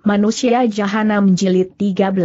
Manusia Jahanam Jilid 13.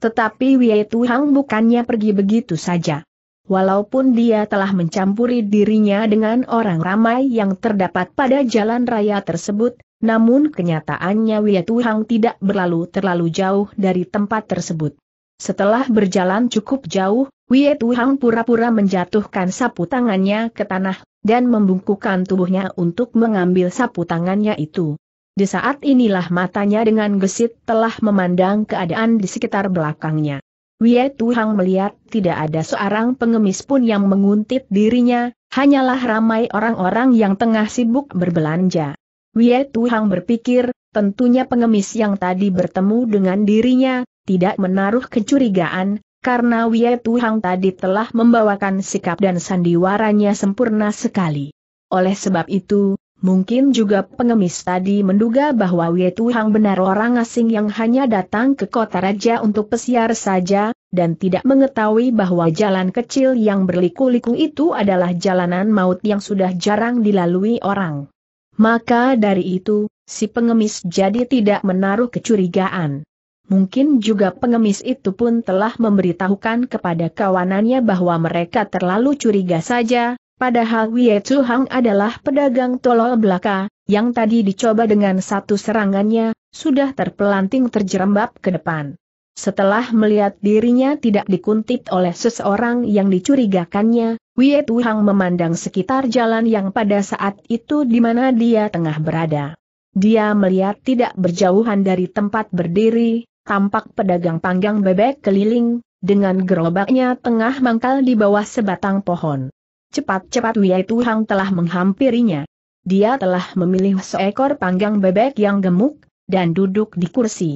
Tetapi Wei Tuhang bukannya pergi begitu saja. Walaupun dia telah mencampuri dirinya dengan orang ramai yang terdapat pada jalan raya tersebut, namun kenyataannya Wei Tuhang tidak berlalu terlalu jauh dari tempat tersebut. Setelah berjalan cukup jauh, Wei Tuhang pura-pura menjatuhkan sapu tangannya ke tanah, dan membungkukkan tubuhnya untuk mengambil sapu tangannya itu. Di saat inilah matanya dengan gesit telah memandang keadaan di sekitar belakangnya. Wie Tuhang melihat tidak ada seorang pengemis pun yang menguntit dirinya, hanyalah ramai orang-orang yang tengah sibuk berbelanja. Wie Tuhang berpikir, tentunya pengemis yang tadi bertemu dengan dirinya, tidak menaruh kecurigaan, karena Wie Tuhang tadi telah membawakan sikap dan sandiwaranya sempurna sekali. Oleh sebab itu, Mungkin juga pengemis tadi menduga bahwa Wei Hang benar orang asing yang hanya datang ke kota raja untuk pesiar saja, dan tidak mengetahui bahwa jalan kecil yang berliku-liku itu adalah jalanan maut yang sudah jarang dilalui orang. Maka dari itu, si pengemis jadi tidak menaruh kecurigaan. Mungkin juga pengemis itu pun telah memberitahukan kepada kawanannya bahwa mereka terlalu curiga saja, Padahal Wie Hang adalah pedagang tolol belaka, yang tadi dicoba dengan satu serangannya, sudah terpelanting terjerembab ke depan. Setelah melihat dirinya tidak dikuntit oleh seseorang yang dicurigakannya, Wie Hang memandang sekitar jalan yang pada saat itu di mana dia tengah berada. Dia melihat tidak berjauhan dari tempat berdiri, tampak pedagang panggang bebek keliling, dengan gerobaknya tengah mangkal di bawah sebatang pohon. Cepat-cepat Wei Tuhang telah menghampirinya. Dia telah memilih seekor panggang bebek yang gemuk, dan duduk di kursi.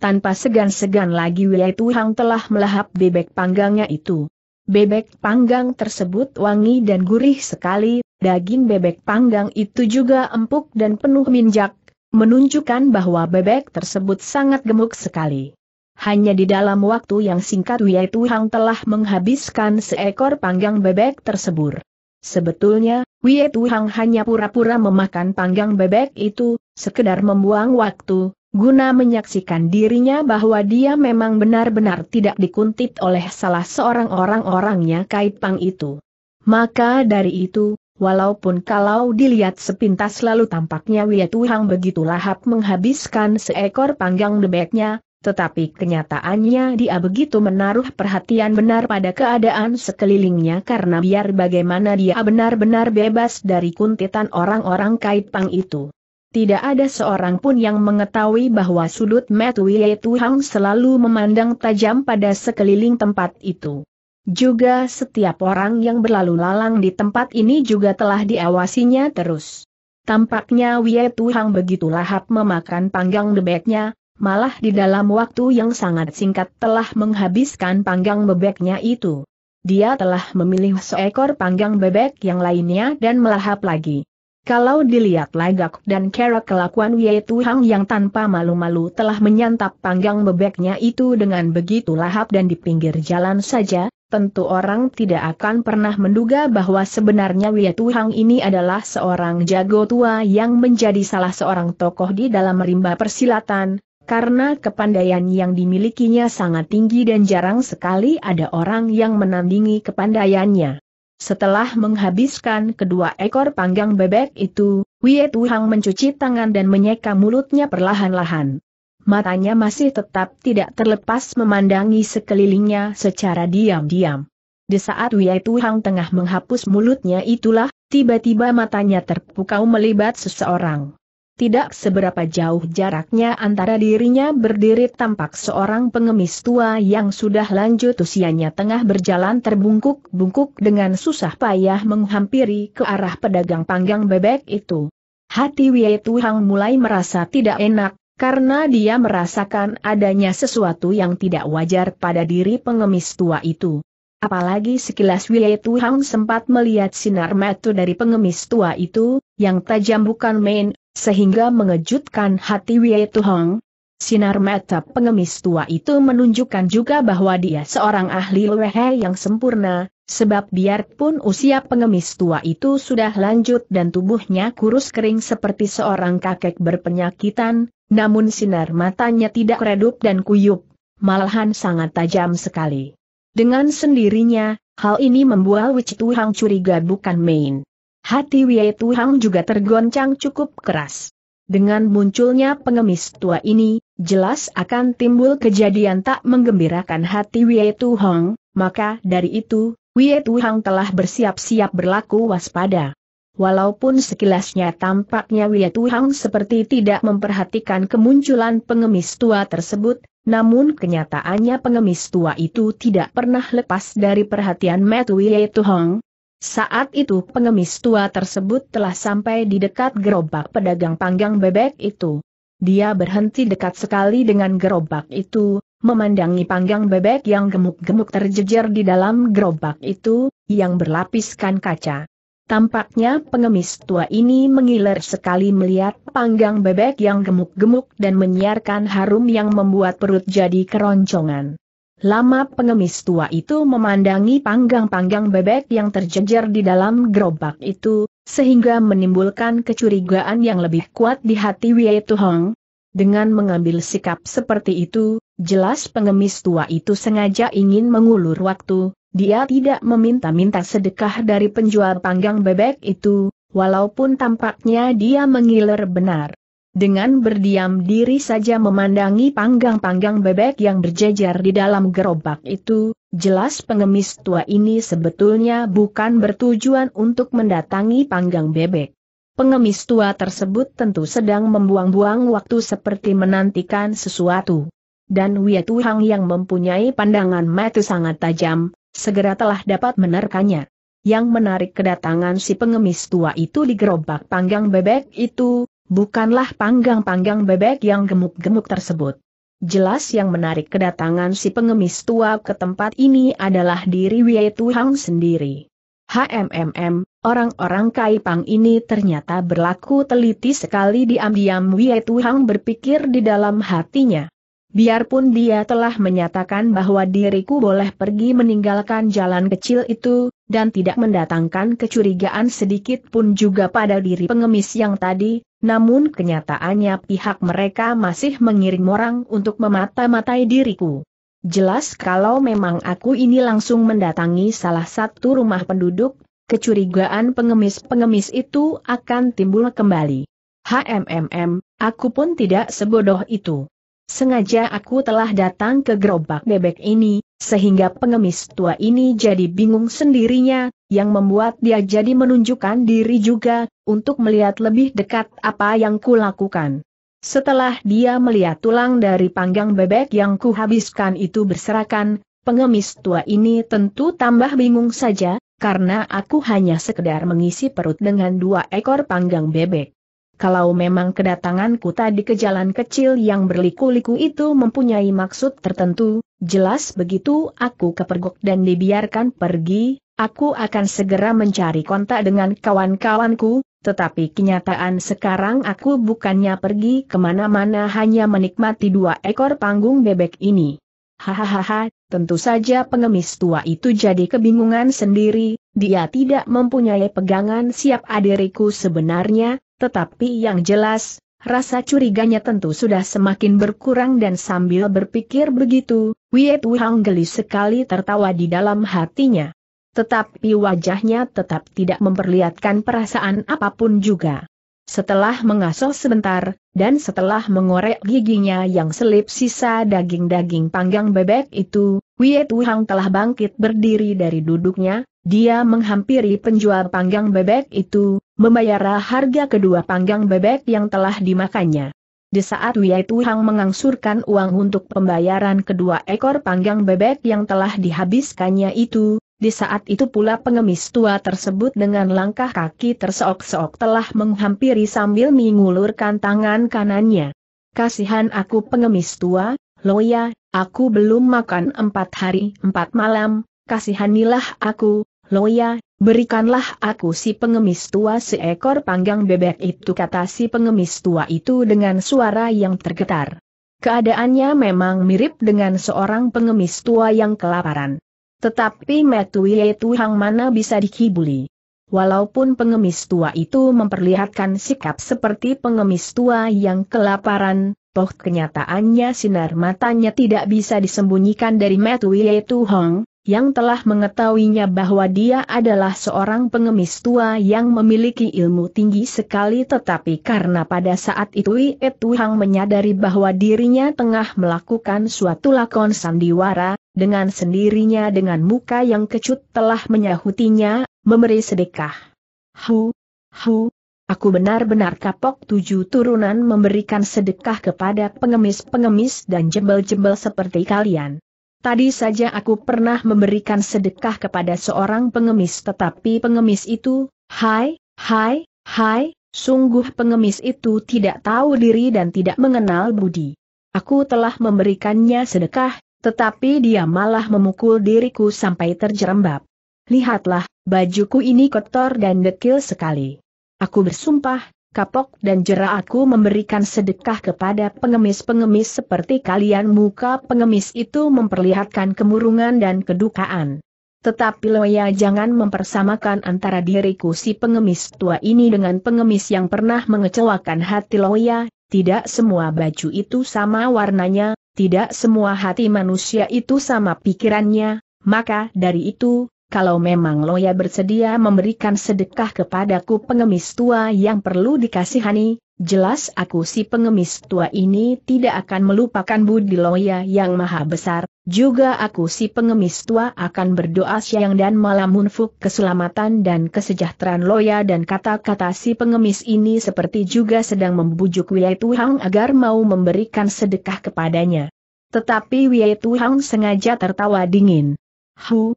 Tanpa segan-segan lagi Wei Tuhang telah melahap bebek panggangnya itu. Bebek panggang tersebut wangi dan gurih sekali, daging bebek panggang itu juga empuk dan penuh minjak, menunjukkan bahwa bebek tersebut sangat gemuk sekali. Hanya di dalam waktu yang singkat Wiyai Tuhang telah menghabiskan seekor panggang bebek tersebut. Sebetulnya, Wiyai Tuhang hanya pura-pura memakan panggang bebek itu, sekedar membuang waktu, guna menyaksikan dirinya bahwa dia memang benar-benar tidak dikuntit oleh salah seorang orang-orangnya kait pang itu. Maka dari itu, Walaupun kalau dilihat sepintas lalu tampaknya Tuhang begitu lahap menghabiskan seekor panggang bebeknya, tetapi kenyataannya dia begitu menaruh perhatian benar pada keadaan sekelilingnya karena biar bagaimana dia benar-benar bebas dari kuntitan orang-orang kaipang itu. Tidak ada seorang pun yang mengetahui bahwa sudut Metuie Tuhang selalu memandang tajam pada sekeliling tempat itu. Juga setiap orang yang berlalu lalang di tempat ini juga telah diawasinya terus. Tampaknya Wietu Hang begitu lahap memakan panggang bebeknya malah di dalam waktu yang sangat singkat telah menghabiskan panggang bebeknya itu. Dia telah memilih seekor panggang bebek yang lainnya dan melahap lagi. Kalau dilihat lagak dan cara kelakuan Wei Tuhang yang tanpa malu-malu telah menyantap panggang bebeknya itu dengan begitu lahap dan di pinggir jalan saja, tentu orang tidak akan pernah menduga bahwa sebenarnya Wei Tuhang ini adalah seorang jago tua yang menjadi salah seorang tokoh di dalam rimba persilatan, karena kepandaian yang dimilikinya sangat tinggi dan jarang sekali ada orang yang menandingi kepandaiannya. Setelah menghabiskan kedua ekor panggang bebek itu, Wie Tuhang mencuci tangan dan menyeka mulutnya perlahan-lahan. Matanya masih tetap tidak terlepas memandangi sekelilingnya secara diam-diam. Di saat Wie Tuhang tengah menghapus mulutnya itulah, tiba-tiba matanya terpukau melibat seseorang tidak seberapa jauh jaraknya antara dirinya berdiri tampak seorang pengemis tua yang sudah lanjut usianya tengah berjalan terbungkuk-bungkuk dengan susah payah menghampiri ke arah pedagang panggang bebek itu. Hati Wei Tuhang mulai merasa tidak enak, karena dia merasakan adanya sesuatu yang tidak wajar pada diri pengemis tua itu. Apalagi sekilas Wei Tuhang sempat melihat sinar mata dari pengemis tua itu, yang tajam bukan main, sehingga mengejutkan hati Wei Tuhong. Sinar mata pengemis tua itu menunjukkan juga bahwa dia seorang ahli lehe yang sempurna, sebab biarpun usia pengemis tua itu sudah lanjut dan tubuhnya kurus kering seperti seorang kakek berpenyakitan, namun sinar matanya tidak redup dan kuyup, malahan sangat tajam sekali. Dengan sendirinya, hal ini membuat Wichituhang curiga bukan main. Hati Wei Tuhang juga tergoncang cukup keras. Dengan munculnya pengemis tua ini, jelas akan timbul kejadian tak menggembirakan hati Wei Tuhang, maka dari itu, Wei Tuhang telah bersiap-siap berlaku waspada. Walaupun sekilasnya tampaknya Wei Tuhang seperti tidak memperhatikan kemunculan pengemis tua tersebut, namun kenyataannya pengemis tua itu tidak pernah lepas dari perhatian Matt Wei Tuhang, saat itu pengemis tua tersebut telah sampai di dekat gerobak pedagang panggang bebek itu. Dia berhenti dekat sekali dengan gerobak itu, memandangi panggang bebek yang gemuk-gemuk terjejer di dalam gerobak itu, yang berlapiskan kaca. Tampaknya pengemis tua ini mengiler sekali melihat panggang bebek yang gemuk-gemuk dan menyiarkan harum yang membuat perut jadi keroncongan. Lama pengemis tua itu memandangi panggang-panggang bebek yang terjejer di dalam gerobak itu, sehingga menimbulkan kecurigaan yang lebih kuat di hati Wei Tuhong. Dengan mengambil sikap seperti itu, jelas pengemis tua itu sengaja ingin mengulur waktu, dia tidak meminta-minta sedekah dari penjual panggang bebek itu, walaupun tampaknya dia mengiler benar dengan berdiam diri saja memandangi panggang-panggang bebek yang berjejer di dalam gerobak itu, jelas pengemis tua ini sebetulnya bukan bertujuan untuk mendatangi panggang bebek. Pengemis tua tersebut tentu sedang membuang-buang waktu seperti menantikan sesuatu. Dan Wia Tuhang yang mempunyai pandangan mata sangat tajam, segera telah dapat menerkanya. Yang menarik kedatangan si pengemis tua itu di gerobak panggang bebek itu, bukanlah panggang-panggang bebek yang gemuk-gemuk tersebut. Jelas yang menarik kedatangan si pengemis tua ke tempat ini adalah diri Wei Tuhang sendiri. HMMM, orang-orang Kaipang ini ternyata berlaku teliti sekali diam-diam Wei Tuhang berpikir di dalam hatinya. Biarpun dia telah menyatakan bahwa diriku boleh pergi meninggalkan jalan kecil itu, dan tidak mendatangkan kecurigaan sedikit pun juga pada diri pengemis yang tadi, namun kenyataannya pihak mereka masih mengirim orang untuk memata-matai diriku. Jelas kalau memang aku ini langsung mendatangi salah satu rumah penduduk, kecurigaan pengemis-pengemis itu akan timbul kembali. HMMM, aku pun tidak sebodoh itu. Sengaja aku telah datang ke gerobak bebek ini, sehingga pengemis tua ini jadi bingung sendirinya, yang membuat dia jadi menunjukkan diri juga, untuk melihat lebih dekat apa yang kulakukan. Setelah dia melihat tulang dari panggang bebek yang kuhabiskan itu berserakan, pengemis tua ini tentu tambah bingung saja, karena aku hanya sekedar mengisi perut dengan dua ekor panggang bebek kalau memang kedatanganku tadi ke jalan kecil yang berliku-liku itu mempunyai maksud tertentu, jelas begitu aku kepergok dan dibiarkan pergi, aku akan segera mencari kontak dengan kawan-kawanku, tetapi kenyataan sekarang aku bukannya pergi kemana-mana hanya menikmati dua ekor panggung bebek ini. Hahaha, tentu saja pengemis tua itu jadi kebingungan sendiri, dia tidak mempunyai pegangan siap adiriku sebenarnya, tetapi yang jelas, rasa curiganya tentu sudah semakin berkurang dan sambil berpikir begitu, Wiet Tuhang geli sekali tertawa di dalam hatinya. Tetapi wajahnya tetap tidak memperlihatkan perasaan apapun juga. Setelah mengasuh sebentar, dan setelah mengorek giginya yang selip sisa daging-daging panggang bebek itu, Wiet Wuhang telah bangkit berdiri dari duduknya, dia menghampiri penjual panggang bebek itu, membayar harga kedua panggang bebek yang telah dimakannya. Di saat Wei Tuhang mengangsurkan uang untuk pembayaran kedua ekor panggang bebek yang telah dihabiskannya itu, di saat itu pula pengemis tua tersebut dengan langkah kaki terseok-seok telah menghampiri sambil mengulurkan tangan kanannya. Kasihan aku pengemis tua, Loya, aku belum makan empat hari empat malam, kasihanilah aku, Loya, berikanlah aku si pengemis tua seekor panggang bebek itu kata si pengemis tua itu dengan suara yang tergetar. Keadaannya memang mirip dengan seorang pengemis tua yang kelaparan. Tetapi Metuye Tuhang mana bisa dikibuli. Walaupun pengemis tua itu memperlihatkan sikap seperti pengemis tua yang kelaparan, toh kenyataannya sinar matanya tidak bisa disembunyikan dari Metuye Tuhang, yang telah mengetahuinya bahwa dia adalah seorang pengemis tua yang memiliki ilmu tinggi sekali tetapi karena pada saat itu Ie Tuhang menyadari bahwa dirinya tengah melakukan suatu lakon sandiwara, dengan sendirinya dengan muka yang kecut telah menyahutinya, memberi sedekah. Hu, hu, aku benar-benar kapok tujuh turunan memberikan sedekah kepada pengemis-pengemis dan jembel-jembel seperti kalian. Tadi saja aku pernah memberikan sedekah kepada seorang pengemis tetapi pengemis itu, hai, hai, hai, sungguh pengemis itu tidak tahu diri dan tidak mengenal budi. Aku telah memberikannya sedekah, tetapi dia malah memukul diriku sampai terjerembab. Lihatlah, bajuku ini kotor dan dekil sekali. Aku bersumpah, kapok dan jera aku memberikan sedekah kepada pengemis-pengemis seperti kalian muka pengemis itu memperlihatkan kemurungan dan kedukaan. Tetapi Loya jangan mempersamakan antara diriku si pengemis tua ini dengan pengemis yang pernah mengecewakan hati Loya, tidak semua baju itu sama warnanya, tidak semua hati manusia itu sama pikirannya, maka dari itu, kalau memang Loya bersedia memberikan sedekah kepadaku pengemis tua yang perlu dikasihani, jelas aku si pengemis tua ini tidak akan melupakan budi Loya yang maha besar, juga aku si pengemis tua akan berdoa siang dan malam munfuk keselamatan dan kesejahteraan Loya dan kata-kata si pengemis ini seperti juga sedang membujuk Wiyai Tuhang agar mau memberikan sedekah kepadanya. Tetapi Wiyai Tuhang sengaja tertawa dingin. Hu,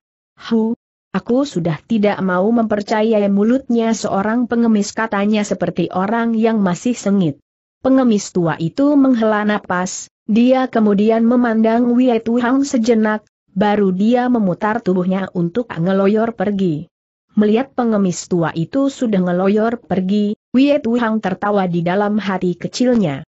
hu, Aku sudah tidak mau mempercayai mulutnya seorang pengemis katanya seperti orang yang masih sengit. Pengemis tua itu menghela napas, dia kemudian memandang Wei Tuhang sejenak, baru dia memutar tubuhnya untuk ngeloyor pergi. Melihat pengemis tua itu sudah ngeloyor pergi, Wei Tuhang tertawa di dalam hati kecilnya.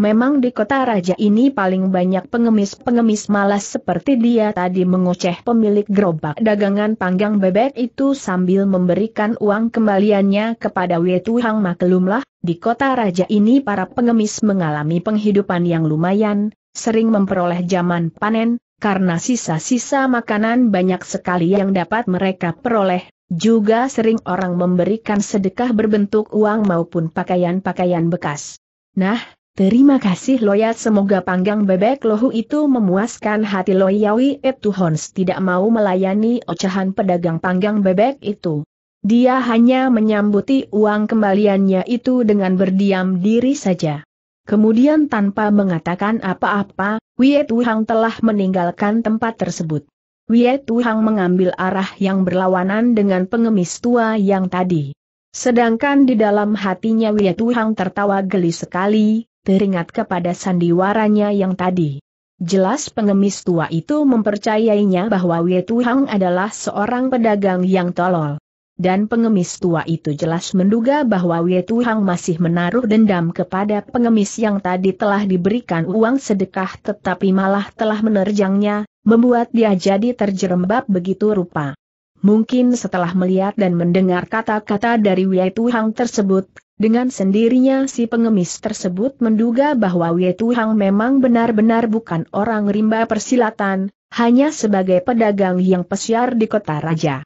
Memang di kota raja ini paling banyak pengemis-pengemis malas seperti dia tadi mengoceh pemilik gerobak dagangan panggang bebek itu sambil memberikan uang kembaliannya kepada Wetu Hang maklumlah, di kota raja ini para pengemis mengalami penghidupan yang lumayan, sering memperoleh zaman panen, karena sisa-sisa makanan banyak sekali yang dapat mereka peroleh, juga sering orang memberikan sedekah berbentuk uang maupun pakaian-pakaian bekas. Nah, Terima kasih Loya semoga panggang bebek lohu itu memuaskan hati Loyawi Etuhons tidak mau melayani ocehan pedagang panggang bebek itu. Dia hanya menyambuti uang kembaliannya itu dengan berdiam diri saja. Kemudian tanpa mengatakan apa-apa, Wie Tuhang telah meninggalkan tempat tersebut. Wie Tuhang mengambil arah yang berlawanan dengan pengemis tua yang tadi. Sedangkan di dalam hatinya Wie Tuhang tertawa geli sekali, teringat kepada sandiwaranya yang tadi. Jelas pengemis tua itu mempercayainya bahwa Wetu Hang adalah seorang pedagang yang tolol. Dan pengemis tua itu jelas menduga bahwa Wetu Hang masih menaruh dendam kepada pengemis yang tadi telah diberikan uang sedekah tetapi malah telah menerjangnya, membuat dia jadi terjerembab begitu rupa. Mungkin setelah melihat dan mendengar kata-kata dari Wetu Hang tersebut, dengan sendirinya si pengemis tersebut menduga bahwa Hang memang benar-benar bukan orang rimba persilatan, hanya sebagai pedagang yang pesiar di kota raja.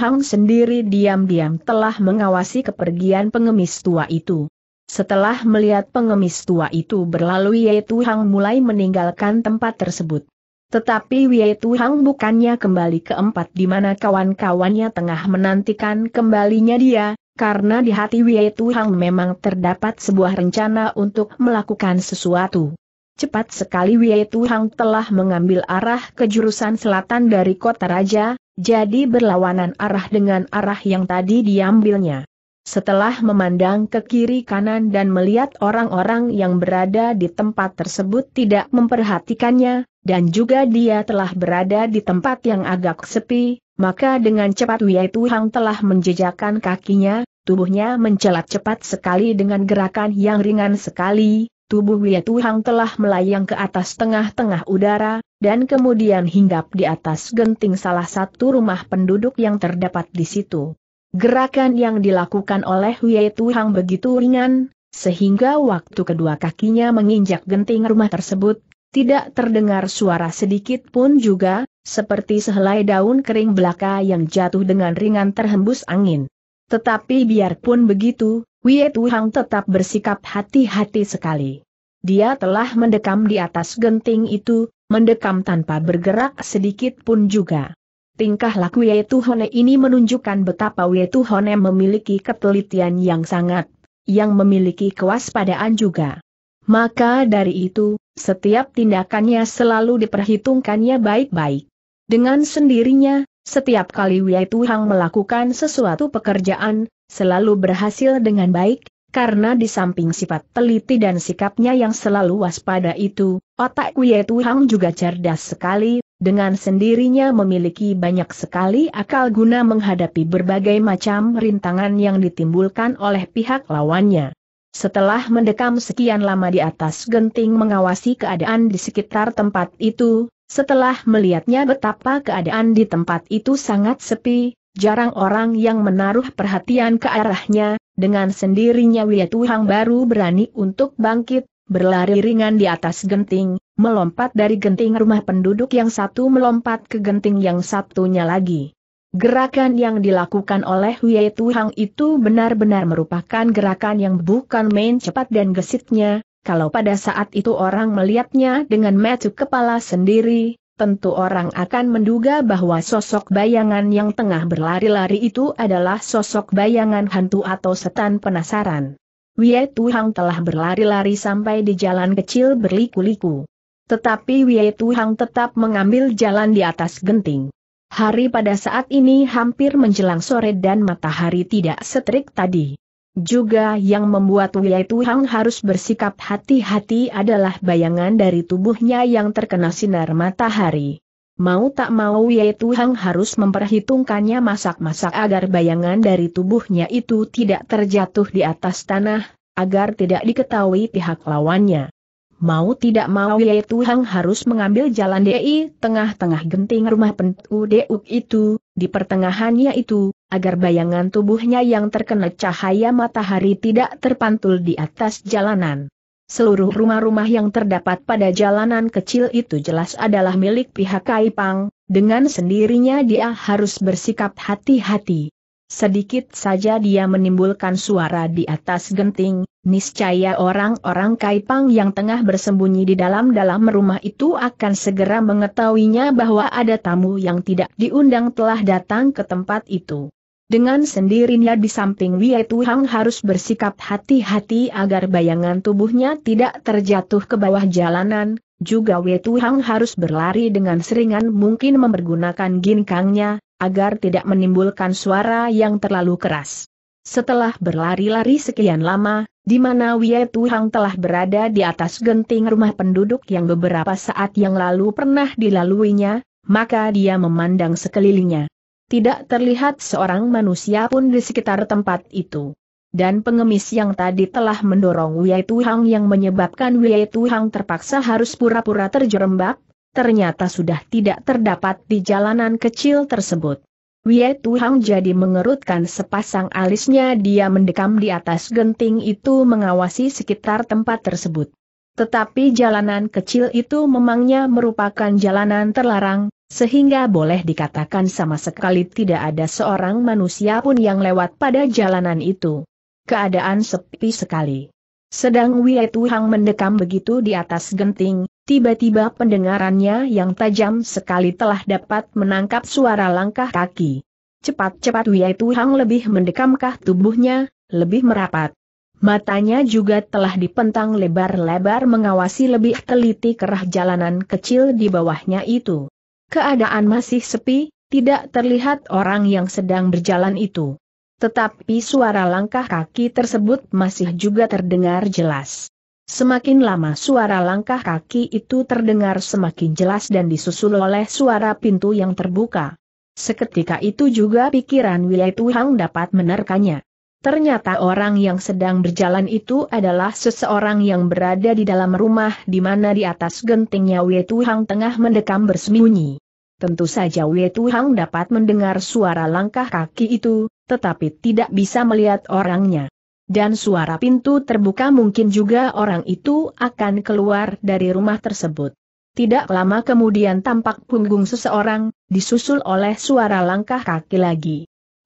Hang sendiri diam-diam telah mengawasi kepergian pengemis tua itu. Setelah melihat pengemis tua itu berlalu Hang mulai meninggalkan tempat tersebut. Tetapi Hang bukannya kembali ke empat di mana kawan-kawannya tengah menantikan kembalinya dia, karena di hati Wei Tuhang memang terdapat sebuah rencana untuk melakukan sesuatu. Cepat sekali Wei Tuhang telah mengambil arah ke jurusan selatan dari kota raja, jadi berlawanan arah dengan arah yang tadi diambilnya. Setelah memandang ke kiri kanan dan melihat orang-orang yang berada di tempat tersebut tidak memperhatikannya, dan juga dia telah berada di tempat yang agak sepi, maka dengan cepat Wei Tuhang telah menjejakkan kakinya, tubuhnya mencelat cepat sekali dengan gerakan yang ringan sekali, tubuh Wei Tuhang telah melayang ke atas tengah-tengah udara, dan kemudian hinggap di atas genting salah satu rumah penduduk yang terdapat di situ. Gerakan yang dilakukan oleh Wei Tuhang begitu ringan, sehingga waktu kedua kakinya menginjak genting rumah tersebut, tidak terdengar suara sedikit pun juga, seperti sehelai daun kering belaka yang jatuh dengan ringan terhembus angin. Tetapi biarpun begitu, Wei Tuhang tetap bersikap hati-hati sekali. Dia telah mendekam di atas genting itu, mendekam tanpa bergerak sedikit pun juga. Tingkah laku Wei Tuhone ini menunjukkan betapa Wei Tuhone memiliki ketelitian yang sangat, yang memiliki kewaspadaan juga. Maka dari itu, setiap tindakannya selalu diperhitungkannya baik-baik. Dengan sendirinya, setiap kali Wei Tuhang melakukan sesuatu pekerjaan, selalu berhasil dengan baik, karena di samping sifat teliti dan sikapnya yang selalu waspada itu, otak Wei Tuhang juga cerdas sekali, dengan sendirinya memiliki banyak sekali akal guna menghadapi berbagai macam rintangan yang ditimbulkan oleh pihak lawannya. Setelah mendekam sekian lama di atas genting mengawasi keadaan di sekitar tempat itu, setelah melihatnya betapa keadaan di tempat itu sangat sepi, jarang orang yang menaruh perhatian ke arahnya, dengan sendirinya Tuhang baru berani untuk bangkit, berlari ringan di atas genting, melompat dari genting rumah penduduk yang satu melompat ke genting yang satunya lagi. Gerakan yang dilakukan oleh Wei Tuhang itu benar-benar merupakan gerakan yang bukan main cepat dan gesitnya, kalau pada saat itu orang melihatnya dengan metu kepala sendiri, tentu orang akan menduga bahwa sosok bayangan yang tengah berlari-lari itu adalah sosok bayangan hantu atau setan penasaran. Wei Tuhang telah berlari-lari sampai di jalan kecil berliku-liku. Tetapi Wei Tuhang tetap mengambil jalan di atas genting. Hari pada saat ini hampir menjelang sore dan matahari tidak setrik tadi. Juga yang membuat Wei Tuhang harus bersikap hati-hati adalah bayangan dari tubuhnya yang terkena sinar matahari. Mau tak mau Wei Tuhang harus memperhitungkannya masak-masak agar bayangan dari tubuhnya itu tidak terjatuh di atas tanah, agar tidak diketahui pihak lawannya. Mau tidak mau Ye Tuhang harus mengambil jalan di tengah-tengah genting rumah pentu Deuk itu, di pertengahannya itu, agar bayangan tubuhnya yang terkena cahaya matahari tidak terpantul di atas jalanan. Seluruh rumah-rumah yang terdapat pada jalanan kecil itu jelas adalah milik pihak Kaipang, dengan sendirinya dia harus bersikap hati-hati. Sedikit saja dia menimbulkan suara di atas genting, niscaya orang-orang Kaipang yang tengah bersembunyi di dalam-dalam rumah itu akan segera mengetahuinya bahwa ada tamu yang tidak diundang telah datang ke tempat itu. Dengan sendirinya di samping Wei Tuhang harus bersikap hati-hati agar bayangan tubuhnya tidak terjatuh ke bawah jalanan, juga Wei Tuhang harus berlari dengan seringan mungkin mempergunakan ginkangnya, agar tidak menimbulkan suara yang terlalu keras. Setelah berlari-lari sekian lama, di mana Wie Tuhang telah berada di atas genting rumah penduduk yang beberapa saat yang lalu pernah dilaluinya, maka dia memandang sekelilingnya. Tidak terlihat seorang manusia pun di sekitar tempat itu. Dan pengemis yang tadi telah mendorong Wie Tuhang yang menyebabkan Wie Tuhang terpaksa harus pura-pura terjerembab, ternyata sudah tidak terdapat di jalanan kecil tersebut. Wie Tuhang jadi mengerutkan sepasang alisnya dia mendekam di atas genting itu mengawasi sekitar tempat tersebut. Tetapi jalanan kecil itu memangnya merupakan jalanan terlarang, sehingga boleh dikatakan sama sekali tidak ada seorang manusia pun yang lewat pada jalanan itu. Keadaan sepi sekali. Sedang Wei Tuhang mendekam begitu di atas genting, tiba-tiba pendengarannya yang tajam sekali telah dapat menangkap suara langkah kaki. Cepat-cepat Wei Tuhang lebih mendekamkah tubuhnya, lebih merapat. Matanya juga telah dipentang lebar-lebar mengawasi lebih teliti kerah jalanan kecil di bawahnya itu. Keadaan masih sepi, tidak terlihat orang yang sedang berjalan itu tetapi suara langkah kaki tersebut masih juga terdengar jelas. Semakin lama suara langkah kaki itu terdengar semakin jelas dan disusul oleh suara pintu yang terbuka. Seketika itu juga pikiran Wilai Tuhang dapat menerkanya. Ternyata orang yang sedang berjalan itu adalah seseorang yang berada di dalam rumah di mana di atas gentingnya Wei Tuhang tengah mendekam bersembunyi. Tentu saja Wei Tuhang dapat mendengar suara langkah kaki itu, tetapi tidak bisa melihat orangnya. Dan suara pintu terbuka mungkin juga orang itu akan keluar dari rumah tersebut. Tidak lama kemudian tampak punggung seseorang, disusul oleh suara langkah kaki lagi.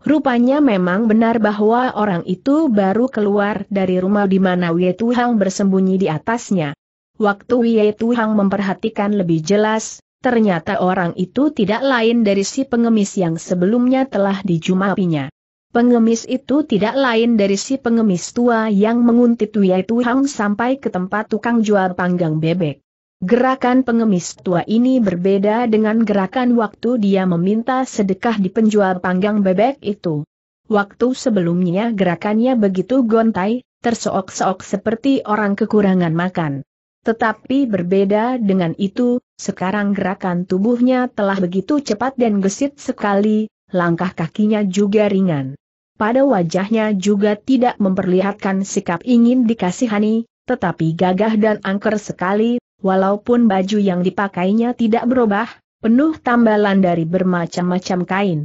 Rupanya memang benar bahwa orang itu baru keluar dari rumah di mana Wei Tuhang bersembunyi di atasnya. Waktu Wei Tuhang memperhatikan lebih jelas, ternyata orang itu tidak lain dari si pengemis yang sebelumnya telah dijumapinya. Pengemis itu tidak lain dari si pengemis tua yang menguntit Wiyai Tuhang sampai ke tempat tukang jual panggang bebek. Gerakan pengemis tua ini berbeda dengan gerakan waktu dia meminta sedekah di penjual panggang bebek itu. Waktu sebelumnya gerakannya begitu gontai, tersook-sook seperti orang kekurangan makan. Tetapi berbeda dengan itu, sekarang gerakan tubuhnya telah begitu cepat dan gesit sekali, langkah kakinya juga ringan pada wajahnya juga tidak memperlihatkan sikap ingin dikasihani, tetapi gagah dan angker sekali, walaupun baju yang dipakainya tidak berubah, penuh tambalan dari bermacam-macam kain.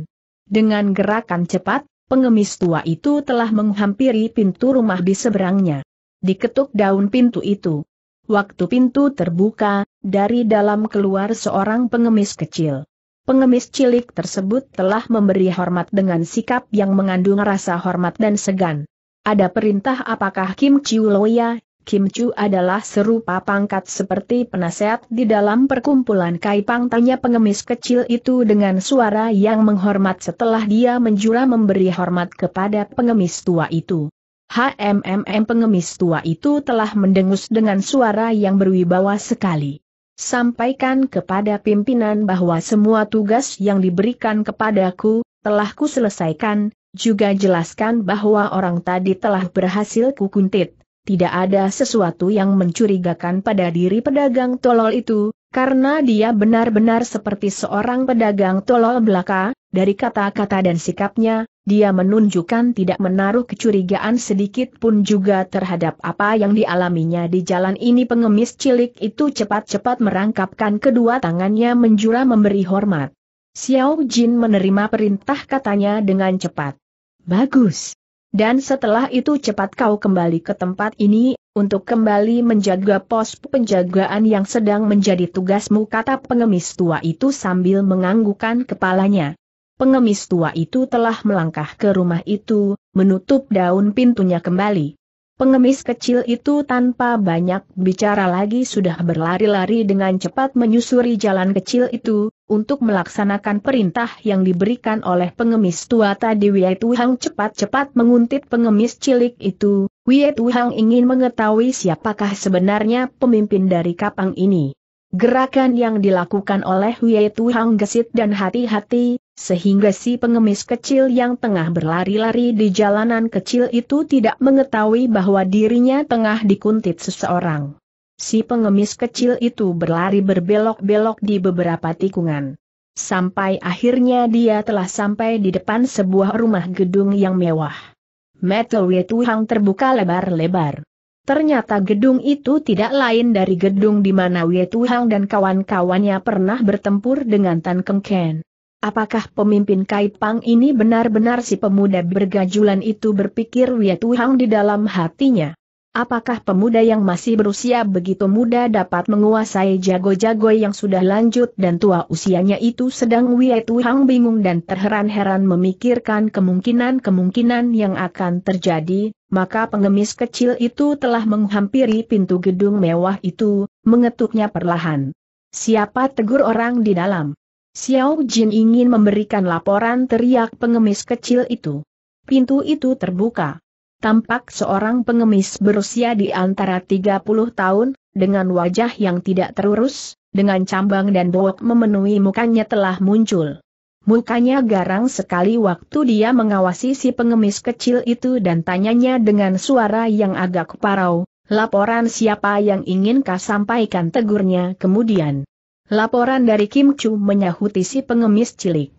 Dengan gerakan cepat, pengemis tua itu telah menghampiri pintu rumah di seberangnya. Diketuk daun pintu itu. Waktu pintu terbuka, dari dalam keluar seorang pengemis kecil. Pengemis cilik tersebut telah memberi hormat dengan sikap yang mengandung rasa hormat dan segan. Ada perintah apakah Kim Chiu Loya, Kim Chu adalah serupa pangkat seperti penasehat di dalam perkumpulan Kaipang tanya pengemis kecil itu dengan suara yang menghormat setelah dia menjura memberi hormat kepada pengemis tua itu. HMMM pengemis tua itu telah mendengus dengan suara yang berwibawa sekali. Sampaikan kepada pimpinan bahwa semua tugas yang diberikan kepadaku, telah kuselesaikan, juga jelaskan bahwa orang tadi telah berhasil kukuntit. Tidak ada sesuatu yang mencurigakan pada diri pedagang tolol itu, karena dia benar-benar seperti seorang pedagang tolol belaka, dari kata-kata dan sikapnya, dia menunjukkan tidak menaruh kecurigaan sedikit pun juga terhadap apa yang dialaminya di jalan ini pengemis cilik itu cepat-cepat merangkapkan kedua tangannya menjura memberi hormat. Xiao Jin menerima perintah katanya dengan cepat. Bagus. Dan setelah itu cepat kau kembali ke tempat ini, untuk kembali menjaga pos penjagaan yang sedang menjadi tugasmu kata pengemis tua itu sambil menganggukkan kepalanya pengemis tua itu telah melangkah ke rumah itu, menutup daun pintunya kembali. Pengemis kecil itu tanpa banyak bicara lagi sudah berlari-lari dengan cepat menyusuri jalan kecil itu, untuk melaksanakan perintah yang diberikan oleh pengemis tua tadi Wei Tuhang cepat-cepat menguntit pengemis cilik itu, Wei Tuhang ingin mengetahui siapakah sebenarnya pemimpin dari kapang ini. Gerakan yang dilakukan oleh Wei Tuhang gesit dan hati-hati, sehingga si pengemis kecil yang tengah berlari-lari di jalanan kecil itu tidak mengetahui bahwa dirinya tengah dikuntit seseorang. Si pengemis kecil itu berlari berbelok-belok di beberapa tikungan. Sampai akhirnya dia telah sampai di depan sebuah rumah gedung yang mewah. Metal Wei Tuhang terbuka lebar-lebar. Ternyata gedung itu tidak lain dari gedung di mana Wei Tuhang dan kawan-kawannya pernah bertempur dengan Tan Keng Ken. Apakah pemimpin Kaipang ini benar-benar si pemuda bergajulan itu berpikir Wei Tuhang di dalam hatinya? Apakah pemuda yang masih berusia begitu muda dapat menguasai jago-jago yang sudah lanjut dan tua usianya itu sedang Wei Hang bingung dan terheran-heran memikirkan kemungkinan-kemungkinan yang akan terjadi, maka pengemis kecil itu telah menghampiri pintu gedung mewah itu, mengetuknya perlahan. Siapa tegur orang di dalam? Xiao Jin ingin memberikan laporan teriak pengemis kecil itu. Pintu itu terbuka tampak seorang pengemis berusia di antara 30 tahun, dengan wajah yang tidak terurus, dengan cambang dan bohok memenuhi mukanya telah muncul. Mukanya garang sekali waktu dia mengawasi si pengemis kecil itu dan tanyanya dengan suara yang agak parau, laporan siapa yang ingin kau sampaikan tegurnya kemudian. Laporan dari Kim Chu menyahuti si pengemis cilik.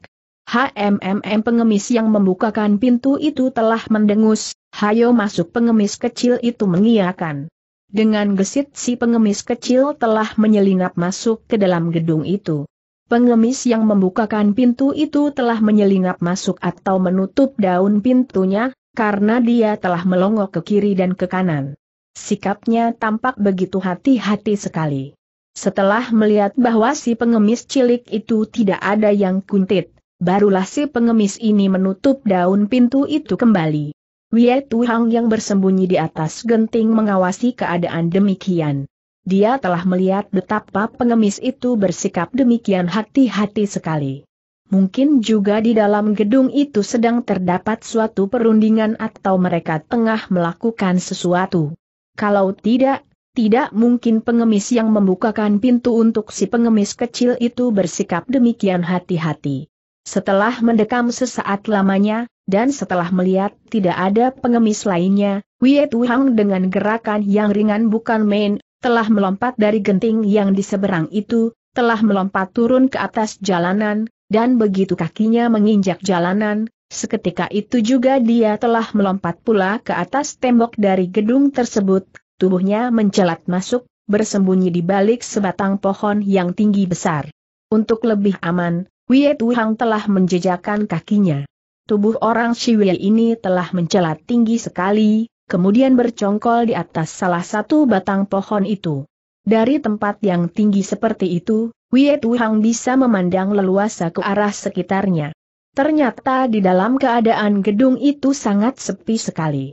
HMMM pengemis yang membukakan pintu itu telah mendengus, hayo masuk pengemis kecil itu mengiakan. Dengan gesit si pengemis kecil telah menyelinap masuk ke dalam gedung itu. Pengemis yang membukakan pintu itu telah menyelinap masuk atau menutup daun pintunya, karena dia telah melongok ke kiri dan ke kanan. Sikapnya tampak begitu hati-hati sekali. Setelah melihat bahwa si pengemis cilik itu tidak ada yang kuntit, barulah si pengemis ini menutup daun pintu itu kembali. Wie Tuhang yang bersembunyi di atas genting mengawasi keadaan demikian. Dia telah melihat betapa pengemis itu bersikap demikian hati-hati sekali. Mungkin juga di dalam gedung itu sedang terdapat suatu perundingan atau mereka tengah melakukan sesuatu. Kalau tidak, tidak mungkin pengemis yang membukakan pintu untuk si pengemis kecil itu bersikap demikian hati-hati. Setelah mendekam sesaat lamanya, dan setelah melihat tidak ada pengemis lainnya, Wie Tuhang dengan gerakan yang ringan bukan main, telah melompat dari genting yang di seberang itu, telah melompat turun ke atas jalanan, dan begitu kakinya menginjak jalanan, seketika itu juga dia telah melompat pula ke atas tembok dari gedung tersebut, tubuhnya mencelat masuk, bersembunyi di balik sebatang pohon yang tinggi besar. Untuk lebih aman, Wie Tuhang telah menjejakkan kakinya. Tubuh orang Shiwei ini telah mencelat tinggi sekali, kemudian bercongkol di atas salah satu batang pohon itu. Dari tempat yang tinggi seperti itu, Wie Tuhang bisa memandang leluasa ke arah sekitarnya. Ternyata di dalam keadaan gedung itu sangat sepi sekali.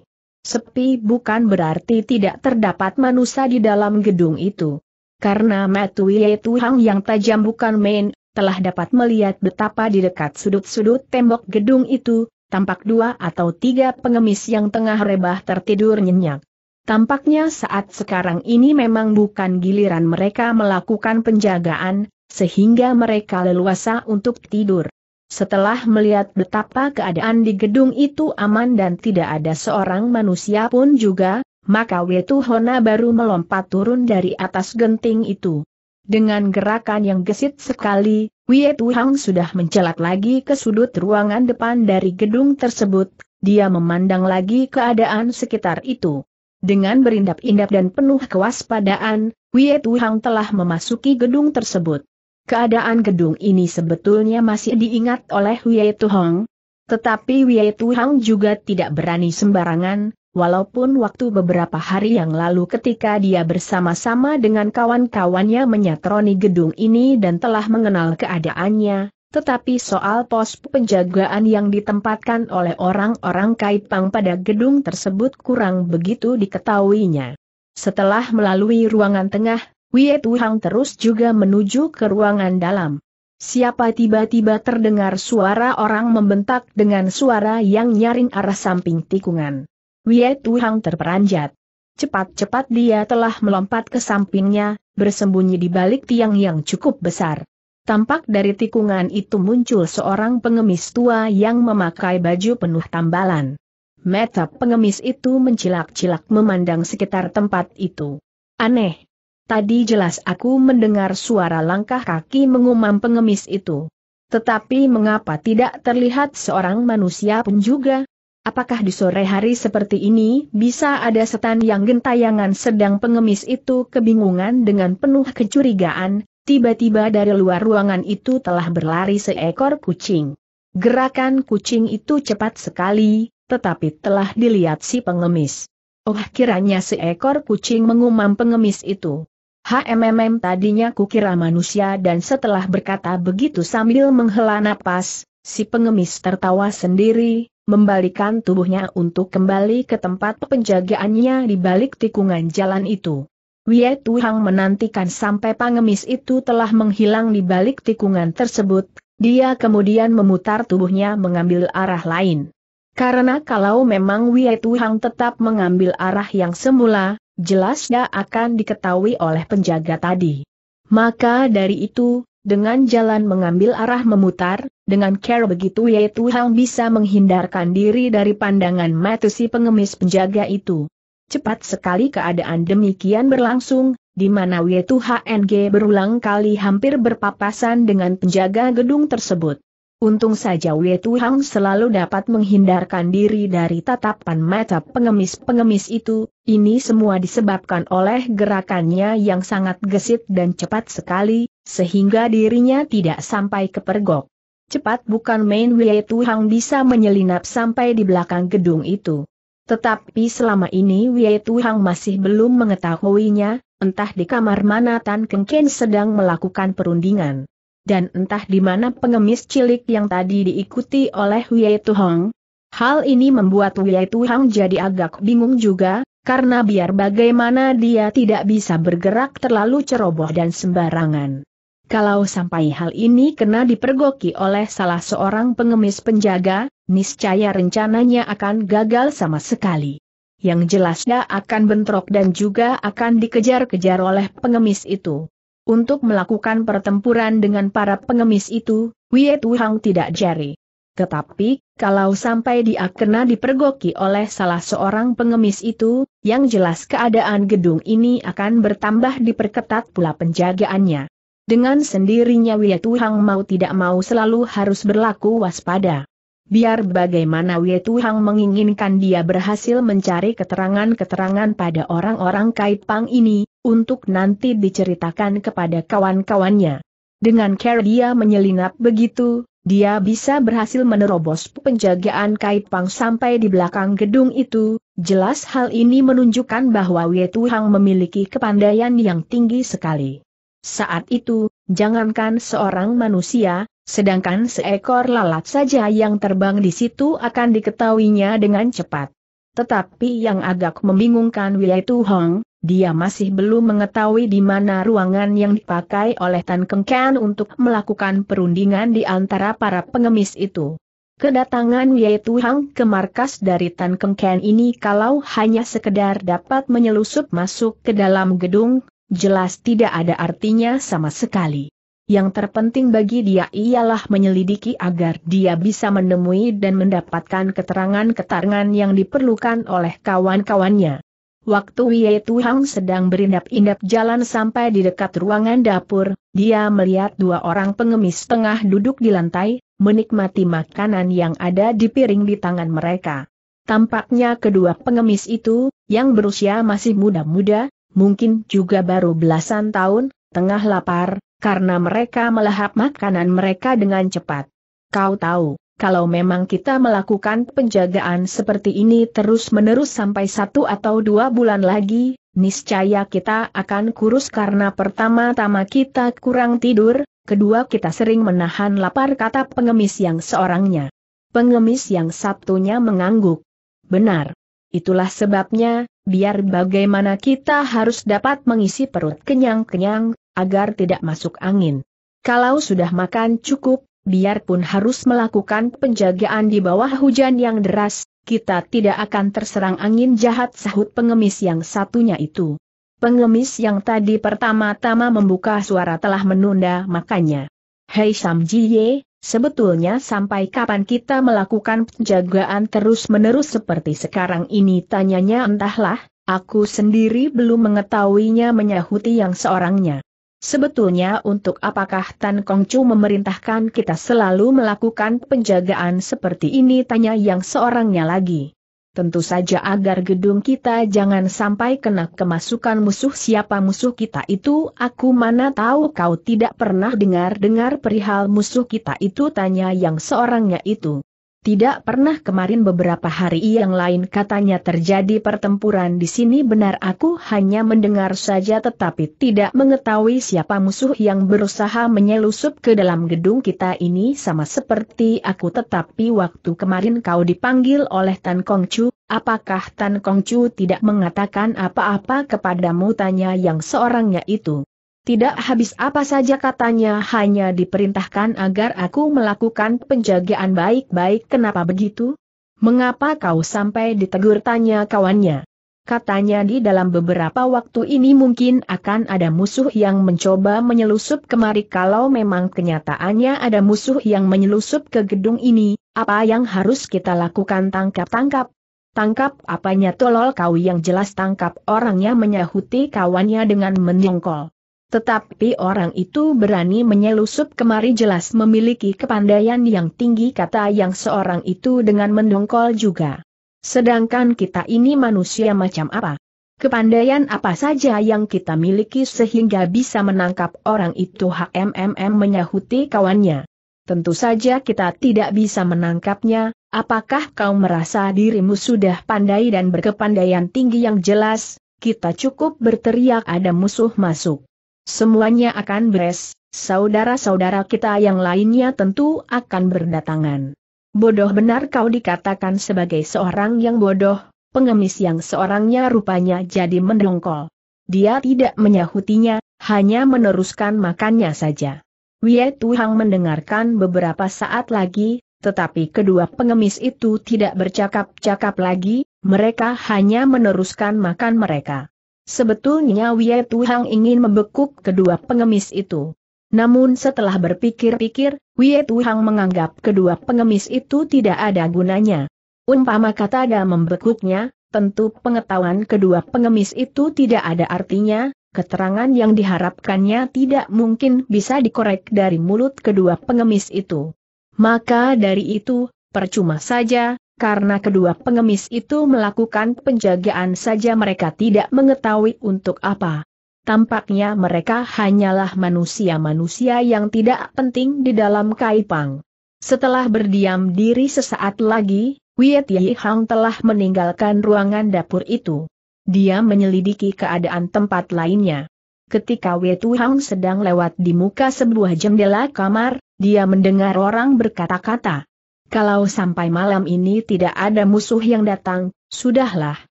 Sepi bukan berarti tidak terdapat manusia di dalam gedung itu. Karena Matuye Tuhang yang tajam bukan main, telah dapat melihat betapa di dekat sudut-sudut tembok gedung itu, tampak dua atau tiga pengemis yang tengah rebah tertidur nyenyak. Tampaknya saat sekarang ini memang bukan giliran mereka melakukan penjagaan, sehingga mereka leluasa untuk tidur. Setelah melihat betapa keadaan di gedung itu aman dan tidak ada seorang manusia pun juga, maka Wetu Hona baru melompat turun dari atas genting itu. Dengan gerakan yang gesit sekali, Wie Tuhang sudah mencelat lagi ke sudut ruangan depan dari gedung tersebut, dia memandang lagi keadaan sekitar itu. Dengan berindap-indap dan penuh kewaspadaan, Wie Tuhang telah memasuki gedung tersebut. Keadaan gedung ini sebetulnya masih diingat oleh Wie Tuhang, tetapi Wie Tuhang juga tidak berani sembarangan, Walaupun waktu beberapa hari yang lalu ketika dia bersama-sama dengan kawan-kawannya menyatroni gedung ini dan telah mengenal keadaannya, tetapi soal pos penjagaan yang ditempatkan oleh orang-orang Kaipang pada gedung tersebut kurang begitu diketahuinya. Setelah melalui ruangan tengah, Wie Tuhang terus juga menuju ke ruangan dalam. Siapa tiba-tiba terdengar suara orang membentak dengan suara yang nyaring arah samping tikungan. Wie Tuhang terperanjat. Cepat-cepat dia telah melompat ke sampingnya, bersembunyi di balik tiang yang cukup besar. Tampak dari tikungan itu muncul seorang pengemis tua yang memakai baju penuh tambalan. Mata pengemis itu mencilak-cilak memandang sekitar tempat itu. Aneh. Tadi jelas aku mendengar suara langkah kaki mengumam pengemis itu. Tetapi mengapa tidak terlihat seorang manusia pun juga? Apakah di sore hari seperti ini bisa ada setan yang gentayangan sedang pengemis itu kebingungan dengan penuh kecurigaan, tiba-tiba dari luar ruangan itu telah berlari seekor kucing. Gerakan kucing itu cepat sekali, tetapi telah dilihat si pengemis. Oh kiranya seekor kucing mengumam pengemis itu. HMMM tadinya kukira manusia dan setelah berkata begitu sambil menghela napas, si pengemis tertawa sendiri, membalikan tubuhnya untuk kembali ke tempat penjagaannya di balik tikungan jalan itu. Wie Tuhang menantikan sampai pangemis itu telah menghilang di balik tikungan tersebut, dia kemudian memutar tubuhnya mengambil arah lain. Karena kalau memang Wie Tuhang tetap mengambil arah yang semula, jelasnya akan diketahui oleh penjaga tadi. Maka dari itu, dengan jalan mengambil arah memutar, dengan care begitu Ye Hang bisa menghindarkan diri dari pandangan mata si pengemis penjaga itu. Cepat sekali keadaan demikian berlangsung, di mana Wietu HNG berulang kali hampir berpapasan dengan penjaga gedung tersebut. Untung saja Wietu Hang selalu dapat menghindarkan diri dari tatapan mata pengemis-pengemis itu, ini semua disebabkan oleh gerakannya yang sangat gesit dan cepat sekali, sehingga dirinya tidak sampai kepergok. Cepat bukan main Wei Tuhang bisa menyelinap sampai di belakang gedung itu. Tetapi selama ini Wei Tuhang masih belum mengetahuinya, entah di kamar mana Tan Keng Ken sedang melakukan perundingan. Dan entah di mana pengemis cilik yang tadi diikuti oleh Wei Tuhang. Hal ini membuat Wei Tuhang jadi agak bingung juga, karena biar bagaimana dia tidak bisa bergerak terlalu ceroboh dan sembarangan. Kalau sampai hal ini kena dipergoki oleh salah seorang pengemis penjaga, niscaya rencananya akan gagal sama sekali. Yang jelasnya akan bentrok dan juga akan dikejar-kejar oleh pengemis itu. Untuk melakukan pertempuran dengan para pengemis itu, Wei Tuhang tidak jari. Tetapi, kalau sampai dia kena dipergoki oleh salah seorang pengemis itu, yang jelas keadaan gedung ini akan bertambah diperketat pula penjagaannya. Dengan sendirinya Wei Tuhang mau tidak mau selalu harus berlaku waspada. Biar bagaimana Wei Tuhang menginginkan dia berhasil mencari keterangan-keterangan pada orang-orang kait pang ini, untuk nanti diceritakan kepada kawan-kawannya. Dengan care dia menyelinap begitu, dia bisa berhasil menerobos penjagaan kait pang sampai di belakang gedung itu, jelas hal ini menunjukkan bahwa Wei Tuhang memiliki kepandaian yang tinggi sekali. Saat itu, jangankan seorang manusia, sedangkan seekor lalat saja yang terbang di situ akan diketahuinya dengan cepat. Tetapi yang agak membingungkan Tu Hong, dia masih belum mengetahui di mana ruangan yang dipakai oleh Tan Keng Kian untuk melakukan perundingan di antara para pengemis itu. Kedatangan Tu Hong ke markas dari Tan Keng Kian ini kalau hanya sekedar dapat menyelusup masuk ke dalam gedung, jelas tidak ada artinya sama sekali. Yang terpenting bagi dia ialah menyelidiki agar dia bisa menemui dan mendapatkan keterangan-keterangan yang diperlukan oleh kawan-kawannya. Waktu Wei Tuhang sedang berindap-indap jalan sampai di dekat ruangan dapur, dia melihat dua orang pengemis tengah duduk di lantai, menikmati makanan yang ada di piring di tangan mereka. Tampaknya kedua pengemis itu, yang berusia masih muda-muda, mungkin juga baru belasan tahun, tengah lapar, karena mereka melahap makanan mereka dengan cepat. Kau tahu, kalau memang kita melakukan penjagaan seperti ini terus-menerus sampai satu atau dua bulan lagi, niscaya kita akan kurus karena pertama-tama kita kurang tidur, kedua kita sering menahan lapar kata pengemis yang seorangnya. Pengemis yang satunya mengangguk. Benar. Itulah sebabnya, biar bagaimana kita harus dapat mengisi perut kenyang-kenyang, agar tidak masuk angin. Kalau sudah makan cukup, biarpun harus melakukan penjagaan di bawah hujan yang deras, kita tidak akan terserang angin jahat sahut pengemis yang satunya itu. Pengemis yang tadi pertama-tama membuka suara telah menunda makannya. Hei Samjiye, Sebetulnya sampai kapan kita melakukan penjagaan terus-menerus seperti sekarang ini tanyanya entahlah, aku sendiri belum mengetahuinya menyahuti yang seorangnya. Sebetulnya untuk apakah Tan Kong Chu memerintahkan kita selalu melakukan penjagaan seperti ini tanya yang seorangnya lagi. Tentu saja agar gedung kita jangan sampai kena kemasukan musuh siapa musuh kita itu Aku mana tahu kau tidak pernah dengar-dengar perihal musuh kita itu tanya yang seorangnya itu tidak pernah kemarin beberapa hari yang lain katanya terjadi pertempuran di sini benar aku hanya mendengar saja tetapi tidak mengetahui siapa musuh yang berusaha menyelusup ke dalam gedung kita ini sama seperti aku tetapi waktu kemarin kau dipanggil oleh Tan Kong Chu, apakah Tan Kong Chu tidak mengatakan apa-apa kepadamu tanya yang seorangnya itu. Tidak habis apa saja katanya hanya diperintahkan agar aku melakukan penjagaan baik-baik kenapa begitu? Mengapa kau sampai ditegur tanya kawannya? Katanya di dalam beberapa waktu ini mungkin akan ada musuh yang mencoba menyelusup kemari kalau memang kenyataannya ada musuh yang menyelusup ke gedung ini, apa yang harus kita lakukan tangkap-tangkap? Tangkap apanya tolol kau yang jelas tangkap orangnya menyahuti kawannya dengan menyongkol. Tetapi orang itu berani menyelusup kemari jelas memiliki kepandaian yang tinggi kata yang seorang itu dengan mendongkol juga. Sedangkan kita ini manusia macam apa? Kepandaian apa saja yang kita miliki sehingga bisa menangkap orang itu HMMM menyahuti kawannya. Tentu saja kita tidak bisa menangkapnya, apakah kau merasa dirimu sudah pandai dan berkepandaian tinggi yang jelas, kita cukup berteriak ada musuh masuk. Semuanya akan beres, saudara-saudara kita yang lainnya tentu akan berdatangan. Bodoh benar kau dikatakan sebagai seorang yang bodoh, pengemis yang seorangnya rupanya jadi mendongkol. Dia tidak menyahutinya, hanya meneruskan makannya saja. Wie Tuhang mendengarkan beberapa saat lagi, tetapi kedua pengemis itu tidak bercakap-cakap lagi, mereka hanya meneruskan makan mereka. Sebetulnya Wie Tuhang ingin membekuk kedua pengemis itu. Namun setelah berpikir-pikir, Wie Tuhang menganggap kedua pengemis itu tidak ada gunanya. Umpama kata ada membekuknya, tentu pengetahuan kedua pengemis itu tidak ada artinya, keterangan yang diharapkannya tidak mungkin bisa dikorek dari mulut kedua pengemis itu. Maka dari itu, percuma saja, karena kedua pengemis itu melakukan penjagaan saja mereka tidak mengetahui untuk apa. Tampaknya mereka hanyalah manusia-manusia yang tidak penting di dalam kaipang. Setelah berdiam diri sesaat lagi, Wiet Yi Hang telah meninggalkan ruangan dapur itu. Dia menyelidiki keadaan tempat lainnya. Ketika Wiet Yi Hang sedang lewat di muka sebuah jendela kamar, dia mendengar orang berkata-kata. Kalau sampai malam ini tidak ada musuh yang datang, sudahlah.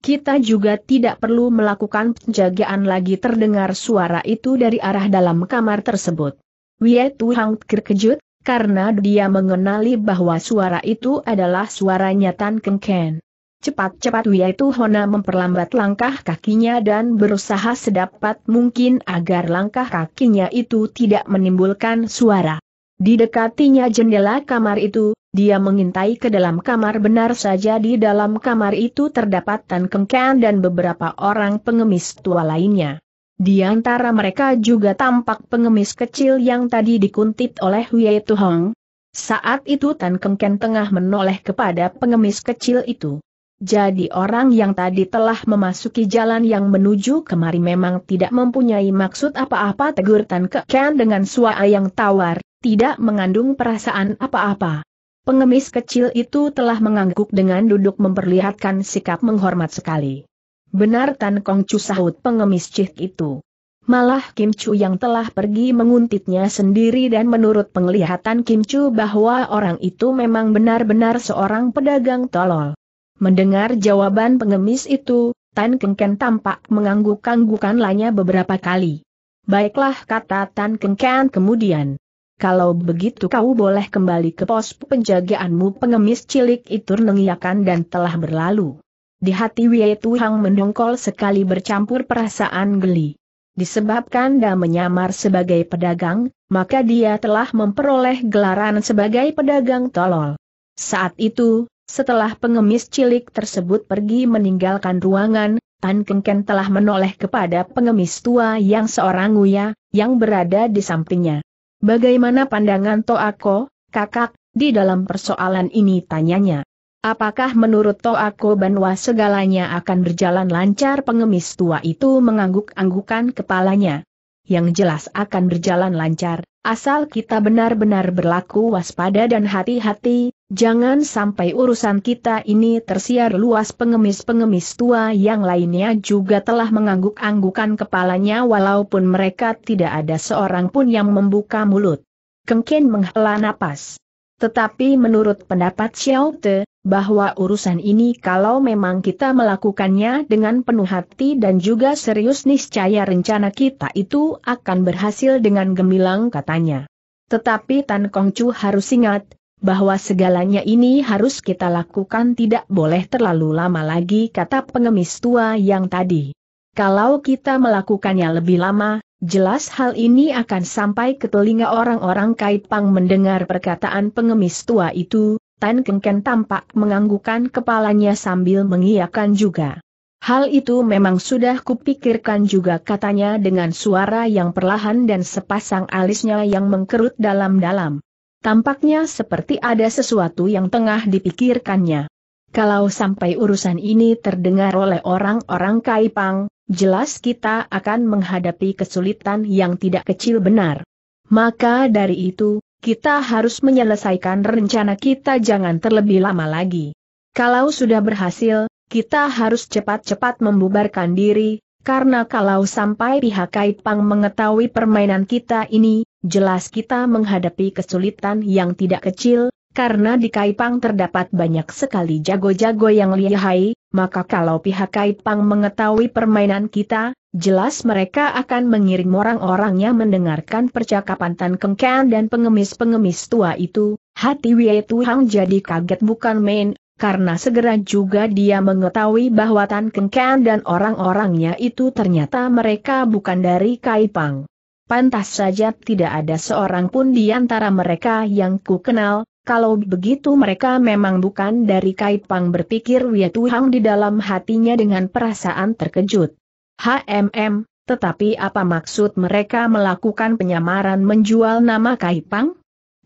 Kita juga tidak perlu melakukan penjagaan lagi terdengar suara itu dari arah dalam kamar tersebut. Wie Hang terkejut, karena dia mengenali bahwa suara itu adalah suara Tan Keng Ken. Cepat-cepat Wia itu Hona memperlambat langkah kakinya dan berusaha sedapat mungkin agar langkah kakinya itu tidak menimbulkan suara. Di dekatinya jendela kamar itu, dia mengintai ke dalam kamar benar saja di dalam kamar itu terdapat Tan Kengkan dan beberapa orang pengemis tua lainnya. Di antara mereka juga tampak pengemis kecil yang tadi dikuntit oleh Wei Tuhong. Saat itu Tan Kengken tengah menoleh kepada pengemis kecil itu. Jadi orang yang tadi telah memasuki jalan yang menuju kemari memang tidak mempunyai maksud apa-apa tegur Tan Kengken dengan suara yang tawar, tidak mengandung perasaan apa-apa. Pengemis kecil itu telah mengangguk dengan duduk memperlihatkan sikap menghormat sekali. Benar Tan Kong Chu sahut pengemis cik itu. Malah Kim Chu yang telah pergi menguntitnya sendiri dan menurut penglihatan Kim Chu bahwa orang itu memang benar-benar seorang pedagang tolol. Mendengar jawaban pengemis itu, Tan Keng Ken tampak mengangguk-anggukan lanya beberapa kali. Baiklah kata Tan Keng Ken kemudian. Kalau begitu kau boleh kembali ke pos penjagaanmu pengemis cilik itu nengiakan dan telah berlalu. Di hati Wei Tuhang mendongkol sekali bercampur perasaan geli. Disebabkan dia menyamar sebagai pedagang, maka dia telah memperoleh gelaran sebagai pedagang tolol. Saat itu, setelah pengemis cilik tersebut pergi meninggalkan ruangan, Tan Ken telah menoleh kepada pengemis tua yang seorang Uya, yang berada di sampingnya. Bagaimana pandangan Toako, kakak, di dalam persoalan ini tanyanya. Apakah menurut Toako Banwa segalanya akan berjalan lancar pengemis tua itu mengangguk-anggukan kepalanya. Yang jelas akan berjalan lancar, asal kita benar-benar berlaku waspada dan hati-hati, Jangan sampai urusan kita ini tersiar luas pengemis-pengemis tua yang lainnya juga telah mengangguk-anggukan kepalanya walaupun mereka tidak ada seorang pun yang membuka mulut. Kengken menghela napas. Tetapi menurut pendapat Xiao Te, bahwa urusan ini kalau memang kita melakukannya dengan penuh hati dan juga serius niscaya rencana kita itu akan berhasil dengan gemilang katanya. Tetapi Tan Kong Chu harus ingat, bahwa segalanya ini harus kita lakukan tidak boleh terlalu lama lagi kata pengemis tua yang tadi. Kalau kita melakukannya lebih lama, jelas hal ini akan sampai ke telinga orang-orang Kaipang mendengar perkataan pengemis tua itu, Tan Kengken tampak menganggukan kepalanya sambil mengiyakan juga. Hal itu memang sudah kupikirkan juga katanya dengan suara yang perlahan dan sepasang alisnya yang mengkerut dalam-dalam. Tampaknya seperti ada sesuatu yang tengah dipikirkannya. Kalau sampai urusan ini terdengar oleh orang-orang Kaipang, jelas kita akan menghadapi kesulitan yang tidak kecil benar. Maka dari itu, kita harus menyelesaikan rencana kita jangan terlebih lama lagi. Kalau sudah berhasil, kita harus cepat-cepat membubarkan diri, karena kalau sampai pihak Kaipang mengetahui permainan kita ini, jelas kita menghadapi kesulitan yang tidak kecil, karena di Kaipang terdapat banyak sekali jago-jago yang lihai, maka kalau pihak Kaipang mengetahui permainan kita, jelas mereka akan mengirim orang-orangnya mendengarkan percakapan Tan Kengkan dan pengemis-pengemis tua itu, hati Wei Tuhang jadi kaget bukan main, karena segera juga dia mengetahui bahwa Tan Kengkan dan orang-orangnya itu ternyata mereka bukan dari Kaipang. Pantas saja tidak ada seorang pun di antara mereka yang ku kenal, kalau begitu mereka memang bukan dari Kaipang berpikir Wia Tuhang di dalam hatinya dengan perasaan terkejut. HMM, tetapi apa maksud mereka melakukan penyamaran menjual nama Kaipang?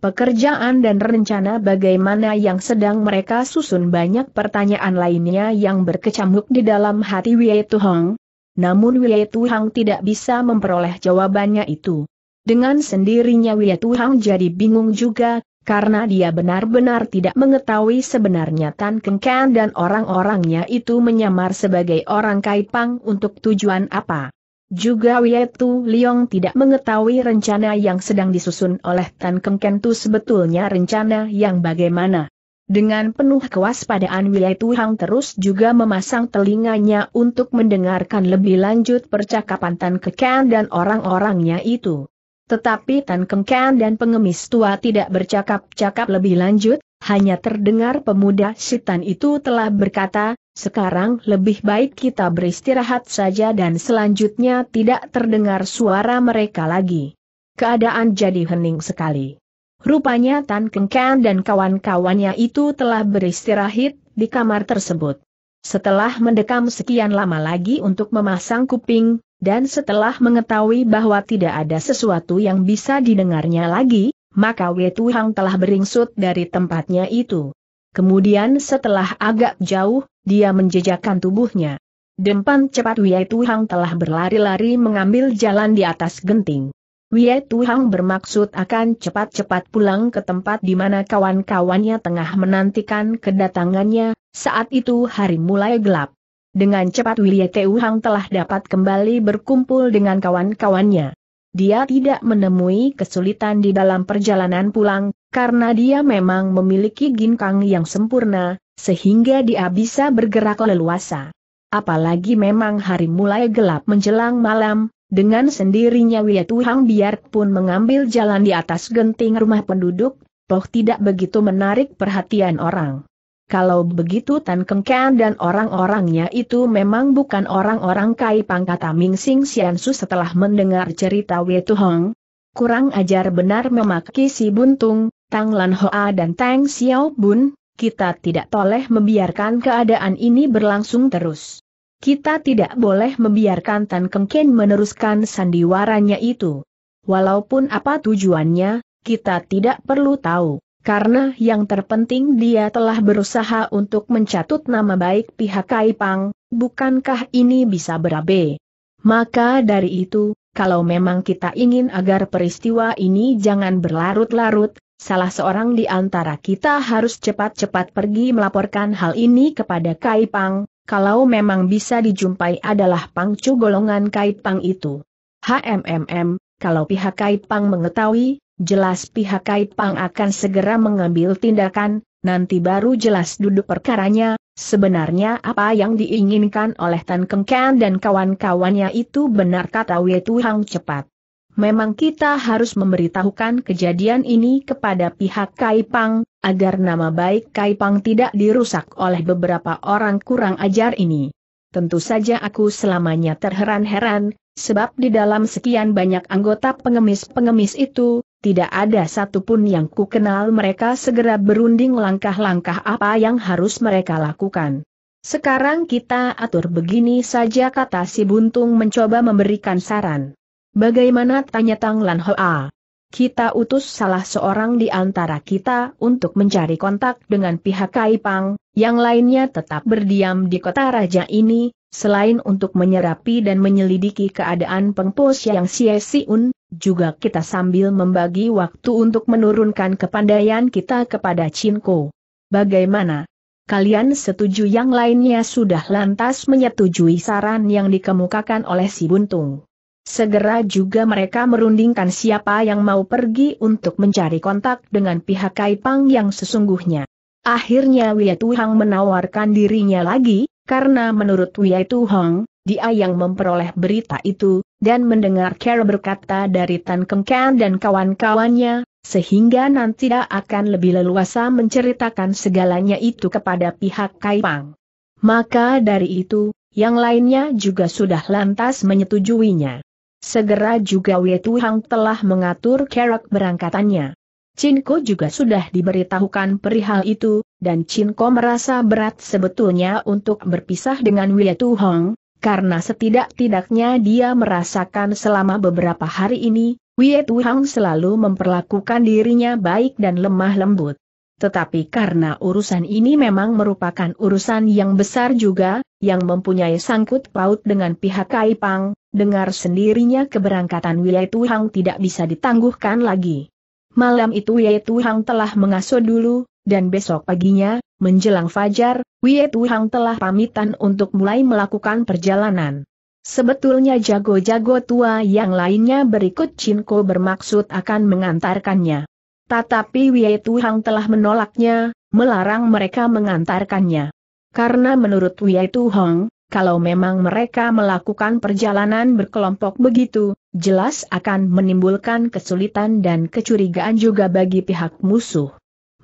Pekerjaan dan rencana bagaimana yang sedang mereka susun banyak pertanyaan lainnya yang berkecamuk di dalam hati Wei Tuhang, namun Wye Tuhang tidak bisa memperoleh jawabannya itu. Dengan sendirinya Wye Tuhang jadi bingung juga, karena dia benar-benar tidak mengetahui sebenarnya Tan Keng Kan dan orang-orangnya itu menyamar sebagai orang Kaipang untuk tujuan apa. Juga Tu Liong tidak mengetahui rencana yang sedang disusun oleh Tan Keng Kan itu sebetulnya rencana yang bagaimana. Dengan penuh kewaspadaan Wilai Tuhang terus juga memasang telinganya untuk mendengarkan lebih lanjut percakapan Tan Kekan dan orang-orangnya itu. Tetapi Tan Kekan dan pengemis tua tidak bercakap-cakap lebih lanjut, hanya terdengar pemuda sitan itu telah berkata, sekarang lebih baik kita beristirahat saja dan selanjutnya tidak terdengar suara mereka lagi. Keadaan jadi hening sekali. Rupanya Tan Keng Kan dan kawan-kawannya itu telah beristirahat di kamar tersebut. Setelah mendekam sekian lama lagi untuk memasang kuping, dan setelah mengetahui bahwa tidak ada sesuatu yang bisa didengarnya lagi, maka Wei Hang telah beringsut dari tempatnya itu. Kemudian setelah agak jauh, dia menjejakkan tubuhnya. Dempan cepat Wei Hang telah berlari-lari mengambil jalan di atas genting. Wie Tuhang bermaksud akan cepat-cepat pulang ke tempat di mana kawan-kawannya tengah menantikan kedatangannya, saat itu hari mulai gelap. Dengan cepat Wie Tuhang telah dapat kembali berkumpul dengan kawan-kawannya. Dia tidak menemui kesulitan di dalam perjalanan pulang, karena dia memang memiliki ginkang yang sempurna, sehingga dia bisa bergerak leluasa. Apalagi memang hari mulai gelap menjelang malam, dengan sendirinya Wei Tuhang biarpun mengambil jalan di atas genting rumah penduduk, toh tidak begitu menarik perhatian orang. Kalau begitu Tan Kengkian dan orang-orangnya itu memang bukan orang-orang kai pangkat Ming Sing Sian Su setelah mendengar cerita Wei Tuhang. Kurang ajar benar memaki si Buntung, Tang Lan Hoa dan Tang Xiao Bun, kita tidak toleh membiarkan keadaan ini berlangsung terus. Kita tidak boleh membiarkan Tan Keng meneruskan sandiwaranya itu. Walaupun apa tujuannya, kita tidak perlu tahu, karena yang terpenting dia telah berusaha untuk mencatut nama baik pihak Kaipang, bukankah ini bisa berabe? Maka dari itu, kalau memang kita ingin agar peristiwa ini jangan berlarut-larut, salah seorang di antara kita harus cepat-cepat pergi melaporkan hal ini kepada Kaipang, kalau memang bisa dijumpai adalah pangcu golongan kait pang itu. HMMM, kalau pihak kait pang mengetahui, jelas pihak kait pang akan segera mengambil tindakan, nanti baru jelas duduk perkaranya, sebenarnya apa yang diinginkan oleh Tan Kengkan dan kawan-kawannya itu benar kata Wetu Hang cepat. Memang kita harus memberitahukan kejadian ini kepada pihak Kaipang, agar nama baik Kaipang tidak dirusak oleh beberapa orang kurang ajar ini. Tentu saja aku selamanya terheran-heran, sebab di dalam sekian banyak anggota pengemis-pengemis itu, tidak ada satupun yang ku kenal mereka segera berunding langkah-langkah apa yang harus mereka lakukan. Sekarang kita atur begini saja kata si Buntung mencoba memberikan saran. Bagaimana tanya Tang Lan Hoa? kita utus salah seorang di antara kita untuk mencari kontak dengan pihak Kaipang, yang lainnya tetap berdiam di kota raja ini, selain untuk menyerapi dan menyelidiki keadaan pengpos yang siesiun, juga kita sambil membagi waktu untuk menurunkan kepandaian kita kepada Cinko. Bagaimana? Kalian setuju yang lainnya sudah lantas menyetujui saran yang dikemukakan oleh si Buntung. Segera juga mereka merundingkan siapa yang mau pergi untuk mencari kontak dengan pihak Kaipang yang sesungguhnya. Akhirnya Wei Tuhang menawarkan dirinya lagi, karena menurut Wei Tuhang, dia yang memperoleh berita itu, dan mendengar Kera berkata dari Tan Keng dan kawan-kawannya, sehingga nanti dia akan lebih leluasa menceritakan segalanya itu kepada pihak Kaipang. Maka dari itu, yang lainnya juga sudah lantas menyetujuinya. Segera juga Wei Tuhang telah mengatur kerak berangkatannya. Cinko juga sudah diberitahukan perihal itu, dan Cinko merasa berat sebetulnya untuk berpisah dengan Wei Tuhang, karena setidak-tidaknya dia merasakan selama beberapa hari ini, Wei Tuhang selalu memperlakukan dirinya baik dan lemah lembut. Tetapi karena urusan ini memang merupakan urusan yang besar juga, yang mempunyai sangkut paut dengan pihak Kaipang, dengar sendirinya keberangkatan Wei Tuhang tidak bisa ditangguhkan lagi. Malam itu Wei Tuhang telah mengasuh dulu, dan besok paginya, menjelang fajar, Wei Tuhang telah pamitan untuk mulai melakukan perjalanan. Sebetulnya jago-jago tua yang lainnya berikut Cinco bermaksud akan mengantarkannya. Tetapi Wei Tuhang telah menolaknya, melarang mereka mengantarkannya. Karena menurut Wei Tuhang, kalau memang mereka melakukan perjalanan berkelompok begitu, jelas akan menimbulkan kesulitan dan kecurigaan juga bagi pihak musuh.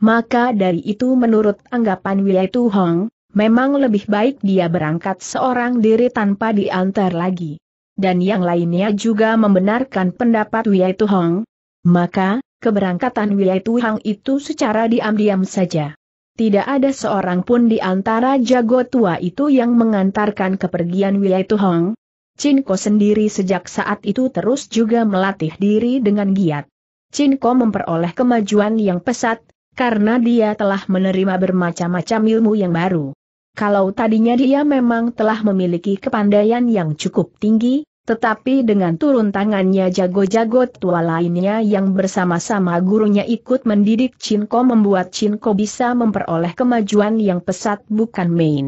Maka dari itu menurut anggapan Wilai Hong, memang lebih baik dia berangkat seorang diri tanpa diantar lagi. Dan yang lainnya juga membenarkan pendapat Wilai Hong. Maka, keberangkatan Wilai Hong itu secara diam-diam saja. Tidak ada seorang pun di antara jago tua itu yang mengantarkan kepergian wilayah Tuhong. Cinko sendiri sejak saat itu terus juga melatih diri dengan giat. Cinko memperoleh kemajuan yang pesat, karena dia telah menerima bermacam-macam ilmu yang baru. Kalau tadinya dia memang telah memiliki kepandaian yang cukup tinggi, tetapi dengan turun tangannya jago-jago tua lainnya yang bersama-sama gurunya ikut mendidik Cinko membuat Cinko bisa memperoleh kemajuan yang pesat bukan main.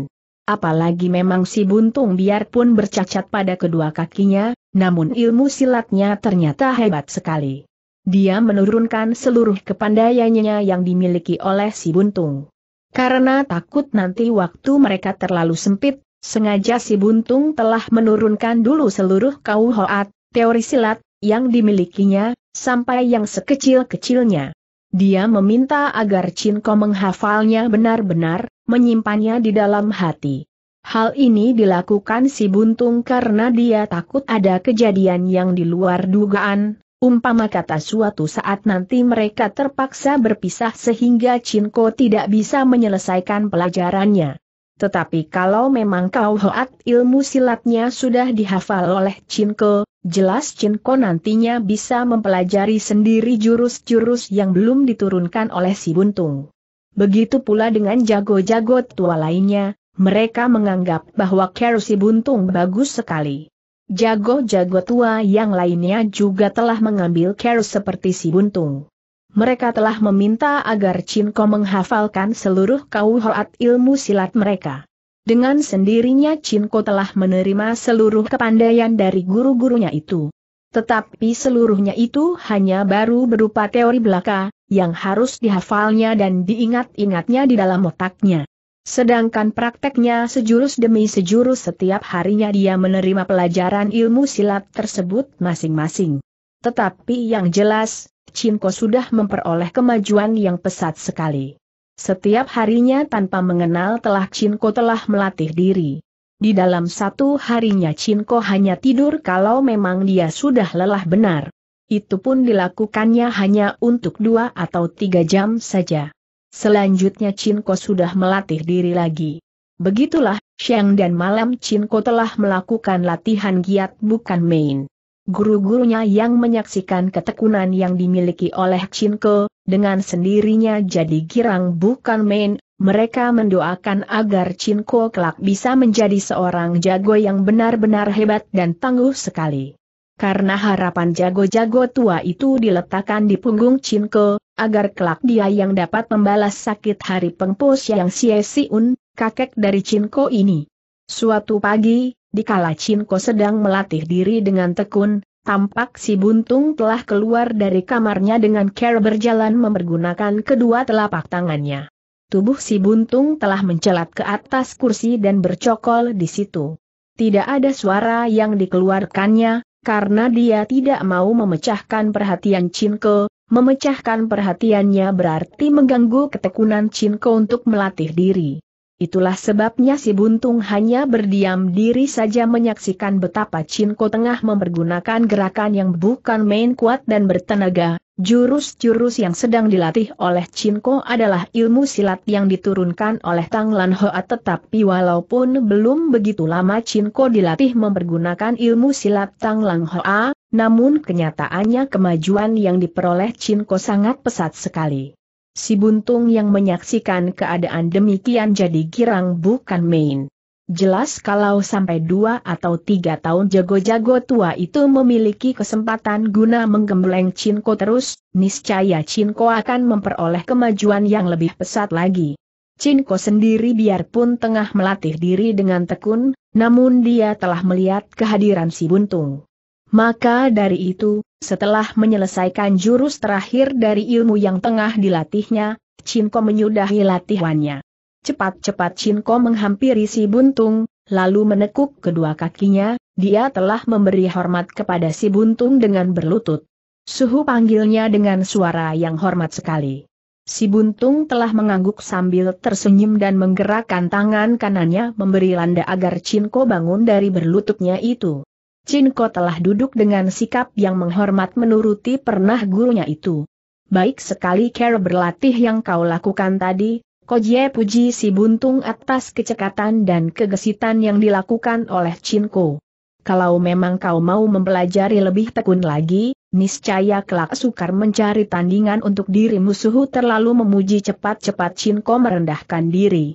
Apalagi memang si buntung biarpun bercacat pada kedua kakinya, namun ilmu silatnya ternyata hebat sekali. Dia menurunkan seluruh kepandaiannya yang dimiliki oleh si buntung. Karena takut nanti waktu mereka terlalu sempit, Sengaja si Buntung telah menurunkan dulu seluruh kau hoat, teori silat, yang dimilikinya, sampai yang sekecil-kecilnya. Dia meminta agar Cinko menghafalnya benar-benar, menyimpannya di dalam hati. Hal ini dilakukan si Buntung karena dia takut ada kejadian yang di luar dugaan, umpama kata suatu saat nanti mereka terpaksa berpisah sehingga Cinko tidak bisa menyelesaikan pelajarannya. Tetapi kalau memang kau hoat ilmu silatnya sudah dihafal oleh Cinko, jelas Cinko nantinya bisa mempelajari sendiri jurus-jurus yang belum diturunkan oleh si Buntung. Begitu pula dengan jago-jago tua lainnya, mereka menganggap bahwa Kero si Buntung bagus sekali. Jago-jago tua yang lainnya juga telah mengambil Kero seperti si Buntung mereka telah meminta agar Chin Ko menghafalkan seluruh kauhoat ilmu silat mereka. Dengan sendirinya Chin Ko telah menerima seluruh kepandaian dari guru-gurunya itu. Tetapi seluruhnya itu hanya baru berupa teori belaka, yang harus dihafalnya dan diingat-ingatnya di dalam otaknya. Sedangkan prakteknya sejurus demi sejurus setiap harinya dia menerima pelajaran ilmu silat tersebut masing-masing. Tetapi yang jelas, Cinko sudah memperoleh kemajuan yang pesat sekali. Setiap harinya tanpa mengenal telah Cinko telah melatih diri. Di dalam satu harinya Cinko hanya tidur kalau memang dia sudah lelah benar. Itu pun dilakukannya hanya untuk dua atau tiga jam saja. Selanjutnya Cinko sudah melatih diri lagi. Begitulah, siang dan malam Cinko telah melakukan latihan giat bukan main. Guru-gurunya yang menyaksikan ketekunan yang dimiliki oleh Chinko, dengan sendirinya jadi girang bukan main, mereka mendoakan agar Chinko kelak bisa menjadi seorang jago yang benar-benar hebat dan tangguh sekali. Karena harapan jago-jago tua itu diletakkan di punggung Chinko, agar kelak dia yang dapat membalas sakit hari pengpos yang sia Siun, kakek dari Chinko ini. Suatu pagi, dikala Cinko sedang melatih diri dengan tekun, tampak si buntung telah keluar dari kamarnya dengan care berjalan mempergunakan kedua telapak tangannya. Tubuh si buntung telah mencelat ke atas kursi dan bercokol di situ. Tidak ada suara yang dikeluarkannya, karena dia tidak mau memecahkan perhatian Cinko, memecahkan perhatiannya berarti mengganggu ketekunan Cinko untuk melatih diri. Itulah sebabnya si Buntung hanya berdiam diri saja menyaksikan betapa Cinko tengah mempergunakan gerakan yang bukan main kuat dan bertenaga. Jurus-jurus yang sedang dilatih oleh Cinko adalah ilmu silat yang diturunkan oleh Tang Lan Hoa tetapi walaupun belum begitu lama Cinko dilatih mempergunakan ilmu silat Tang Lan Hoa, namun kenyataannya kemajuan yang diperoleh Cinko sangat pesat sekali. Si buntung yang menyaksikan keadaan demikian jadi girang bukan main. Jelas kalau sampai dua atau tiga tahun jago-jago tua itu memiliki kesempatan guna menggembleng Cinko terus, niscaya Cinko akan memperoleh kemajuan yang lebih pesat lagi. Cinko sendiri biarpun tengah melatih diri dengan tekun, namun dia telah melihat kehadiran si buntung. Maka dari itu, setelah menyelesaikan jurus terakhir dari ilmu yang tengah dilatihnya, Cinko menyudahi latihannya. Cepat-cepat Cinko menghampiri si buntung, lalu menekuk kedua kakinya, dia telah memberi hormat kepada si buntung dengan berlutut. Suhu panggilnya dengan suara yang hormat sekali. Si buntung telah mengangguk sambil tersenyum dan menggerakkan tangan kanannya memberi landa agar Cinko bangun dari berlututnya itu. Cinko telah duduk dengan sikap yang menghormat menuruti pernah gurunya itu. Baik sekali care berlatih yang kau lakukan tadi, Kojie puji si buntung atas kecekatan dan kegesitan yang dilakukan oleh Cinko. Kalau memang kau mau mempelajari lebih tekun lagi, niscaya kelak sukar mencari tandingan untuk dirimu suhu terlalu memuji cepat-cepat Cinko merendahkan diri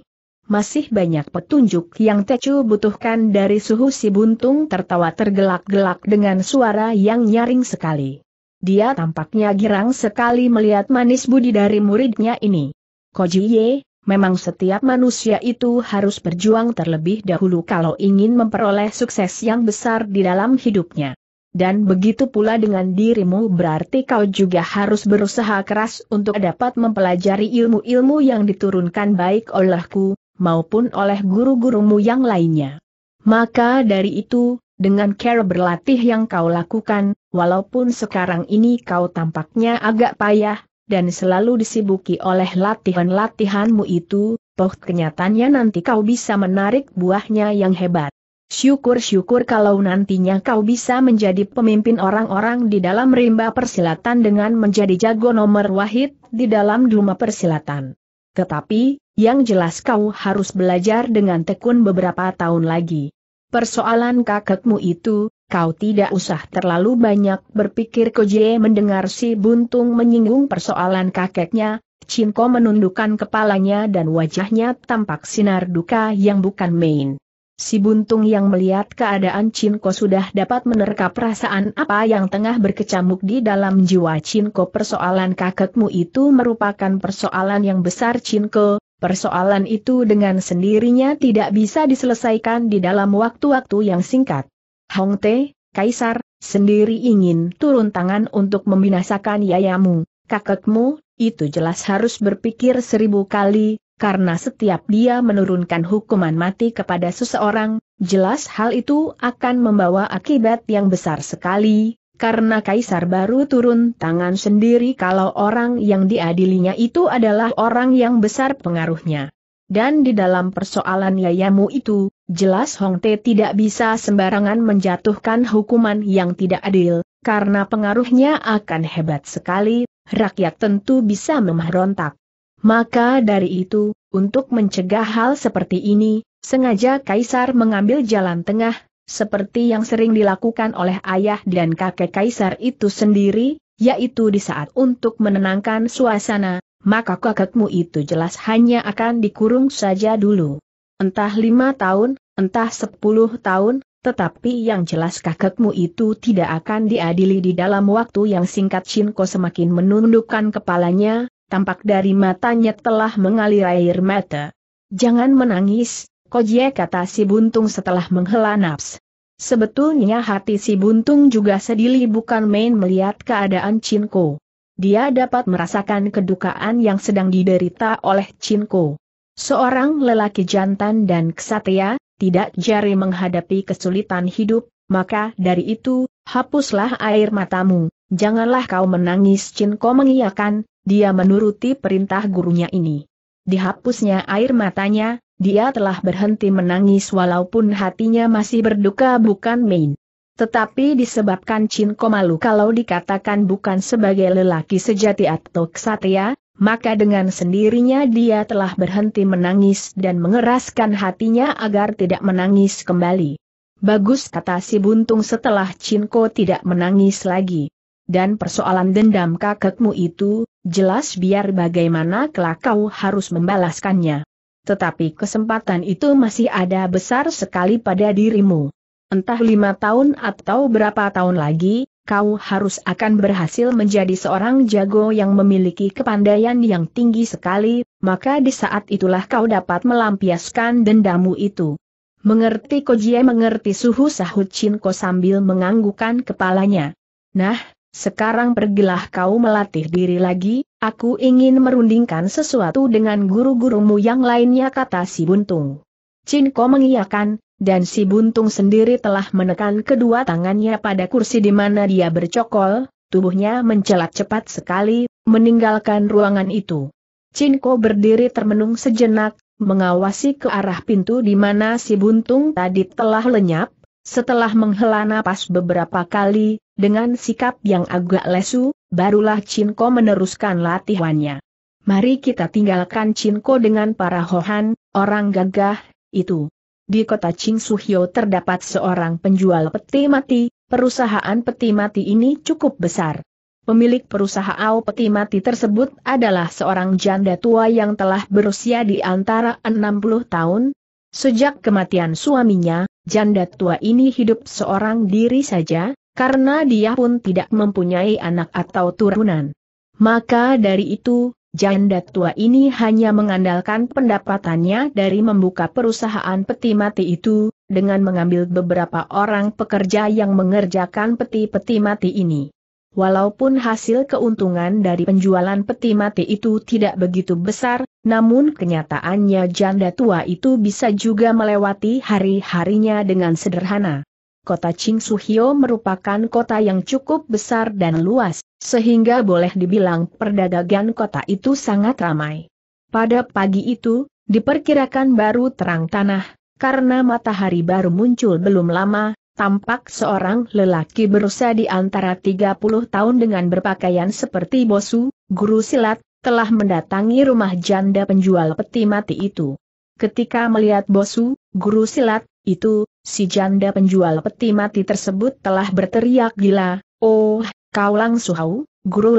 masih banyak petunjuk yang Tecu butuhkan dari suhu si buntung tertawa tergelak-gelak dengan suara yang nyaring sekali. Dia tampaknya girang sekali melihat manis budi dari muridnya ini. Kojiye, memang setiap manusia itu harus berjuang terlebih dahulu kalau ingin memperoleh sukses yang besar di dalam hidupnya. Dan begitu pula dengan dirimu berarti kau juga harus berusaha keras untuk dapat mempelajari ilmu-ilmu yang diturunkan baik olehku, maupun oleh guru-gurumu yang lainnya. Maka dari itu, dengan care berlatih yang kau lakukan, walaupun sekarang ini kau tampaknya agak payah, dan selalu disibuki oleh latihan-latihanmu itu, toh kenyataannya nanti kau bisa menarik buahnya yang hebat. Syukur-syukur kalau nantinya kau bisa menjadi pemimpin orang-orang di dalam rimba persilatan dengan menjadi jago nomor wahid di dalam duma persilatan. Tetapi, yang jelas kau harus belajar dengan tekun beberapa tahun lagi. Persoalan kakekmu itu, kau tidak usah terlalu banyak berpikir Koje mendengar si Buntung menyinggung persoalan kakeknya, Cinko menundukkan kepalanya dan wajahnya tampak sinar duka yang bukan main. Si buntung yang melihat keadaan Cinko sudah dapat menerka perasaan apa yang tengah berkecamuk di dalam jiwa Cinko. Persoalan kakekmu itu merupakan persoalan yang besar Cinko, Persoalan itu dengan sendirinya tidak bisa diselesaikan di dalam waktu-waktu yang singkat. Hong Te, Kaisar, sendiri ingin turun tangan untuk membinasakan yayamu, kakekmu, itu jelas harus berpikir seribu kali, karena setiap dia menurunkan hukuman mati kepada seseorang, jelas hal itu akan membawa akibat yang besar sekali, karena kaisar baru turun tangan sendiri kalau orang yang diadilinya itu adalah orang yang besar pengaruhnya. Dan di dalam persoalan yayamu itu, jelas Hong Te tidak bisa sembarangan menjatuhkan hukuman yang tidak adil, karena pengaruhnya akan hebat sekali, rakyat tentu bisa memberontak. Maka dari itu, untuk mencegah hal seperti ini, sengaja Kaisar mengambil jalan tengah, seperti yang sering dilakukan oleh ayah dan kakek kaisar itu sendiri, yaitu di saat untuk menenangkan suasana, maka kakekmu itu jelas hanya akan dikurung saja dulu. Entah lima tahun, entah sepuluh tahun, tetapi yang jelas kakekmu itu tidak akan diadili di dalam waktu yang singkat Shinko semakin menundukkan kepalanya, tampak dari matanya telah mengalir air mata. Jangan menangis, Kojie kata si buntung setelah menghela naps. Sebetulnya hati si buntung juga sedili bukan main melihat keadaan Cinko. Dia dapat merasakan kedukaan yang sedang diderita oleh Cinko. Seorang lelaki jantan dan kesatria, tidak jari menghadapi kesulitan hidup, maka dari itu, hapuslah air matamu, janganlah kau menangis Cinko mengiyakan, dia menuruti perintah gurunya ini. Dihapusnya air matanya, dia telah berhenti menangis walaupun hatinya masih berduka bukan main. Tetapi disebabkan Cinko malu kalau dikatakan bukan sebagai lelaki sejati atau ksatria, maka dengan sendirinya dia telah berhenti menangis dan mengeraskan hatinya agar tidak menangis kembali. Bagus kata si buntung setelah Cinko tidak menangis lagi. Dan persoalan dendam kakekmu itu, jelas biar bagaimana kelak kau harus membalaskannya tetapi kesempatan itu masih ada besar sekali pada dirimu. Entah lima tahun atau berapa tahun lagi, kau harus akan berhasil menjadi seorang jago yang memiliki kepandaian yang tinggi sekali, maka di saat itulah kau dapat melampiaskan dendamu itu. Mengerti Kojie mengerti suhu sahut Cinko sambil menganggukkan kepalanya. Nah, sekarang pergilah kau melatih diri lagi, Aku ingin merundingkan sesuatu dengan guru-gurumu yang lainnya kata si Buntung. Cinko mengiyakan, dan si Buntung sendiri telah menekan kedua tangannya pada kursi di mana dia bercokol, tubuhnya mencelat cepat sekali, meninggalkan ruangan itu. Cinko berdiri termenung sejenak, mengawasi ke arah pintu di mana si Buntung tadi telah lenyap, setelah menghela napas beberapa kali, dengan sikap yang agak lesu, barulah Cinko meneruskan latihannya. Mari kita tinggalkan Cinko dengan para Hohan, orang gagah, itu. Di kota Suhyo terdapat seorang penjual peti mati, perusahaan peti mati ini cukup besar. Pemilik perusahaan peti mati tersebut adalah seorang janda tua yang telah berusia di antara 60 tahun. Sejak kematian suaminya, janda tua ini hidup seorang diri saja, karena dia pun tidak mempunyai anak atau turunan. Maka dari itu, janda tua ini hanya mengandalkan pendapatannya dari membuka perusahaan peti mati itu, dengan mengambil beberapa orang pekerja yang mengerjakan peti-peti mati ini. Walaupun hasil keuntungan dari penjualan peti mati itu tidak begitu besar, namun kenyataannya janda tua itu bisa juga melewati hari-harinya dengan sederhana kota Qingsuhyo merupakan kota yang cukup besar dan luas, sehingga boleh dibilang perdagangan kota itu sangat ramai. Pada pagi itu, diperkirakan baru terang tanah, karena matahari baru muncul belum lama, tampak seorang lelaki berusia di antara 30 tahun dengan berpakaian seperti bosu, guru silat, telah mendatangi rumah janda penjual peti mati itu. Ketika melihat bosu, guru silat, itu, si janda penjual peti mati tersebut telah berteriak gila, Oh, kau Lang Suhau, Guru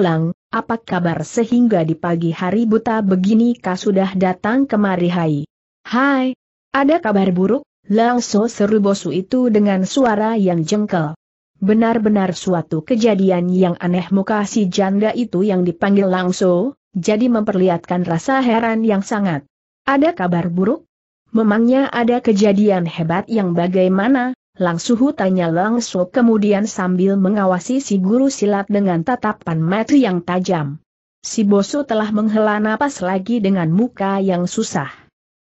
apa kabar sehingga di pagi hari buta begini kau sudah datang kemari hai? Hai, ada kabar buruk? Langso seru bosu itu dengan suara yang jengkel. Benar-benar suatu kejadian yang aneh muka si janda itu yang dipanggil langsung, jadi memperlihatkan rasa heran yang sangat. Ada kabar buruk? Memangnya ada kejadian hebat yang bagaimana? Langsung tanya langsung kemudian sambil mengawasi si guru silat dengan tatapan mata yang tajam. Si Bosu telah menghela napas lagi dengan muka yang susah.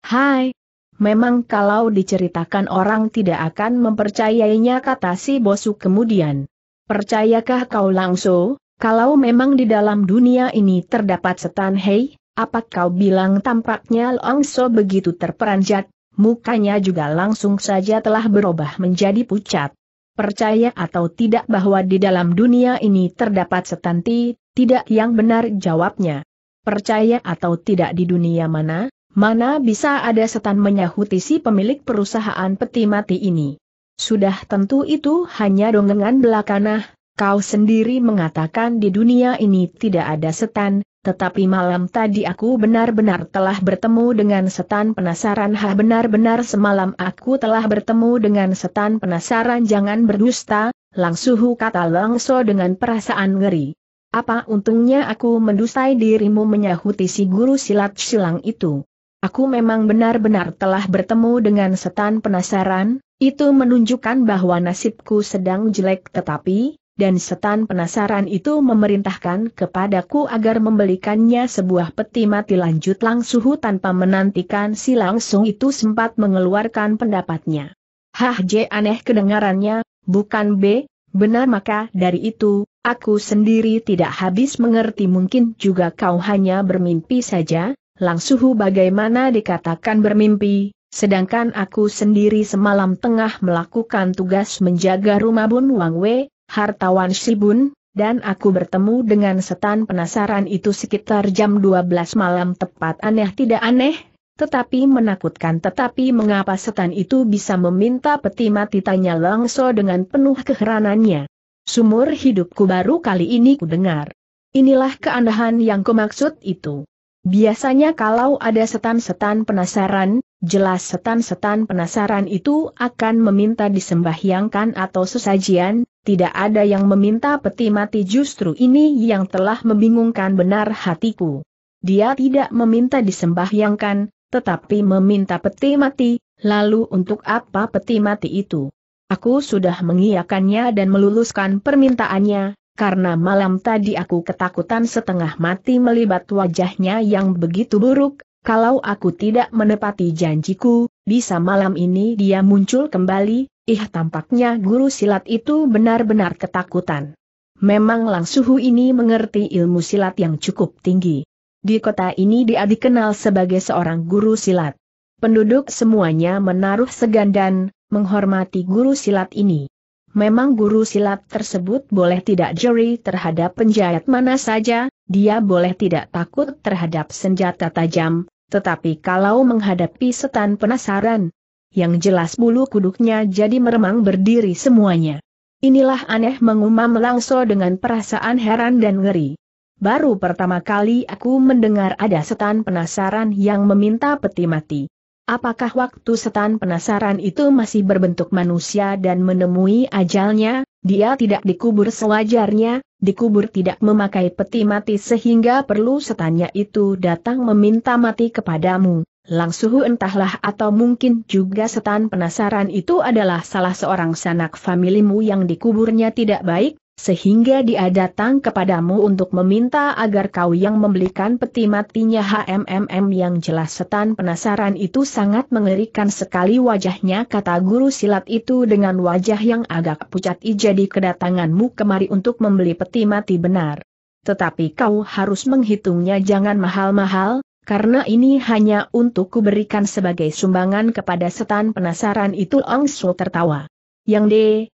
Hai, memang kalau diceritakan orang tidak akan mempercayainya kata si Bosu kemudian. Percayakah kau langsung, kalau memang di dalam dunia ini terdapat setan hei? Apa kau bilang tampaknya So begitu terperanjat, mukanya juga langsung saja telah berubah menjadi pucat. Percaya atau tidak bahwa di dalam dunia ini terdapat setanti, tidak yang benar jawabnya. Percaya atau tidak di dunia mana, mana bisa ada setan menyahuti si pemilik perusahaan peti mati ini. Sudah tentu itu hanya dongengan belakanah, kau sendiri mengatakan di dunia ini tidak ada setan, tetapi malam tadi aku benar-benar telah bertemu dengan setan penasaran ha benar-benar semalam aku telah bertemu dengan setan penasaran jangan berdusta, langsuhu kata Langso dengan perasaan ngeri. Apa untungnya aku mendustai dirimu menyahuti si guru silat silang itu. Aku memang benar-benar telah bertemu dengan setan penasaran, itu menunjukkan bahwa nasibku sedang jelek tetapi, dan setan penasaran itu memerintahkan kepadaku agar membelikannya sebuah peti mati lanjut Langsuhu tanpa menantikan si Langsung itu sempat mengeluarkan pendapatnya. Hah J aneh kedengarannya, bukan B, benar maka dari itu, aku sendiri tidak habis mengerti mungkin juga kau hanya bermimpi saja, Langsuhu bagaimana dikatakan bermimpi, sedangkan aku sendiri semalam tengah melakukan tugas menjaga rumah Bun Wang Wei, hartawan Shibun, dan aku bertemu dengan setan penasaran itu sekitar jam 12 malam tepat aneh tidak aneh, tetapi menakutkan tetapi mengapa setan itu bisa meminta peti mati tanya Langso dengan penuh keheranannya. Sumur hidupku baru kali ini kudengar. Inilah keandahan yang kumaksud itu. Biasanya kalau ada setan-setan penasaran, jelas setan-setan penasaran itu akan meminta disembahyangkan atau sesajian, tidak ada yang meminta peti mati justru ini yang telah membingungkan benar hatiku. Dia tidak meminta disembahyangkan, tetapi meminta peti mati, lalu untuk apa peti mati itu? Aku sudah mengiyakannya dan meluluskan permintaannya, karena malam tadi aku ketakutan setengah mati melibat wajahnya yang begitu buruk, kalau aku tidak menepati janjiku, bisa malam ini dia muncul kembali, Ih tampaknya guru silat itu benar-benar ketakutan. Memang Langsuhu ini mengerti ilmu silat yang cukup tinggi. Di kota ini dia dikenal sebagai seorang guru silat. Penduduk semuanya menaruh segan dan menghormati guru silat ini. Memang guru silat tersebut boleh tidak juri terhadap penjahat mana saja, dia boleh tidak takut terhadap senjata tajam, tetapi kalau menghadapi setan penasaran, yang jelas bulu kuduknya jadi meremang berdiri semuanya. Inilah aneh mengumam Langso dengan perasaan heran dan ngeri. Baru pertama kali aku mendengar ada setan penasaran yang meminta peti mati. Apakah waktu setan penasaran itu masih berbentuk manusia dan menemui ajalnya, dia tidak dikubur sewajarnya, dikubur tidak memakai peti mati sehingga perlu setannya itu datang meminta mati kepadamu. Langsuhu entahlah atau mungkin juga setan penasaran itu adalah salah seorang sanak familimu yang dikuburnya tidak baik, sehingga dia datang kepadamu untuk meminta agar kau yang membelikan peti matinya HMMM yang jelas setan penasaran itu sangat mengerikan sekali wajahnya kata guru silat itu dengan wajah yang agak pucat jadi kedatanganmu kemari untuk membeli peti mati benar. Tetapi kau harus menghitungnya jangan mahal-mahal, karena ini hanya untuk kuberikan sebagai sumbangan kepada setan penasaran itu Ong Su tertawa. Yang D,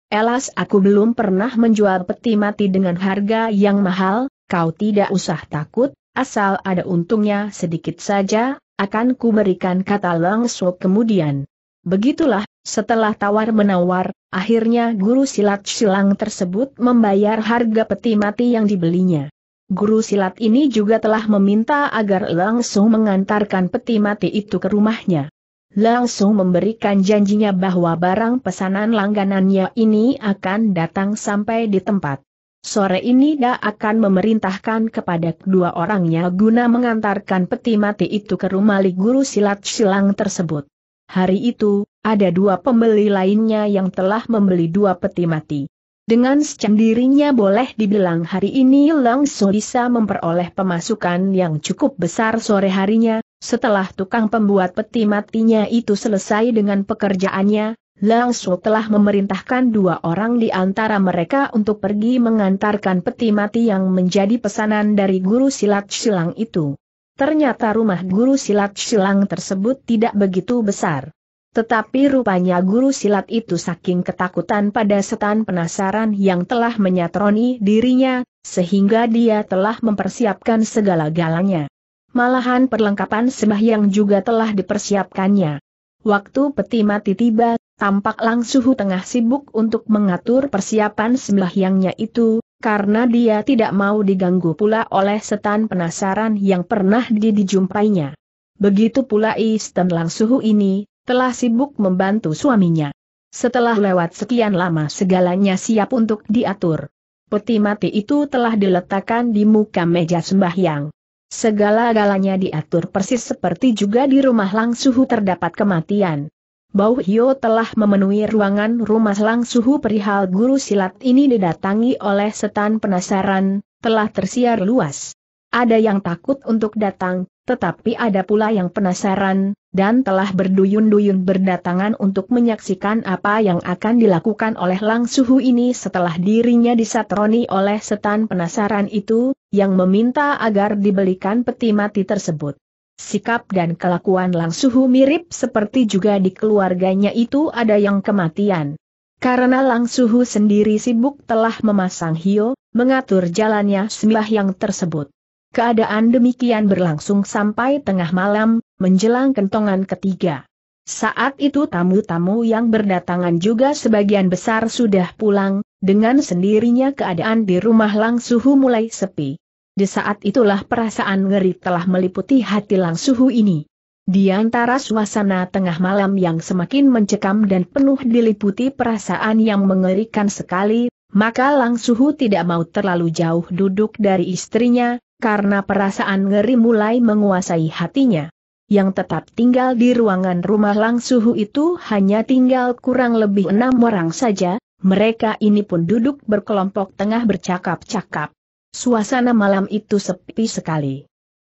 elas aku belum pernah menjual peti mati dengan harga yang mahal, kau tidak usah takut, asal ada untungnya sedikit saja, akan kuberikan kata Long Su kemudian. Begitulah, setelah tawar-menawar, akhirnya guru silat silang tersebut membayar harga peti mati yang dibelinya. Guru silat ini juga telah meminta agar langsung mengantarkan peti mati itu ke rumahnya. Langsung memberikan janjinya bahwa barang pesanan langganannya ini akan datang sampai di tempat. Sore ini dia akan memerintahkan kepada dua orangnya guna mengantarkan peti mati itu ke rumah li guru silat silang tersebut. Hari itu, ada dua pembeli lainnya yang telah membeli dua peti mati. Dengan secendirinya boleh dibilang hari ini langsung bisa memperoleh pemasukan yang cukup besar sore harinya, setelah tukang pembuat peti matinya itu selesai dengan pekerjaannya, langsung telah memerintahkan dua orang di antara mereka untuk pergi mengantarkan peti mati yang menjadi pesanan dari guru silat silang itu. Ternyata rumah guru silat silang tersebut tidak begitu besar. Tetapi rupanya guru silat itu saking ketakutan pada setan penasaran yang telah menyatroni dirinya, sehingga dia telah mempersiapkan segala galanya. Malahan perlengkapan yang juga telah dipersiapkannya. Waktu peti mati tiba, tampak Langsuhu tengah sibuk untuk mengatur persiapan yangnya itu, karena dia tidak mau diganggu pula oleh setan penasaran yang pernah dijumpainya. Begitu pula Isten Langsuhu ini, telah sibuk membantu suaminya. Setelah lewat sekian lama segalanya siap untuk diatur. Peti mati itu telah diletakkan di muka meja sembahyang. Segala-galanya diatur persis seperti juga di rumah langsuhu terdapat kematian. Bau Hyo telah memenuhi ruangan rumah langsuhu perihal guru silat ini didatangi oleh setan penasaran, telah tersiar luas. Ada yang takut untuk datang, tetapi ada pula yang penasaran, dan telah berduyun-duyun berdatangan untuk menyaksikan apa yang akan dilakukan oleh Lang Suhu ini setelah dirinya disatroni oleh setan penasaran itu, yang meminta agar dibelikan peti mati tersebut. Sikap dan kelakuan Lang Suhu mirip seperti juga di keluarganya itu ada yang kematian. Karena Lang Suhu sendiri sibuk telah memasang hio, mengatur jalannya yang tersebut. Keadaan demikian berlangsung sampai tengah malam, menjelang kentongan ketiga. Saat itu tamu-tamu yang berdatangan juga sebagian besar sudah pulang, dengan sendirinya keadaan di rumah Langsuhu mulai sepi. Di saat itulah perasaan ngeri telah meliputi hati Langsuhu ini. Di antara suasana tengah malam yang semakin mencekam dan penuh diliputi perasaan yang mengerikan sekali, maka Langsuhu tidak mau terlalu jauh duduk dari istrinya, karena perasaan ngeri mulai menguasai hatinya. Yang tetap tinggal di ruangan rumah Langsuhu itu hanya tinggal kurang lebih enam orang saja, mereka ini pun duduk berkelompok tengah bercakap-cakap. Suasana malam itu sepi sekali.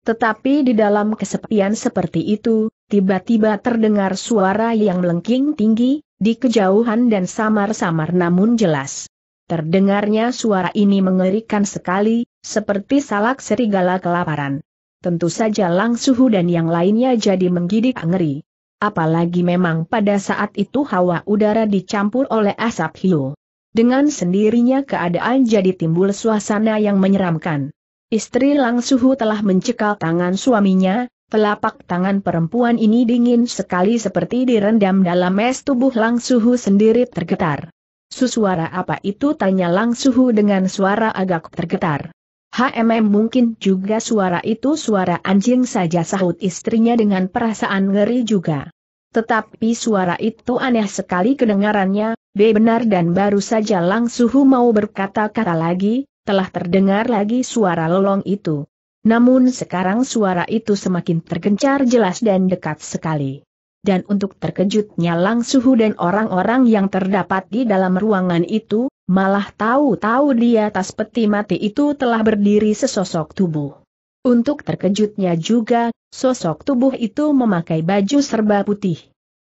Tetapi di dalam kesepian seperti itu, tiba-tiba terdengar suara yang melengking tinggi, di kejauhan dan samar-samar namun jelas. Terdengarnya suara ini mengerikan sekali, seperti salak serigala kelaparan. Tentu saja Lang Suhu dan yang lainnya jadi menggidik ngeri. Apalagi memang pada saat itu hawa udara dicampur oleh asap hiu. Dengan sendirinya keadaan jadi timbul suasana yang menyeramkan. Istri Lang Suhu telah mencekal tangan suaminya, telapak tangan perempuan ini dingin sekali seperti direndam dalam es tubuh Lang Suhu sendiri tergetar. Susuara apa itu tanya Lang Suhu dengan suara agak tergetar. HMM mungkin juga suara itu suara anjing saja sahut istrinya dengan perasaan ngeri juga. Tetapi suara itu aneh sekali kedengarannya, B benar dan baru saja Langsuhu mau berkata-kata lagi, telah terdengar lagi suara lolong itu. Namun sekarang suara itu semakin tergencar jelas dan dekat sekali dan untuk terkejutnya Lang Suhu dan orang-orang yang terdapat di dalam ruangan itu, malah tahu-tahu di atas peti mati itu telah berdiri sesosok tubuh. Untuk terkejutnya juga, sosok tubuh itu memakai baju serba putih.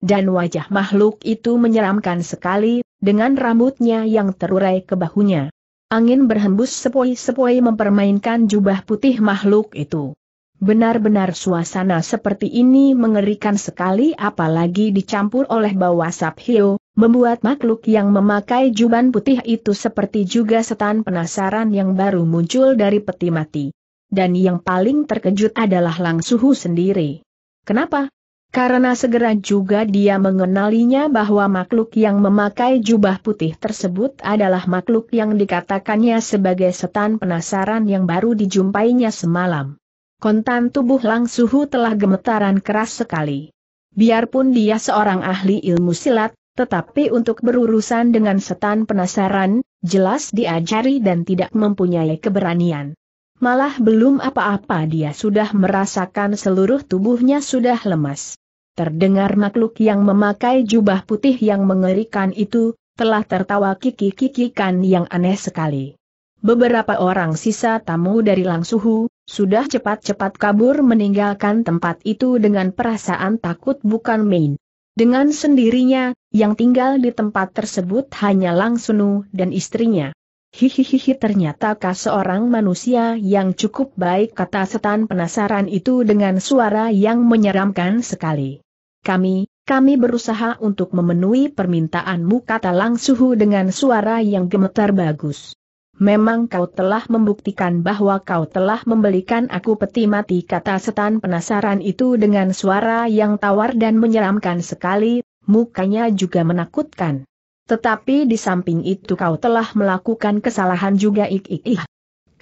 Dan wajah makhluk itu menyeramkan sekali, dengan rambutnya yang terurai ke bahunya. Angin berhembus sepoi-sepoi mempermainkan jubah putih makhluk itu. Benar-benar suasana seperti ini mengerikan sekali apalagi dicampur oleh bau asap hiu, membuat makhluk yang memakai jubah putih itu seperti juga setan penasaran yang baru muncul dari peti mati. Dan yang paling terkejut adalah Lang Suhu sendiri. Kenapa? Karena segera juga dia mengenalinya bahwa makhluk yang memakai jubah putih tersebut adalah makhluk yang dikatakannya sebagai setan penasaran yang baru dijumpainya semalam kontan tubuh Lang Suhu telah gemetaran keras sekali. Biarpun dia seorang ahli ilmu silat, tetapi untuk berurusan dengan setan penasaran, jelas diajari dan tidak mempunyai keberanian. Malah belum apa-apa dia sudah merasakan seluruh tubuhnya sudah lemas. Terdengar makhluk yang memakai jubah putih yang mengerikan itu, telah tertawa kiki-kikikan yang aneh sekali. Beberapa orang sisa tamu dari Langsuhu, sudah cepat-cepat kabur meninggalkan tempat itu dengan perasaan takut bukan main. Dengan sendirinya, yang tinggal di tempat tersebut hanya Langsunu dan istrinya. Hihihihi kah seorang manusia yang cukup baik kata setan penasaran itu dengan suara yang menyeramkan sekali. Kami, kami berusaha untuk memenuhi permintaanmu kata Langsuhu dengan suara yang gemetar bagus. Memang kau telah membuktikan bahwa kau telah membelikan aku peti mati kata setan penasaran itu dengan suara yang tawar dan menyeramkan sekali, mukanya juga menakutkan. Tetapi di samping itu kau telah melakukan kesalahan juga ik ik ik.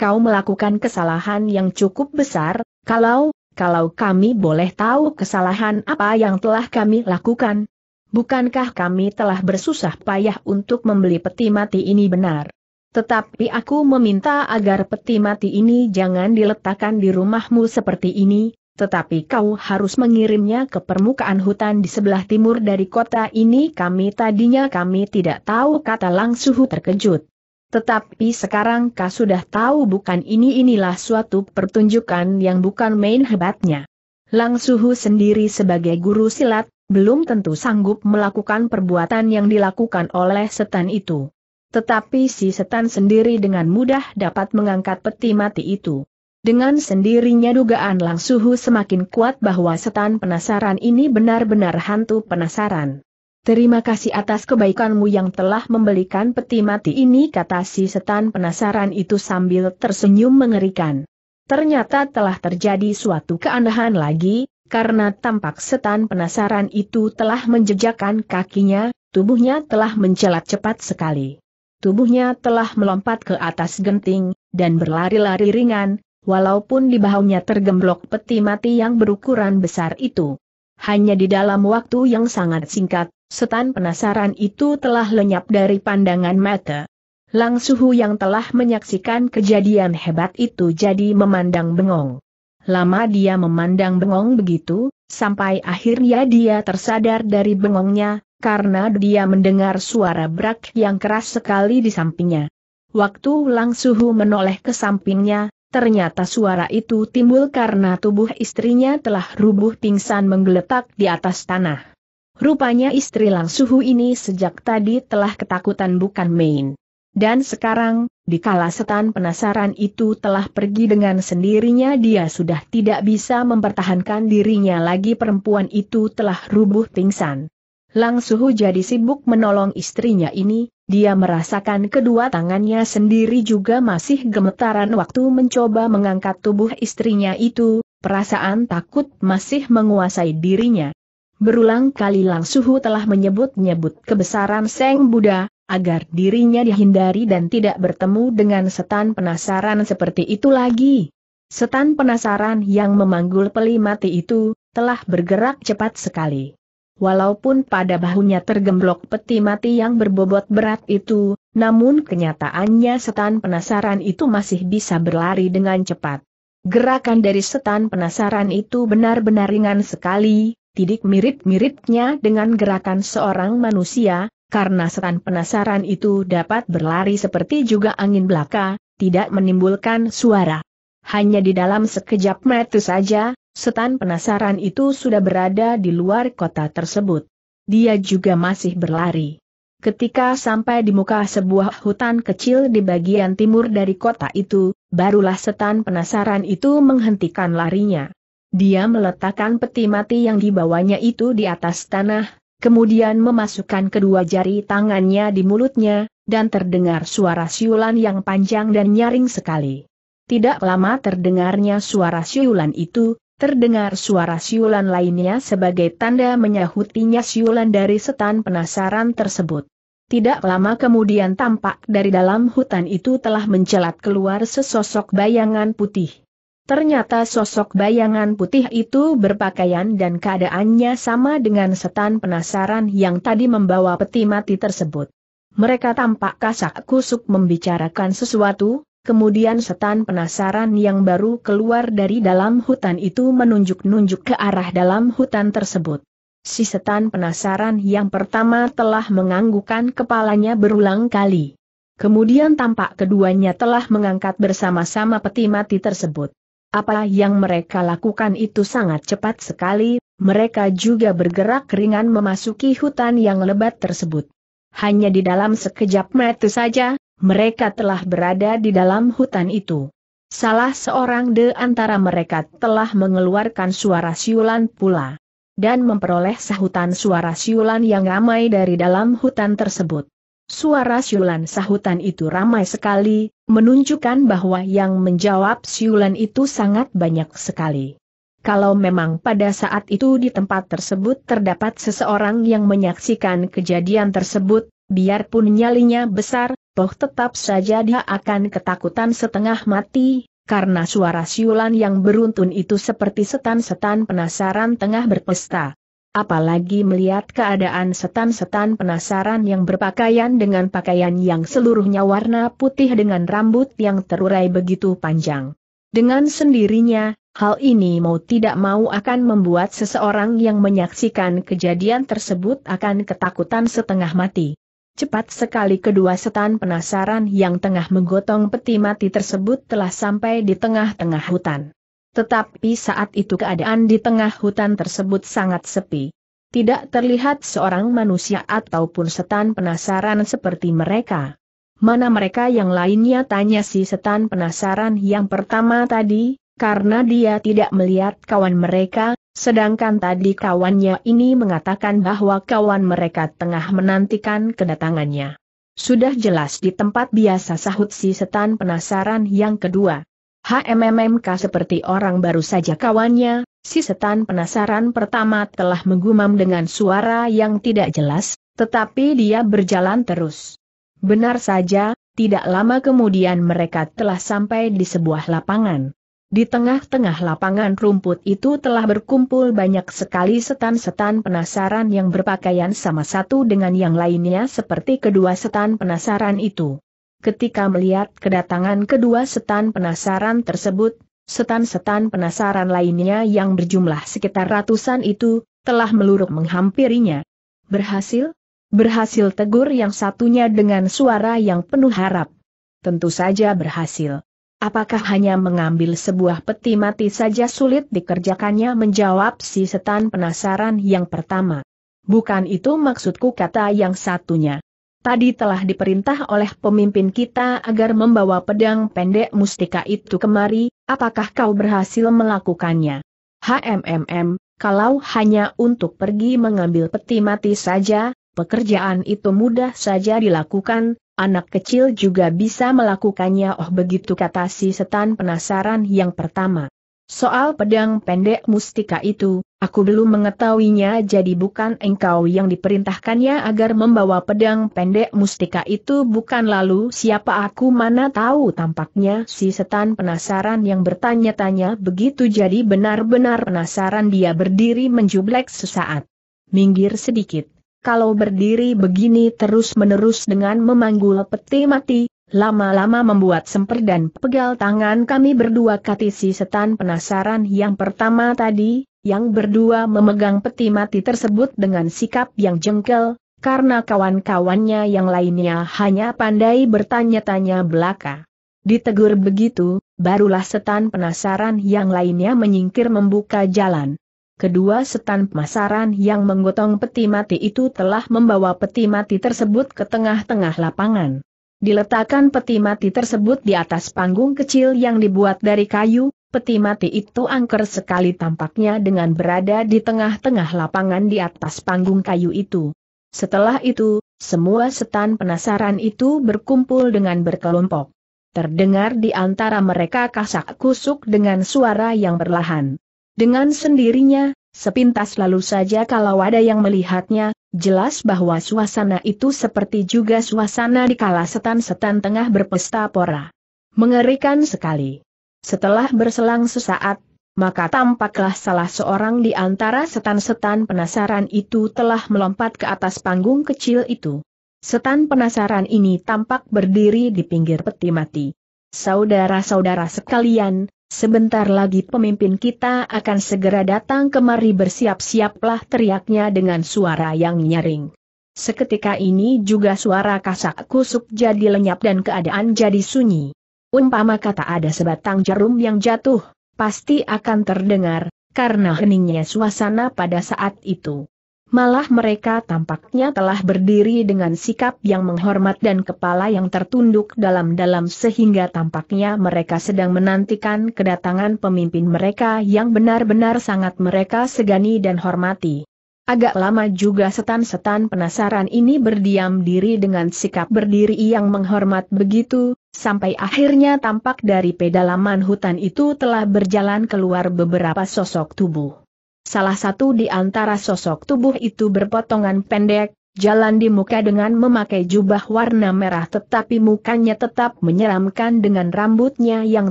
Kau melakukan kesalahan yang cukup besar, kalau, kalau kami boleh tahu kesalahan apa yang telah kami lakukan. Bukankah kami telah bersusah payah untuk membeli peti mati ini benar? Tetapi aku meminta agar peti mati ini jangan diletakkan di rumahmu seperti ini, tetapi kau harus mengirimnya ke permukaan hutan di sebelah timur dari kota ini kami tadinya kami tidak tahu kata Langsuhu terkejut. Tetapi sekarang kau sudah tahu bukan ini inilah suatu pertunjukan yang bukan main hebatnya. Lang Suhu sendiri sebagai guru silat, belum tentu sanggup melakukan perbuatan yang dilakukan oleh setan itu. Tetapi si setan sendiri dengan mudah dapat mengangkat peti mati itu. Dengan sendirinya dugaan Lang Suhu semakin kuat bahwa setan penasaran ini benar-benar hantu penasaran. Terima kasih atas kebaikanmu yang telah membelikan peti mati ini kata si setan penasaran itu sambil tersenyum mengerikan. Ternyata telah terjadi suatu keanehan lagi, karena tampak setan penasaran itu telah menjejakkan kakinya, tubuhnya telah mencelat cepat sekali. Tubuhnya telah melompat ke atas genting, dan berlari-lari ringan, walaupun di bahunya tergemblok peti mati yang berukuran besar itu. Hanya di dalam waktu yang sangat singkat, setan penasaran itu telah lenyap dari pandangan mata. Lang Suhu yang telah menyaksikan kejadian hebat itu jadi memandang bengong. Lama dia memandang bengong begitu, sampai akhirnya dia tersadar dari bengongnya, karena dia mendengar suara brak yang keras sekali di sampingnya. Waktu Lang Suhu menoleh ke sampingnya, ternyata suara itu timbul karena tubuh istrinya telah rubuh pingsan menggeletak di atas tanah. Rupanya istri Lang Suhu ini sejak tadi telah ketakutan bukan main. Dan sekarang, di kala setan penasaran itu telah pergi dengan sendirinya dia sudah tidak bisa mempertahankan dirinya lagi perempuan itu telah rubuh pingsan. Lang Suhu jadi sibuk menolong istrinya ini, dia merasakan kedua tangannya sendiri juga masih gemetaran waktu mencoba mengangkat tubuh istrinya itu, perasaan takut masih menguasai dirinya. Berulang kali Lang Suhu telah menyebut-nyebut kebesaran Seng Buddha, agar dirinya dihindari dan tidak bertemu dengan setan penasaran seperti itu lagi. Setan penasaran yang memanggul peli mati itu, telah bergerak cepat sekali. Walaupun pada bahunya tergemblok peti mati yang berbobot berat itu, namun kenyataannya setan penasaran itu masih bisa berlari dengan cepat. Gerakan dari setan penasaran itu benar-benar ringan sekali, tidak mirip-miripnya dengan gerakan seorang manusia, karena setan penasaran itu dapat berlari seperti juga angin belaka, tidak menimbulkan suara. Hanya di dalam sekejap mata saja, Setan penasaran itu sudah berada di luar kota tersebut. Dia juga masih berlari. Ketika sampai di muka sebuah hutan kecil di bagian timur dari kota itu, barulah setan penasaran itu menghentikan larinya. Dia meletakkan peti mati yang dibawanya itu di atas tanah, kemudian memasukkan kedua jari tangannya di mulutnya, dan terdengar suara siulan yang panjang dan nyaring sekali. Tidak lama terdengarnya suara siulan itu, Terdengar suara siulan lainnya sebagai tanda menyahutinya siulan dari setan penasaran tersebut. Tidak lama kemudian tampak dari dalam hutan itu telah mencelat keluar sesosok bayangan putih. Ternyata sosok bayangan putih itu berpakaian dan keadaannya sama dengan setan penasaran yang tadi membawa peti mati tersebut. Mereka tampak kasak kusuk membicarakan sesuatu, Kemudian setan penasaran yang baru keluar dari dalam hutan itu menunjuk-nunjuk ke arah dalam hutan tersebut. Si setan penasaran yang pertama telah menganggukkan kepalanya berulang kali. Kemudian tampak keduanya telah mengangkat bersama-sama peti mati tersebut. Apa yang mereka lakukan itu sangat cepat sekali, mereka juga bergerak ringan memasuki hutan yang lebat tersebut. Hanya di dalam sekejap mata saja, mereka telah berada di dalam hutan itu. Salah seorang de antara mereka telah mengeluarkan suara siulan pula. Dan memperoleh sahutan suara siulan yang ramai dari dalam hutan tersebut. Suara siulan sahutan itu ramai sekali, menunjukkan bahwa yang menjawab siulan itu sangat banyak sekali. Kalau memang pada saat itu di tempat tersebut terdapat seseorang yang menyaksikan kejadian tersebut, biarpun nyalinya besar, Toh tetap saja dia akan ketakutan setengah mati, karena suara siulan yang beruntun itu seperti setan-setan penasaran tengah berpesta. Apalagi melihat keadaan setan-setan penasaran yang berpakaian dengan pakaian yang seluruhnya warna putih dengan rambut yang terurai begitu panjang. Dengan sendirinya, hal ini mau tidak mau akan membuat seseorang yang menyaksikan kejadian tersebut akan ketakutan setengah mati. Cepat sekali kedua setan penasaran yang tengah menggotong peti mati tersebut telah sampai di tengah-tengah hutan. Tetapi saat itu keadaan di tengah hutan tersebut sangat sepi. Tidak terlihat seorang manusia ataupun setan penasaran seperti mereka. Mana mereka yang lainnya tanya si setan penasaran yang pertama tadi, karena dia tidak melihat kawan mereka, sedangkan tadi kawannya ini mengatakan bahwa kawan mereka tengah menantikan kedatangannya. Sudah jelas di tempat biasa sahut si setan penasaran yang kedua. HMMMK seperti orang baru saja kawannya, si setan penasaran pertama telah menggumam dengan suara yang tidak jelas, tetapi dia berjalan terus. Benar saja, tidak lama kemudian mereka telah sampai di sebuah lapangan. Di tengah-tengah lapangan rumput itu telah berkumpul banyak sekali setan-setan penasaran yang berpakaian sama satu dengan yang lainnya seperti kedua setan penasaran itu. Ketika melihat kedatangan kedua setan penasaran tersebut, setan-setan penasaran lainnya yang berjumlah sekitar ratusan itu, telah meluruk menghampirinya. Berhasil? Berhasil tegur yang satunya dengan suara yang penuh harap. Tentu saja berhasil. Apakah hanya mengambil sebuah peti mati saja sulit dikerjakannya menjawab si setan penasaran yang pertama. Bukan itu maksudku kata yang satunya. Tadi telah diperintah oleh pemimpin kita agar membawa pedang pendek mustika itu kemari, apakah kau berhasil melakukannya? HMMM, kalau hanya untuk pergi mengambil peti mati saja, pekerjaan itu mudah saja dilakukan, Anak kecil juga bisa melakukannya oh begitu kata si setan penasaran yang pertama. Soal pedang pendek mustika itu, aku belum mengetahuinya jadi bukan engkau yang diperintahkannya agar membawa pedang pendek mustika itu bukan lalu siapa aku mana tahu tampaknya si setan penasaran yang bertanya-tanya begitu jadi benar-benar penasaran dia berdiri menjublek sesaat. Minggir sedikit, kalau berdiri begini terus-menerus dengan memanggul peti mati, lama-lama membuat semper dan pegal tangan kami berdua katisi setan penasaran yang pertama tadi, yang berdua memegang peti mati tersebut dengan sikap yang jengkel, karena kawan-kawannya yang lainnya hanya pandai bertanya-tanya belaka. Ditegur begitu, barulah setan penasaran yang lainnya menyingkir membuka jalan. Kedua setan pemasaran yang menggotong peti mati itu telah membawa peti mati tersebut ke tengah-tengah lapangan. Diletakkan peti mati tersebut di atas panggung kecil yang dibuat dari kayu, peti mati itu angker sekali tampaknya dengan berada di tengah-tengah lapangan di atas panggung kayu itu. Setelah itu, semua setan penasaran itu berkumpul dengan berkelompok. Terdengar di antara mereka kasak kusuk dengan suara yang berlahan. Dengan sendirinya, sepintas lalu saja kalau ada yang melihatnya, jelas bahwa suasana itu seperti juga suasana di kala setan-setan tengah berpesta pora. Mengerikan sekali. Setelah berselang sesaat, maka tampaklah salah seorang di antara setan-setan penasaran itu telah melompat ke atas panggung kecil itu. Setan penasaran ini tampak berdiri di pinggir peti mati. Saudara-saudara sekalian, Sebentar lagi pemimpin kita akan segera datang kemari bersiap-siaplah teriaknya dengan suara yang nyaring. Seketika ini juga suara kasak kusuk jadi lenyap dan keadaan jadi sunyi. Umpama kata ada sebatang jarum yang jatuh, pasti akan terdengar, karena heningnya suasana pada saat itu. Malah mereka tampaknya telah berdiri dengan sikap yang menghormat dan kepala yang tertunduk dalam-dalam sehingga tampaknya mereka sedang menantikan kedatangan pemimpin mereka yang benar-benar sangat mereka segani dan hormati. Agak lama juga setan-setan penasaran ini berdiam diri dengan sikap berdiri yang menghormat begitu, sampai akhirnya tampak dari pedalaman hutan itu telah berjalan keluar beberapa sosok tubuh. Salah satu di antara sosok tubuh itu berpotongan pendek, jalan di muka dengan memakai jubah warna merah tetapi mukanya tetap menyeramkan dengan rambutnya yang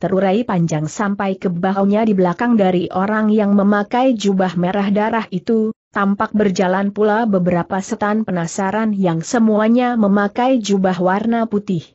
terurai panjang sampai ke bahunya di belakang dari orang yang memakai jubah merah darah itu, tampak berjalan pula beberapa setan penasaran yang semuanya memakai jubah warna putih.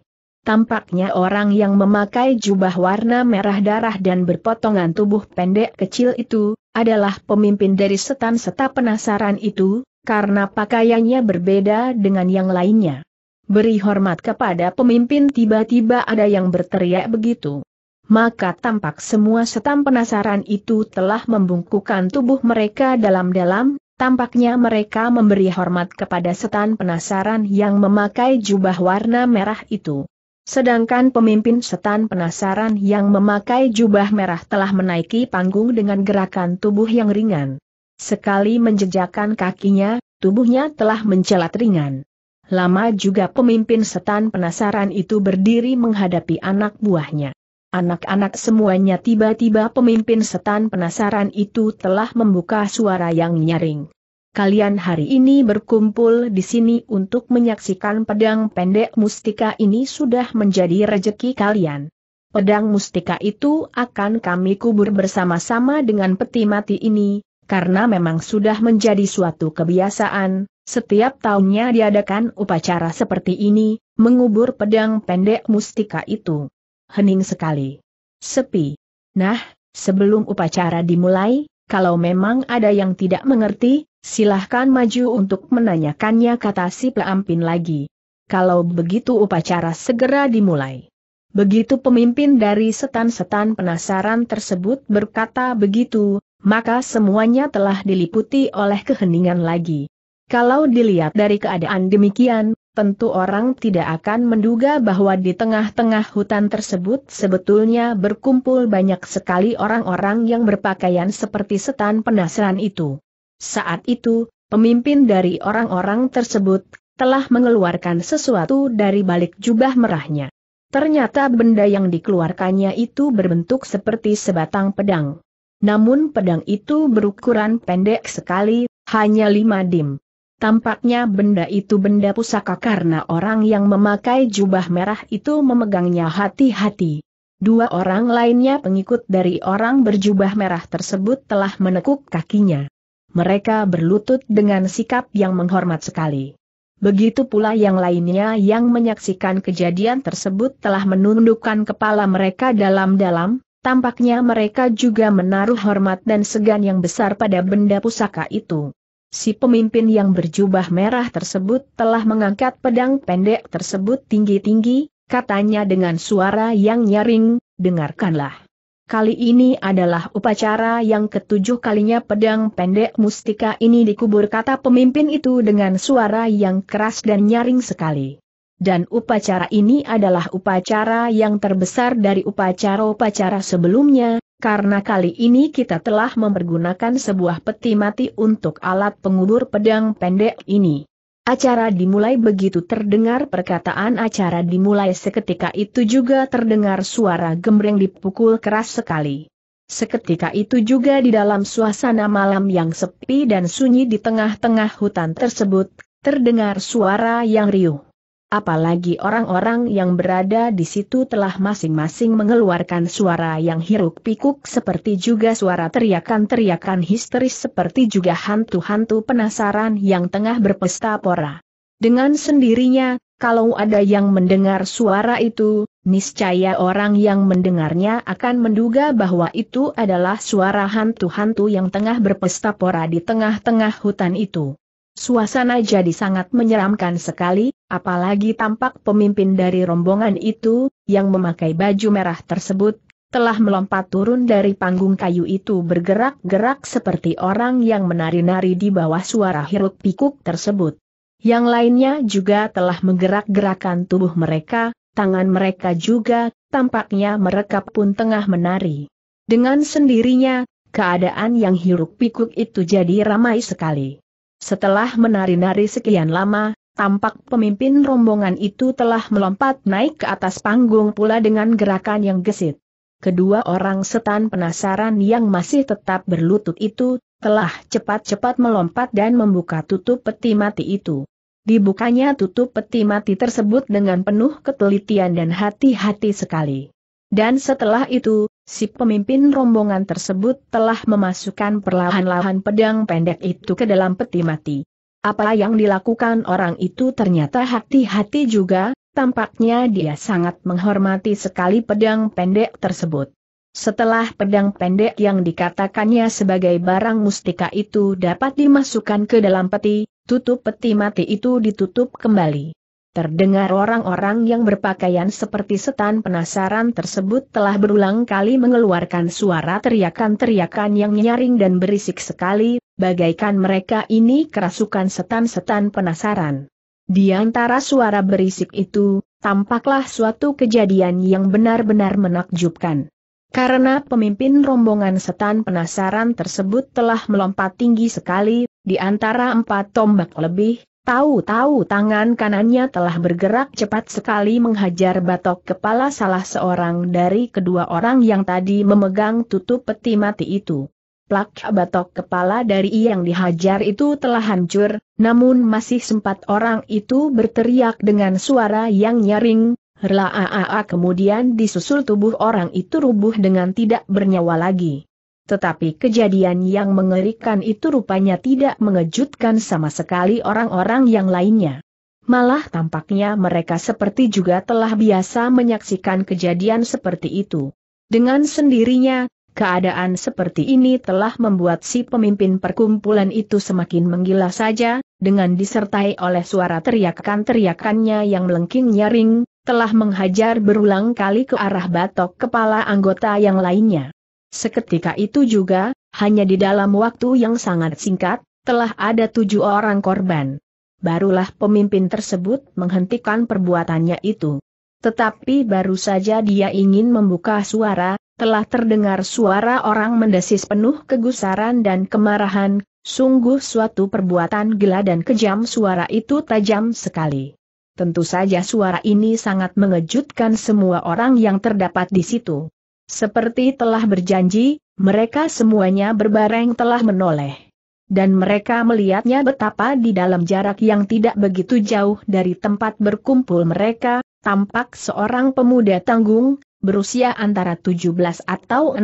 Tampaknya orang yang memakai jubah warna merah darah dan berpotongan tubuh pendek kecil itu, adalah pemimpin dari setan serta penasaran itu, karena pakaiannya berbeda dengan yang lainnya. Beri hormat kepada pemimpin tiba-tiba ada yang berteriak begitu. Maka tampak semua setan penasaran itu telah membungkukan tubuh mereka dalam-dalam, Tampaknya mereka memberi hormat kepada setan penasaran yang memakai jubah warna merah itu. Sedangkan pemimpin setan penasaran yang memakai jubah merah telah menaiki panggung dengan gerakan tubuh yang ringan. Sekali menjejakkan kakinya, tubuhnya telah mencelat ringan. Lama juga pemimpin setan penasaran itu berdiri menghadapi anak buahnya. Anak-anak semuanya tiba-tiba pemimpin setan penasaran itu telah membuka suara yang nyaring kalian hari ini berkumpul di sini untuk menyaksikan pedang pendek mustika ini sudah menjadi rejeki kalian. Pedang mustika itu akan kami kubur bersama-sama dengan peti mati ini, karena memang sudah menjadi suatu kebiasaan, setiap tahunnya diadakan upacara seperti ini, mengubur pedang pendek mustika itu. Hening sekali. Sepi. Nah, sebelum upacara dimulai, kalau memang ada yang tidak mengerti, Silahkan maju untuk menanyakannya kata si pelampin lagi. Kalau begitu upacara segera dimulai. Begitu pemimpin dari setan-setan penasaran tersebut berkata begitu, maka semuanya telah diliputi oleh keheningan lagi. Kalau dilihat dari keadaan demikian, tentu orang tidak akan menduga bahwa di tengah-tengah hutan tersebut sebetulnya berkumpul banyak sekali orang-orang yang berpakaian seperti setan penasaran itu. Saat itu, pemimpin dari orang-orang tersebut, telah mengeluarkan sesuatu dari balik jubah merahnya. Ternyata benda yang dikeluarkannya itu berbentuk seperti sebatang pedang. Namun pedang itu berukuran pendek sekali, hanya lima dim. Tampaknya benda itu benda pusaka karena orang yang memakai jubah merah itu memegangnya hati-hati. Dua orang lainnya pengikut dari orang berjubah merah tersebut telah menekuk kakinya mereka berlutut dengan sikap yang menghormat sekali. Begitu pula yang lainnya yang menyaksikan kejadian tersebut telah menundukkan kepala mereka dalam-dalam, tampaknya mereka juga menaruh hormat dan segan yang besar pada benda pusaka itu. Si pemimpin yang berjubah merah tersebut telah mengangkat pedang pendek tersebut tinggi-tinggi, katanya dengan suara yang nyaring, dengarkanlah. Kali ini adalah upacara yang ketujuh kalinya pedang pendek mustika ini dikubur kata pemimpin itu dengan suara yang keras dan nyaring sekali. Dan upacara ini adalah upacara yang terbesar dari upacara-upacara sebelumnya, karena kali ini kita telah mempergunakan sebuah peti mati untuk alat pengubur pedang pendek ini. Acara dimulai begitu terdengar perkataan acara dimulai seketika itu juga terdengar suara gembreng dipukul keras sekali. Seketika itu juga di dalam suasana malam yang sepi dan sunyi di tengah-tengah hutan tersebut, terdengar suara yang riuh. Apalagi orang-orang yang berada di situ telah masing-masing mengeluarkan suara yang hiruk-pikuk seperti juga suara teriakan-teriakan histeris seperti juga hantu-hantu penasaran yang tengah berpesta pora. Dengan sendirinya, kalau ada yang mendengar suara itu, niscaya orang yang mendengarnya akan menduga bahwa itu adalah suara hantu-hantu yang tengah berpesta pora di tengah-tengah hutan itu. Suasana jadi sangat menyeramkan sekali, Apalagi tampak pemimpin dari rombongan itu, yang memakai baju merah tersebut, telah melompat turun dari panggung kayu itu bergerak-gerak seperti orang yang menari-nari di bawah suara hiruk-pikuk tersebut. Yang lainnya juga telah menggerak-gerakan tubuh mereka, tangan mereka juga, tampaknya mereka pun tengah menari. Dengan sendirinya, keadaan yang hiruk-pikuk itu jadi ramai sekali. Setelah menari-nari sekian lama, Tampak pemimpin rombongan itu telah melompat naik ke atas panggung pula dengan gerakan yang gesit. Kedua orang setan penasaran yang masih tetap berlutut itu, telah cepat-cepat melompat dan membuka tutup peti mati itu. Dibukanya tutup peti mati tersebut dengan penuh ketelitian dan hati-hati sekali. Dan setelah itu, si pemimpin rombongan tersebut telah memasukkan perlahan-lahan pedang pendek itu ke dalam peti mati. Apa yang dilakukan orang itu ternyata hati-hati juga, tampaknya dia sangat menghormati sekali pedang pendek tersebut. Setelah pedang pendek yang dikatakannya sebagai barang mustika itu dapat dimasukkan ke dalam peti, tutup peti mati itu ditutup kembali. Terdengar orang-orang yang berpakaian seperti setan penasaran tersebut telah berulang kali mengeluarkan suara teriakan-teriakan yang nyaring dan berisik sekali, bagaikan mereka ini kerasukan setan-setan penasaran. Di antara suara berisik itu, tampaklah suatu kejadian yang benar-benar menakjubkan. Karena pemimpin rombongan setan penasaran tersebut telah melompat tinggi sekali, di antara empat tombak lebih, Tahu-tahu tangan kanannya telah bergerak cepat sekali menghajar batok kepala salah seorang dari kedua orang yang tadi memegang tutup peti mati itu. Plak batok kepala dari yang dihajar itu telah hancur, namun masih sempat orang itu berteriak dengan suara yang nyaring, Rela'a'a'a kemudian disusul tubuh orang itu rubuh dengan tidak bernyawa lagi. Tetapi kejadian yang mengerikan itu rupanya tidak mengejutkan sama sekali orang-orang yang lainnya. Malah tampaknya mereka seperti juga telah biasa menyaksikan kejadian seperti itu. Dengan sendirinya, keadaan seperti ini telah membuat si pemimpin perkumpulan itu semakin menggila saja, dengan disertai oleh suara teriakan-teriakannya yang melengking nyaring, telah menghajar berulang kali ke arah batok kepala anggota yang lainnya. Seketika itu juga, hanya di dalam waktu yang sangat singkat, telah ada tujuh orang korban. Barulah pemimpin tersebut menghentikan perbuatannya itu. Tetapi baru saja dia ingin membuka suara, telah terdengar suara orang mendesis penuh kegusaran dan kemarahan, sungguh suatu perbuatan gila dan kejam suara itu tajam sekali. Tentu saja suara ini sangat mengejutkan semua orang yang terdapat di situ. Seperti telah berjanji, mereka semuanya berbareng telah menoleh. Dan mereka melihatnya betapa di dalam jarak yang tidak begitu jauh dari tempat berkumpul mereka, tampak seorang pemuda tanggung, berusia antara 17 atau 16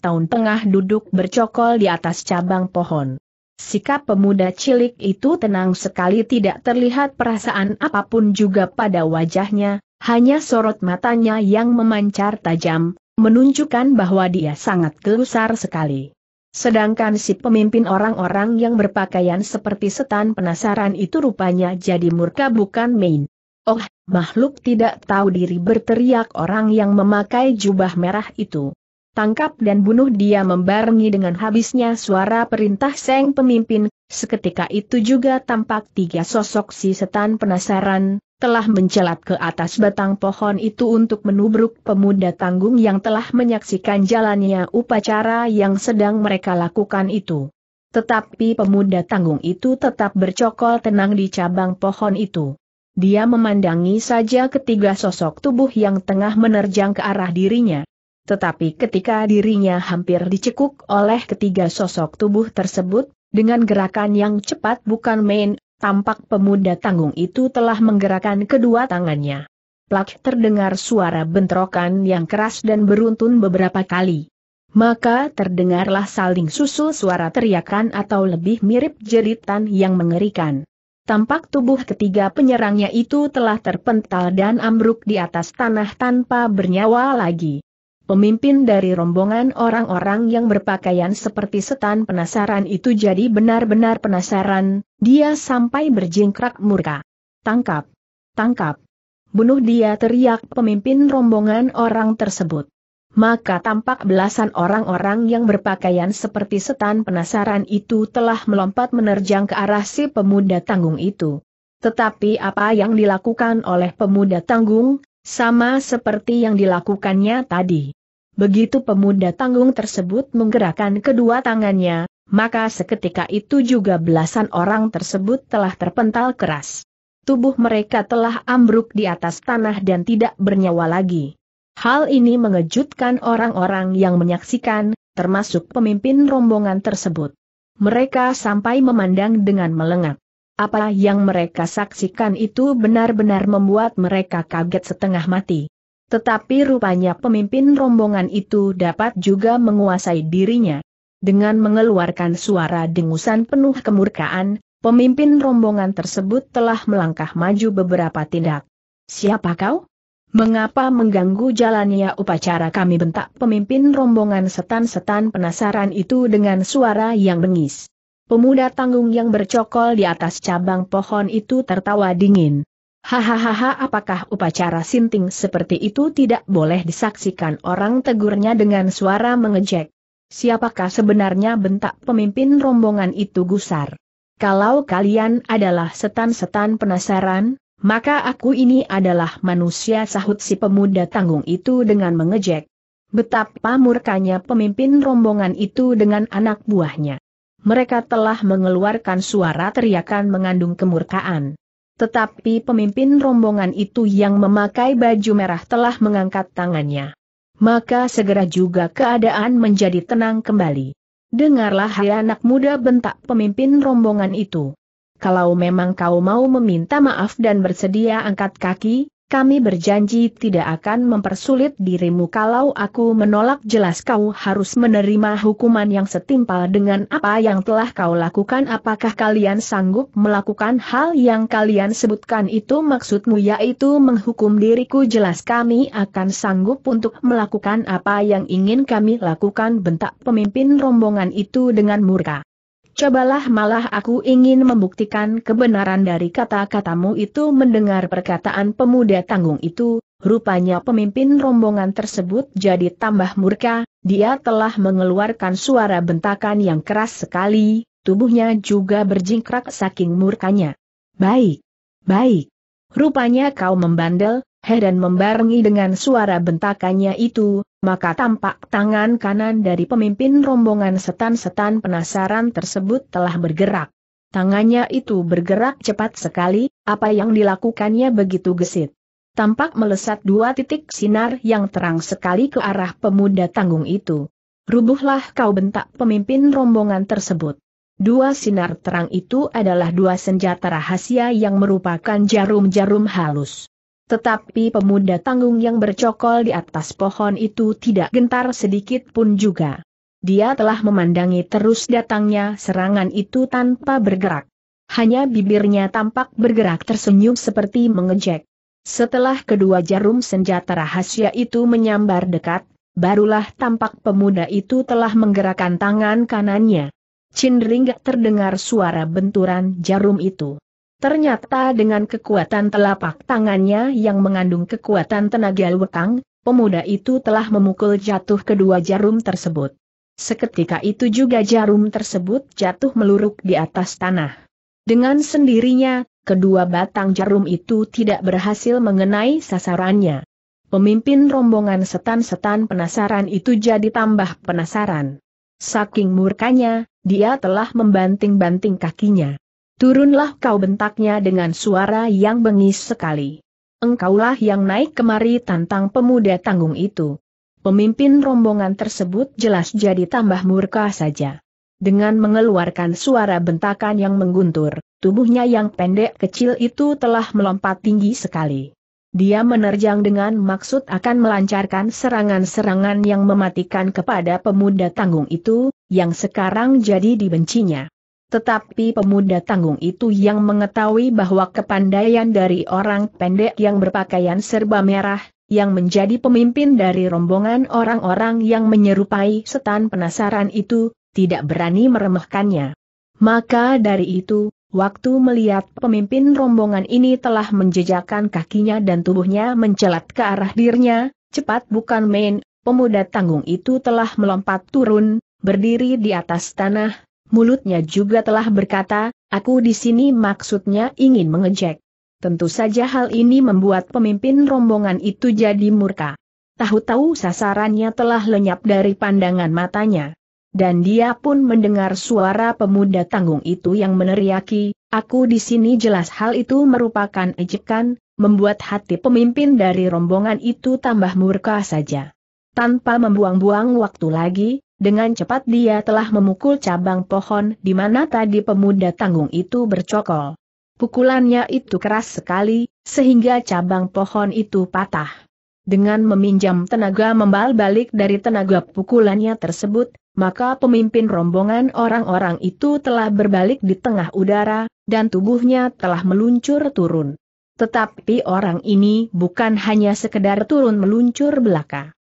tahun tengah duduk bercokol di atas cabang pohon. Sikap pemuda cilik itu tenang sekali tidak terlihat perasaan apapun juga pada wajahnya, hanya sorot matanya yang memancar tajam, menunjukkan bahwa dia sangat gelusar sekali. Sedangkan si pemimpin orang-orang yang berpakaian seperti setan penasaran itu rupanya jadi murka bukan main. Oh, makhluk tidak tahu diri berteriak orang yang memakai jubah merah itu tangkap dan bunuh dia membarengi dengan habisnya suara perintah Seng pemimpin, seketika itu juga tampak tiga sosok si setan penasaran, telah mencelat ke atas batang pohon itu untuk menubruk pemuda tanggung yang telah menyaksikan jalannya upacara yang sedang mereka lakukan itu. Tetapi pemuda tanggung itu tetap bercokol tenang di cabang pohon itu. Dia memandangi saja ketiga sosok tubuh yang tengah menerjang ke arah dirinya tetapi ketika dirinya hampir dicekuk oleh ketiga sosok tubuh tersebut, dengan gerakan yang cepat bukan main, tampak pemuda tanggung itu telah menggerakkan kedua tangannya. Plak terdengar suara bentrokan yang keras dan beruntun beberapa kali. Maka terdengarlah saling susul suara teriakan atau lebih mirip jeritan yang mengerikan. Tampak tubuh ketiga penyerangnya itu telah terpental dan ambruk di atas tanah tanpa bernyawa lagi. Pemimpin dari rombongan orang-orang yang berpakaian seperti setan penasaran itu jadi benar-benar penasaran, dia sampai berjingkrak murka. Tangkap! Tangkap! Bunuh dia teriak pemimpin rombongan orang tersebut. Maka tampak belasan orang-orang yang berpakaian seperti setan penasaran itu telah melompat menerjang ke arah si pemuda tanggung itu. Tetapi apa yang dilakukan oleh pemuda tanggung, sama seperti yang dilakukannya tadi. Begitu pemuda tanggung tersebut menggerakkan kedua tangannya, maka seketika itu juga belasan orang tersebut telah terpental keras. Tubuh mereka telah ambruk di atas tanah dan tidak bernyawa lagi. Hal ini mengejutkan orang-orang yang menyaksikan, termasuk pemimpin rombongan tersebut. Mereka sampai memandang dengan melengak. Apa yang mereka saksikan itu benar-benar membuat mereka kaget setengah mati. Tetapi rupanya pemimpin rombongan itu dapat juga menguasai dirinya. Dengan mengeluarkan suara dengusan penuh kemurkaan, pemimpin rombongan tersebut telah melangkah maju beberapa tindak. Siapa kau? Mengapa mengganggu jalannya upacara kami bentak pemimpin rombongan setan-setan penasaran itu dengan suara yang bengis. Pemuda tanggung yang bercokol di atas cabang pohon itu tertawa dingin. Hahaha apakah upacara sinting seperti itu tidak boleh disaksikan orang tegurnya dengan suara mengejek. Siapakah sebenarnya bentak pemimpin rombongan itu gusar? Kalau kalian adalah setan-setan penasaran, maka aku ini adalah manusia sahut si pemuda tanggung itu dengan mengejek. Betapa murkanya pemimpin rombongan itu dengan anak buahnya mereka telah mengeluarkan suara teriakan mengandung kemurkaan. Tetapi pemimpin rombongan itu yang memakai baju merah telah mengangkat tangannya. Maka segera juga keadaan menjadi tenang kembali. Dengarlah hai anak muda bentak pemimpin rombongan itu. Kalau memang kau mau meminta maaf dan bersedia angkat kaki, kami berjanji tidak akan mempersulit dirimu kalau aku menolak jelas kau harus menerima hukuman yang setimpal dengan apa yang telah kau lakukan apakah kalian sanggup melakukan hal yang kalian sebutkan itu maksudmu yaitu menghukum diriku jelas kami akan sanggup untuk melakukan apa yang ingin kami lakukan bentak pemimpin rombongan itu dengan murka Cobalah malah aku ingin membuktikan kebenaran dari kata-katamu itu mendengar perkataan pemuda tanggung itu, rupanya pemimpin rombongan tersebut jadi tambah murka, dia telah mengeluarkan suara bentakan yang keras sekali, tubuhnya juga berjingkrak saking murkanya. Baik, baik. Rupanya kau membandel, he dan membarengi dengan suara bentakannya itu, maka tampak tangan kanan dari pemimpin rombongan setan-setan penasaran tersebut telah bergerak. Tangannya itu bergerak cepat sekali, apa yang dilakukannya begitu gesit. Tampak melesat dua titik sinar yang terang sekali ke arah pemuda tanggung itu. Rubuhlah kau bentak pemimpin rombongan tersebut. Dua sinar terang itu adalah dua senjata rahasia yang merupakan jarum-jarum halus. Tetapi pemuda tanggung yang bercokol di atas pohon itu tidak gentar sedikit pun juga. Dia telah memandangi terus datangnya serangan itu tanpa bergerak. Hanya bibirnya tampak bergerak tersenyum seperti mengejek. Setelah kedua jarum senjata rahasia itu menyambar dekat, barulah tampak pemuda itu telah menggerakkan tangan kanannya. Cindering terdengar suara benturan jarum itu. Ternyata dengan kekuatan telapak tangannya yang mengandung kekuatan tenaga lekang, pemuda itu telah memukul jatuh kedua jarum tersebut. Seketika itu juga jarum tersebut jatuh meluruk di atas tanah. Dengan sendirinya, kedua batang jarum itu tidak berhasil mengenai sasarannya. Pemimpin rombongan setan-setan penasaran itu jadi tambah penasaran. Saking murkanya, dia telah membanting-banting kakinya. Turunlah kau bentaknya dengan suara yang bengis sekali. Engkaulah yang naik kemari tantang pemuda tanggung itu. Pemimpin rombongan tersebut jelas jadi tambah murka saja. Dengan mengeluarkan suara bentakan yang mengguntur, tubuhnya yang pendek kecil itu telah melompat tinggi sekali. Dia menerjang dengan maksud akan melancarkan serangan-serangan yang mematikan kepada pemuda tanggung itu, yang sekarang jadi dibencinya. Tetapi pemuda tanggung itu yang mengetahui bahwa kepandaian dari orang pendek yang berpakaian serba merah, yang menjadi pemimpin dari rombongan orang-orang yang menyerupai setan penasaran itu, tidak berani meremehkannya. Maka dari itu, waktu melihat pemimpin rombongan ini telah menjejakkan kakinya dan tubuhnya mencelat ke arah dirinya, cepat bukan main, pemuda tanggung itu telah melompat turun, berdiri di atas tanah, mulutnya juga telah berkata, aku di sini maksudnya ingin mengejek. Tentu saja hal ini membuat pemimpin rombongan itu jadi murka. Tahu-tahu sasarannya telah lenyap dari pandangan matanya. Dan dia pun mendengar suara pemuda tanggung itu yang meneriaki, aku di sini jelas hal itu merupakan ejekan, membuat hati pemimpin dari rombongan itu tambah murka saja. Tanpa membuang-buang waktu lagi, dengan cepat dia telah memukul cabang pohon di mana tadi pemuda tanggung itu bercokol. Pukulannya itu keras sekali, sehingga cabang pohon itu patah. Dengan meminjam tenaga membal balik dari tenaga pukulannya tersebut, maka pemimpin rombongan orang-orang itu telah berbalik di tengah udara, dan tubuhnya telah meluncur turun. Tetapi orang ini bukan hanya sekedar turun meluncur belaka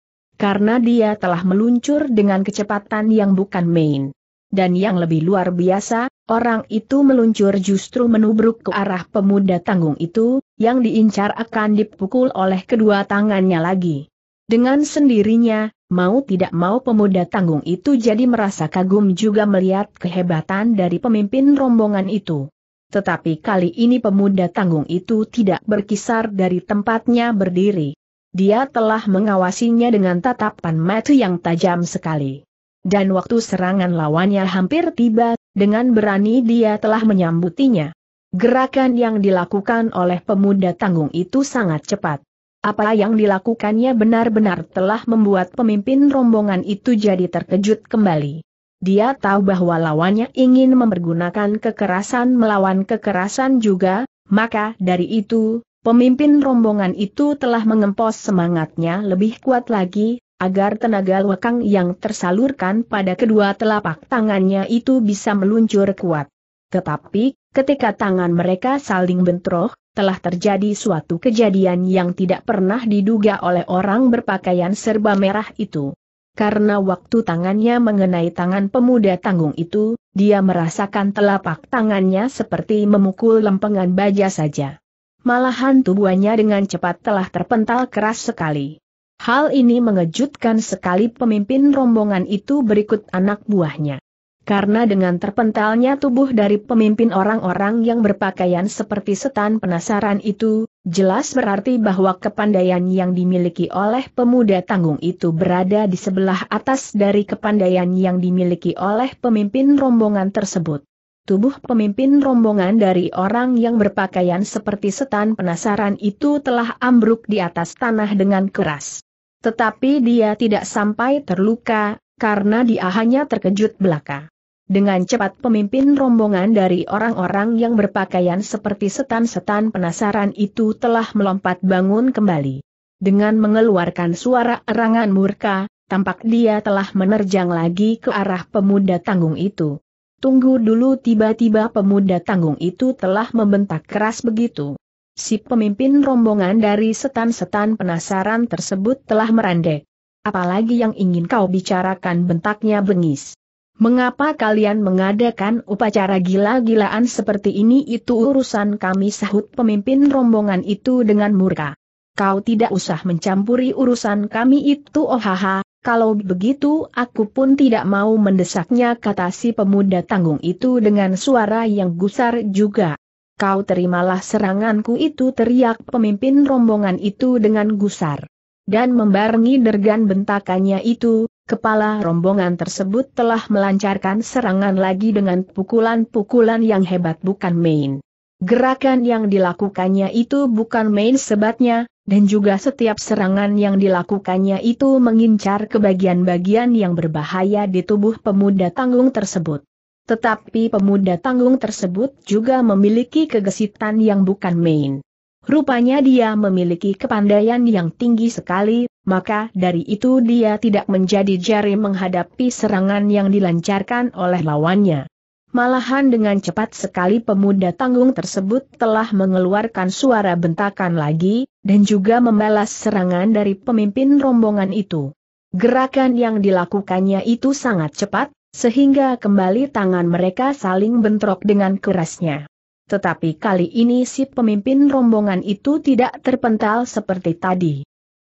karena dia telah meluncur dengan kecepatan yang bukan main. Dan yang lebih luar biasa, orang itu meluncur justru menubruk ke arah pemuda tanggung itu, yang diincar akan dipukul oleh kedua tangannya lagi. Dengan sendirinya, mau tidak mau pemuda tanggung itu jadi merasa kagum juga melihat kehebatan dari pemimpin rombongan itu. Tetapi kali ini pemuda tanggung itu tidak berkisar dari tempatnya berdiri dia telah mengawasinya dengan tatapan mata yang tajam sekali. Dan waktu serangan lawannya hampir tiba, dengan berani dia telah menyambutinya. Gerakan yang dilakukan oleh pemuda tanggung itu sangat cepat. Apa yang dilakukannya benar-benar telah membuat pemimpin rombongan itu jadi terkejut kembali. Dia tahu bahwa lawannya ingin mempergunakan kekerasan melawan kekerasan juga, maka dari itu, Pemimpin rombongan itu telah mengempos semangatnya lebih kuat lagi, agar tenaga lekang yang tersalurkan pada kedua telapak tangannya itu bisa meluncur kuat. Tetapi, ketika tangan mereka saling bentrok, telah terjadi suatu kejadian yang tidak pernah diduga oleh orang berpakaian serba merah itu. Karena waktu tangannya mengenai tangan pemuda tanggung itu, dia merasakan telapak tangannya seperti memukul lempengan baja saja. Malahan tubuhnya dengan cepat telah terpental keras sekali. Hal ini mengejutkan sekali pemimpin rombongan itu berikut anak buahnya. Karena dengan terpentalnya tubuh dari pemimpin orang-orang yang berpakaian seperti setan penasaran itu, jelas berarti bahwa kepandaian yang dimiliki oleh pemuda tanggung itu berada di sebelah atas dari kepandaian yang dimiliki oleh pemimpin rombongan tersebut. Tubuh pemimpin rombongan dari orang yang berpakaian seperti setan penasaran itu telah ambruk di atas tanah dengan keras. Tetapi dia tidak sampai terluka, karena dia hanya terkejut belaka. Dengan cepat pemimpin rombongan dari orang-orang yang berpakaian seperti setan-setan penasaran itu telah melompat bangun kembali. Dengan mengeluarkan suara erangan murka, tampak dia telah menerjang lagi ke arah pemuda tanggung itu. Tunggu dulu tiba-tiba pemuda tanggung itu telah membentak keras begitu. Si pemimpin rombongan dari setan-setan penasaran tersebut telah merandek. Apalagi yang ingin kau bicarakan bentaknya bengis. Mengapa kalian mengadakan upacara gila-gilaan seperti ini itu urusan kami sahut pemimpin rombongan itu dengan murka. Kau tidak usah mencampuri urusan kami itu oh haha, kalau begitu aku pun tidak mau mendesaknya kata si pemuda tanggung itu dengan suara yang gusar juga. Kau terimalah seranganku itu teriak pemimpin rombongan itu dengan gusar. Dan membarengi dergan bentakannya itu, kepala rombongan tersebut telah melancarkan serangan lagi dengan pukulan-pukulan yang hebat bukan main. Gerakan yang dilakukannya itu bukan main sebatnya, dan juga setiap serangan yang dilakukannya itu mengincar ke bagian-bagian yang berbahaya di tubuh pemuda tanggung tersebut. Tetapi pemuda tanggung tersebut juga memiliki kegesitan yang bukan main. Rupanya dia memiliki kepandaian yang tinggi sekali, maka dari itu dia tidak menjadi jari menghadapi serangan yang dilancarkan oleh lawannya. Malahan dengan cepat sekali pemuda tanggung tersebut telah mengeluarkan suara bentakan lagi, dan juga membalas serangan dari pemimpin rombongan itu. Gerakan yang dilakukannya itu sangat cepat, sehingga kembali tangan mereka saling bentrok dengan kerasnya. Tetapi kali ini si pemimpin rombongan itu tidak terpental seperti tadi.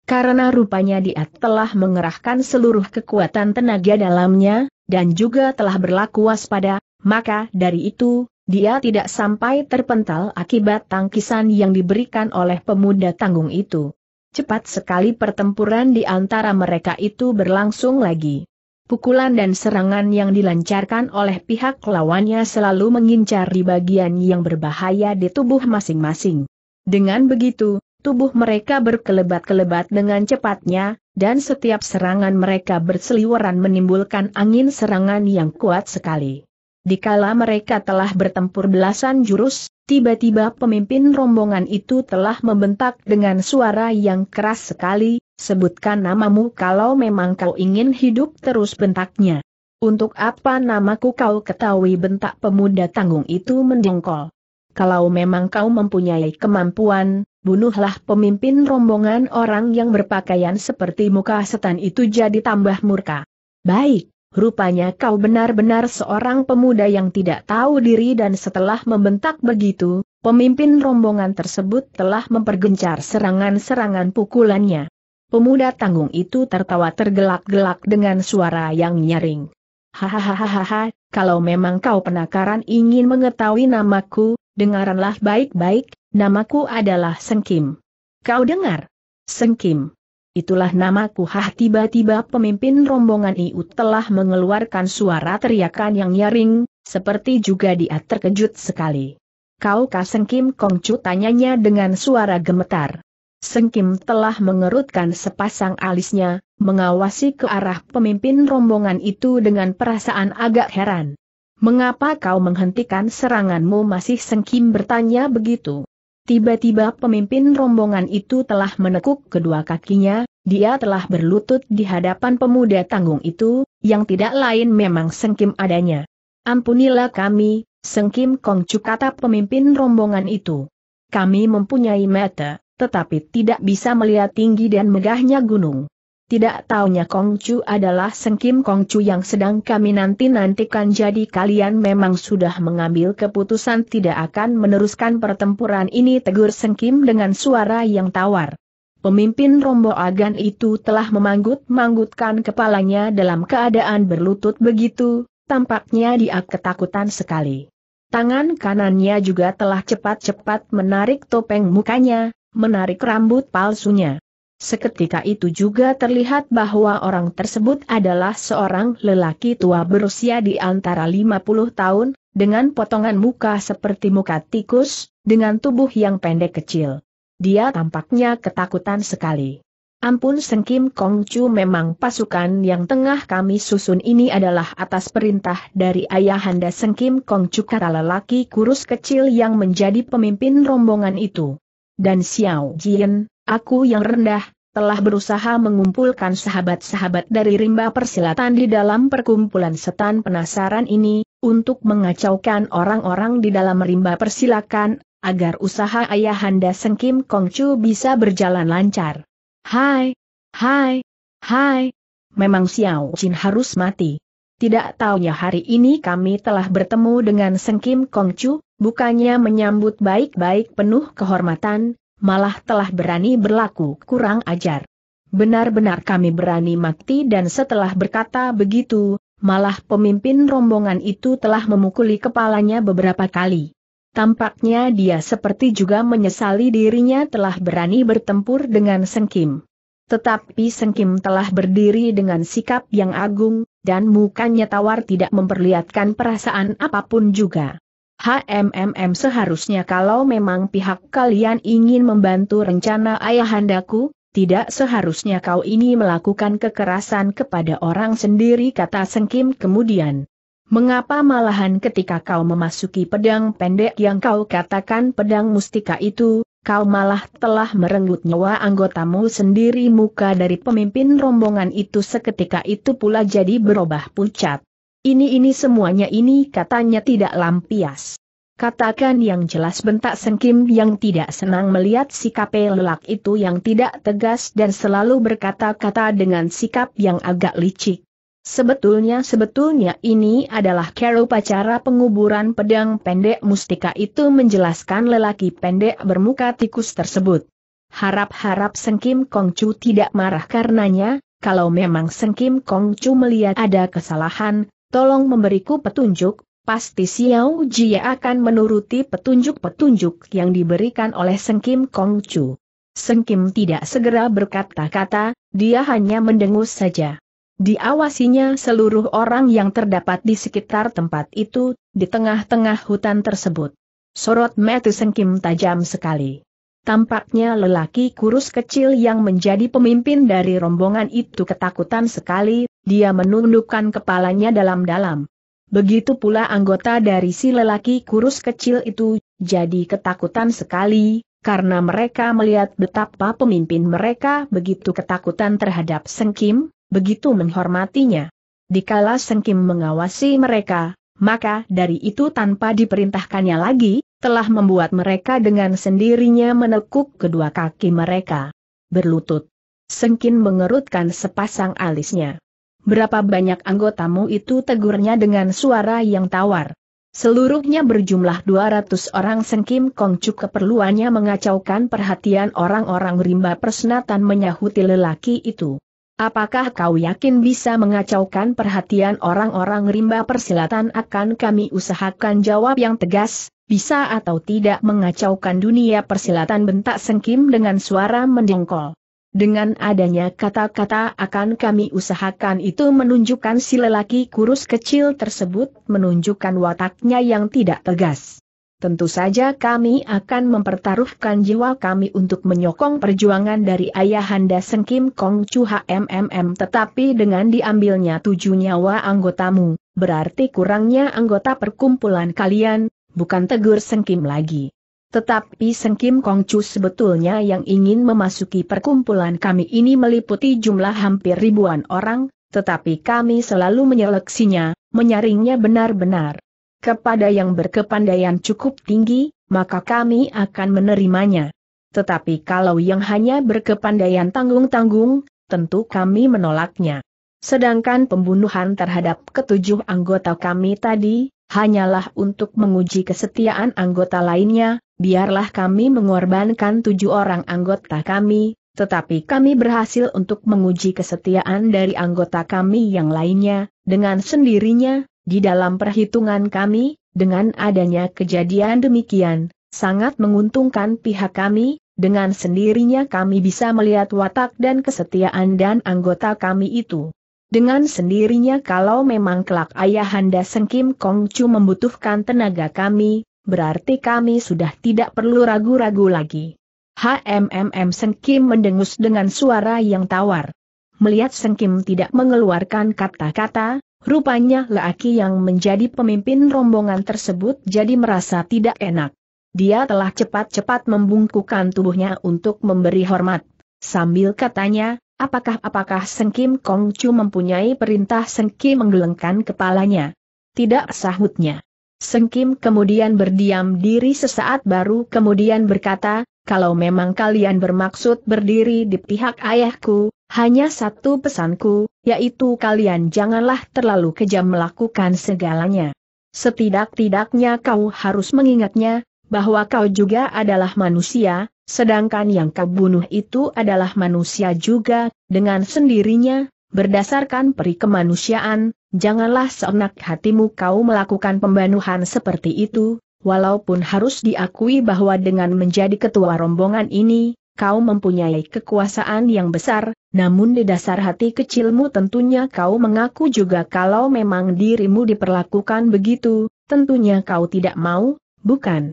Karena rupanya dia telah mengerahkan seluruh kekuatan tenaga dalamnya, dan juga telah berlaku waspada, maka dari itu, dia tidak sampai terpental akibat tangkisan yang diberikan oleh pemuda tanggung itu. Cepat sekali pertempuran di antara mereka itu berlangsung lagi. Pukulan dan serangan yang dilancarkan oleh pihak lawannya selalu mengincar di bagian yang berbahaya di tubuh masing-masing. Dengan begitu, tubuh mereka berkelebat-kelebat dengan cepatnya, dan setiap serangan mereka berseliweran menimbulkan angin serangan yang kuat sekali. Dikala mereka telah bertempur belasan jurus, tiba-tiba pemimpin rombongan itu telah membentak dengan suara yang keras sekali, sebutkan namamu kalau memang kau ingin hidup terus bentaknya. Untuk apa namaku kau ketahui bentak pemuda tanggung itu mendengkol. Kalau memang kau mempunyai kemampuan, bunuhlah pemimpin rombongan orang yang berpakaian seperti muka setan itu jadi tambah murka. Baik, Rupanya kau benar-benar seorang pemuda yang tidak tahu diri dan setelah membentak begitu, pemimpin rombongan tersebut telah mempergencar serangan-serangan pukulannya. Pemuda tanggung itu tertawa tergelak-gelak dengan suara yang nyaring. Hahaha, kalau memang kau penakaran ingin mengetahui namaku, dengaranlah baik-baik, namaku adalah Sengkim. Kau dengar? Sengkim itulah namaku Hah tiba-tiba pemimpin rombongan IU telah mengeluarkan suara teriakan yang nyaring, seperti juga dia terkejut sekali. Kau Seng Kim Kong Chu tanyanya dengan suara gemetar. Sengkim telah mengerutkan sepasang alisnya, mengawasi ke arah pemimpin rombongan itu dengan perasaan agak heran. Mengapa kau menghentikan seranganmu masih Sengkim bertanya begitu? Tiba-tiba pemimpin rombongan itu telah menekuk kedua kakinya, dia telah berlutut di hadapan pemuda tanggung itu, yang tidak lain memang sengkim adanya. Ampunilah kami, sengkim kongcu kata pemimpin rombongan itu. Kami mempunyai mata, tetapi tidak bisa melihat tinggi dan megahnya gunung. Tidak taunya Kongcu adalah Sengkim Kongcu yang sedang kami nanti-nantikan jadi kalian memang sudah mengambil keputusan tidak akan meneruskan pertempuran ini tegur Sengkim dengan suara yang tawar. Pemimpin Rombo Agan itu telah memanggut-manggutkan kepalanya dalam keadaan berlutut begitu, tampaknya dia ketakutan sekali. Tangan kanannya juga telah cepat-cepat menarik topeng mukanya, menarik rambut palsunya. Seketika itu juga terlihat bahwa orang tersebut adalah seorang lelaki tua berusia di antara 50 tahun, dengan potongan muka seperti muka tikus, dengan tubuh yang pendek kecil. Dia tampaknya ketakutan sekali. Ampun Seng Kim Kong Chu memang pasukan yang tengah kami susun ini adalah atas perintah dari ayahanda Seng Kim Kong Chu kata lelaki kurus kecil yang menjadi pemimpin rombongan itu. Dan Xiao Jian, Aku yang rendah, telah berusaha mengumpulkan sahabat-sahabat dari rimba persilatan di dalam perkumpulan setan penasaran ini, untuk mengacaukan orang-orang di dalam rimba persilakan, agar usaha ayahanda Sengkim Kongcu bisa berjalan lancar. Hai, hai, hai, memang Xiao Jin harus mati. Tidak tahunya hari ini kami telah bertemu dengan Sengkim Kongcu, bukannya menyambut baik-baik penuh kehormatan, malah telah berani berlaku kurang ajar. Benar-benar kami berani mati dan setelah berkata begitu, malah pemimpin rombongan itu telah memukuli kepalanya beberapa kali. Tampaknya dia seperti juga menyesali dirinya telah berani bertempur dengan Sengkim. Tetapi Sengkim telah berdiri dengan sikap yang agung, dan mukanya tawar tidak memperlihatkan perasaan apapun juga. HMMM seharusnya kalau memang pihak kalian ingin membantu rencana ayahandaku, tidak seharusnya kau ini melakukan kekerasan kepada orang sendiri kata Sengkim kemudian. Mengapa malahan ketika kau memasuki pedang pendek yang kau katakan pedang mustika itu, kau malah telah merenggut nyawa anggotamu sendiri muka dari pemimpin rombongan itu seketika itu pula jadi berubah pucat. Ini-ini semuanya ini katanya tidak lampias. Katakan yang jelas bentak Sengkim yang tidak senang melihat sikap lelak itu yang tidak tegas dan selalu berkata-kata dengan sikap yang agak licik. Sebetulnya sebetulnya ini adalah kero pacara penguburan pedang pendek mustika itu menjelaskan lelaki pendek bermuka tikus tersebut. Harap-harap Sengkim Kongcu tidak marah karenanya, kalau memang Sengkim Kongcu melihat ada kesalahan, tolong memberiku petunjuk, pasti Xiao Jia akan menuruti petunjuk-petunjuk yang diberikan oleh Seng Kim Kong Chu. Seng Kim tidak segera berkata-kata, dia hanya mendengus saja. Diawasinya seluruh orang yang terdapat di sekitar tempat itu, di tengah-tengah hutan tersebut. Sorot mata Kim tajam sekali. Tampaknya lelaki kurus kecil yang menjadi pemimpin dari rombongan itu ketakutan sekali, dia menundukkan kepalanya dalam-dalam. Begitu pula anggota dari si lelaki kurus kecil itu, jadi ketakutan sekali, karena mereka melihat betapa pemimpin mereka begitu ketakutan terhadap Seng Kim, begitu menghormatinya. Dikala Seng Kim mengawasi mereka, maka dari itu tanpa diperintahkannya lagi, telah membuat mereka dengan sendirinya menekuk kedua kaki mereka. Berlutut. Sengkin mengerutkan sepasang alisnya. Berapa banyak anggotamu itu tegurnya dengan suara yang tawar. Seluruhnya berjumlah 200 orang Sengkim kongcu keperluannya mengacaukan perhatian orang-orang rimba persenatan menyahuti lelaki itu. Apakah kau yakin bisa mengacaukan perhatian orang-orang rimba persilatan akan kami usahakan jawab yang tegas, bisa atau tidak mengacaukan dunia persilatan bentak sengkim dengan suara mendengkol. Dengan adanya kata-kata akan kami usahakan itu menunjukkan si lelaki kurus kecil tersebut menunjukkan wataknya yang tidak tegas tentu saja kami akan mempertaruhkan jiwa kami untuk menyokong perjuangan dari ayahanda Sengkim Kong Chu HMMM tetapi dengan diambilnya tujuh nyawa anggotamu, berarti kurangnya anggota perkumpulan kalian, bukan tegur Sengkim lagi. Tetapi Sengkim Kong Chu sebetulnya yang ingin memasuki perkumpulan kami ini meliputi jumlah hampir ribuan orang, tetapi kami selalu menyeleksinya, menyaringnya benar-benar kepada yang berkepandaian cukup tinggi, maka kami akan menerimanya. Tetapi kalau yang hanya berkepandaian tanggung-tanggung, tentu kami menolaknya. Sedangkan pembunuhan terhadap ketujuh anggota kami tadi, hanyalah untuk menguji kesetiaan anggota lainnya, biarlah kami mengorbankan tujuh orang anggota kami, tetapi kami berhasil untuk menguji kesetiaan dari anggota kami yang lainnya, dengan sendirinya, di dalam perhitungan kami, dengan adanya kejadian demikian, sangat menguntungkan pihak kami, dengan sendirinya kami bisa melihat watak dan kesetiaan dan anggota kami itu. Dengan sendirinya kalau memang kelak ayahanda Sengkim Kongcu membutuhkan tenaga kami, berarti kami sudah tidak perlu ragu-ragu lagi. HMMM Sengkim mendengus dengan suara yang tawar. Melihat Sengkim tidak mengeluarkan kata-kata, Rupanya lelaki yang menjadi pemimpin rombongan tersebut jadi merasa tidak enak. Dia telah cepat-cepat membungkukkan tubuhnya untuk memberi hormat. Sambil katanya, apakah-apakah Seng Kim Kong Chu mempunyai perintah Seng Kim menggelengkan kepalanya? Tidak sahutnya. Seng Kim kemudian berdiam diri sesaat baru kemudian berkata, kalau memang kalian bermaksud berdiri di pihak ayahku, hanya satu pesanku, yaitu kalian janganlah terlalu kejam melakukan segalanya. Setidak-tidaknya kau harus mengingatnya, bahwa kau juga adalah manusia, sedangkan yang kau bunuh itu adalah manusia juga, dengan sendirinya, berdasarkan peri kemanusiaan, janganlah seenak hatimu kau melakukan pembunuhan seperti itu, walaupun harus diakui bahwa dengan menjadi ketua rombongan ini, kau mempunyai kekuasaan yang besar, namun di dasar hati kecilmu tentunya kau mengaku juga kalau memang dirimu diperlakukan begitu, tentunya kau tidak mau, bukan?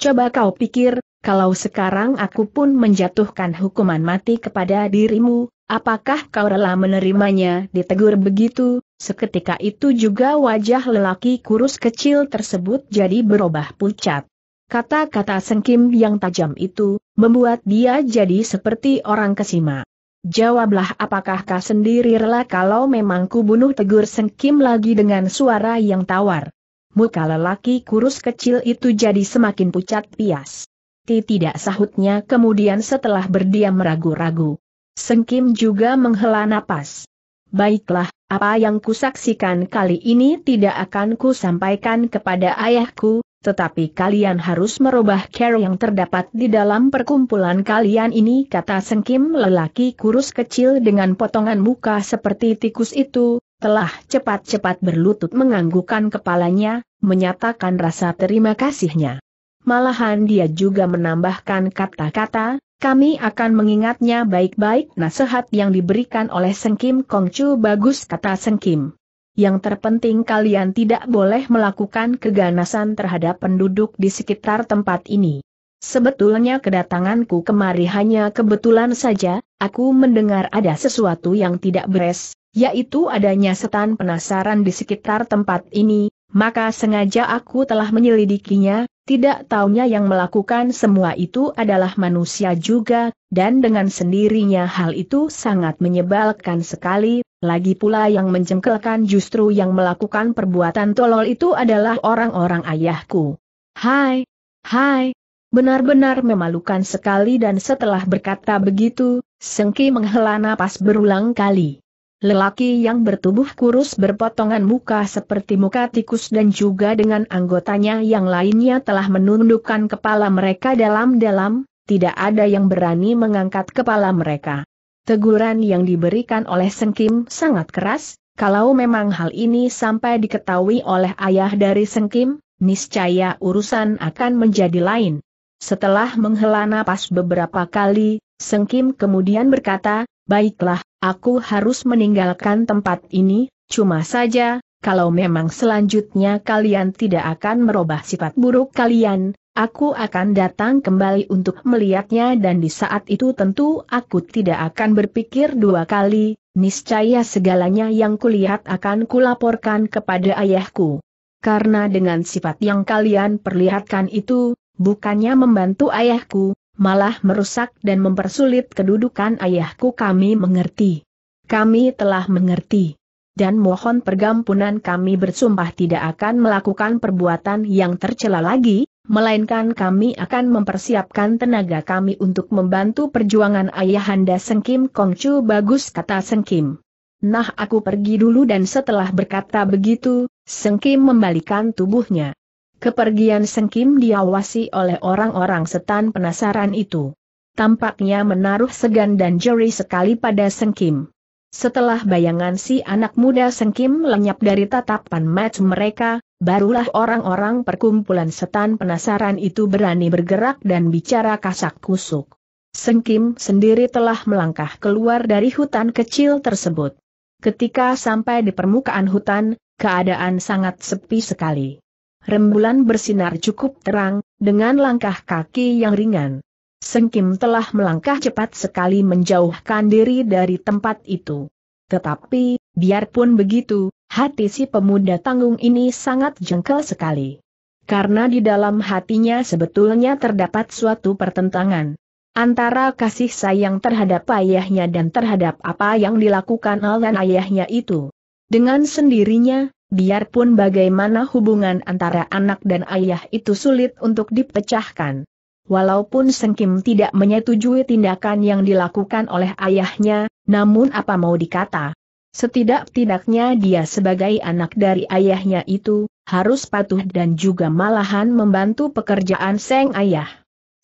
Coba kau pikir, kalau sekarang aku pun menjatuhkan hukuman mati kepada dirimu, apakah kau rela menerimanya ditegur begitu, Seketika itu juga wajah lelaki kurus kecil tersebut jadi berubah pucat. Kata-kata sengkim yang tajam itu, membuat dia jadi seperti orang kesima. Jawablah apakah kau sendiri rela kalau memang ku bunuh tegur sengkim lagi dengan suara yang tawar. Muka lelaki kurus kecil itu jadi semakin pucat pias. Ti tidak sahutnya kemudian setelah berdiam ragu-ragu. Sengkim juga menghela napas. Baiklah, apa yang kusaksikan kali ini tidak akan kusampaikan kepada ayahku, tetapi kalian harus merubah care yang terdapat di dalam perkumpulan kalian ini kata sengkim lelaki kurus kecil dengan potongan muka seperti tikus itu, telah cepat-cepat berlutut menganggukkan kepalanya, menyatakan rasa terima kasihnya. Malahan dia juga menambahkan kata-kata, kami akan mengingatnya baik-baik nasihat yang diberikan oleh Seng Kim Kong Chu bagus kata Seng Kim. Yang terpenting kalian tidak boleh melakukan keganasan terhadap penduduk di sekitar tempat ini. Sebetulnya kedatanganku kemari hanya kebetulan saja, aku mendengar ada sesuatu yang tidak beres, yaitu adanya setan penasaran di sekitar tempat ini, maka sengaja aku telah menyelidikinya, tidak taunya yang melakukan semua itu adalah manusia juga, dan dengan sendirinya hal itu sangat menyebalkan sekali, lagi pula yang menjengkelkan justru yang melakukan perbuatan tolol itu adalah orang-orang ayahku. Hai, hai, benar-benar memalukan sekali dan setelah berkata begitu, Sengki menghela napas berulang kali lelaki yang bertubuh kurus berpotongan muka seperti muka tikus dan juga dengan anggotanya yang lainnya telah menundukkan kepala mereka dalam-dalam, tidak ada yang berani mengangkat kepala mereka. Teguran yang diberikan oleh Sengkim sangat keras, kalau memang hal ini sampai diketahui oleh ayah dari Sengkim, niscaya urusan akan menjadi lain. Setelah menghela napas beberapa kali, Sengkim kemudian berkata, Baiklah, aku harus meninggalkan tempat ini, cuma saja, kalau memang selanjutnya kalian tidak akan merubah sifat buruk kalian, aku akan datang kembali untuk melihatnya dan di saat itu tentu aku tidak akan berpikir dua kali, niscaya segalanya yang kulihat akan kulaporkan kepada ayahku. Karena dengan sifat yang kalian perlihatkan itu, bukannya membantu ayahku, malah merusak dan mempersulit kedudukan ayahku kami mengerti. Kami telah mengerti. Dan mohon pergampunan kami bersumpah tidak akan melakukan perbuatan yang tercela lagi, melainkan kami akan mempersiapkan tenaga kami untuk membantu perjuangan ayahanda Sengkim Kongcu bagus kata Sengkim. Nah aku pergi dulu dan setelah berkata begitu, Sengkim membalikan tubuhnya. Kepergian Sengkim diawasi oleh orang-orang setan penasaran itu. Tampaknya menaruh segan dan jeri sekali pada Sengkim. Setelah bayangan si anak muda Sengkim lenyap dari tatapan match mereka, barulah orang-orang perkumpulan setan penasaran itu berani bergerak dan bicara kasak kusuk. Sengkim sendiri telah melangkah keluar dari hutan kecil tersebut. Ketika sampai di permukaan hutan, keadaan sangat sepi sekali rembulan bersinar cukup terang, dengan langkah kaki yang ringan. Sengkim telah melangkah cepat sekali menjauhkan diri dari tempat itu. Tetapi, biarpun begitu, hati si pemuda tanggung ini sangat jengkel sekali. Karena di dalam hatinya sebetulnya terdapat suatu pertentangan antara kasih sayang terhadap ayahnya dan terhadap apa yang dilakukan oleh ayahnya itu. Dengan sendirinya, biarpun bagaimana hubungan antara anak dan ayah itu sulit untuk dipecahkan. Walaupun Kim tidak menyetujui tindakan yang dilakukan oleh ayahnya, namun apa mau dikata? Setidak-tidaknya dia sebagai anak dari ayahnya itu, harus patuh dan juga malahan membantu pekerjaan Seng ayah.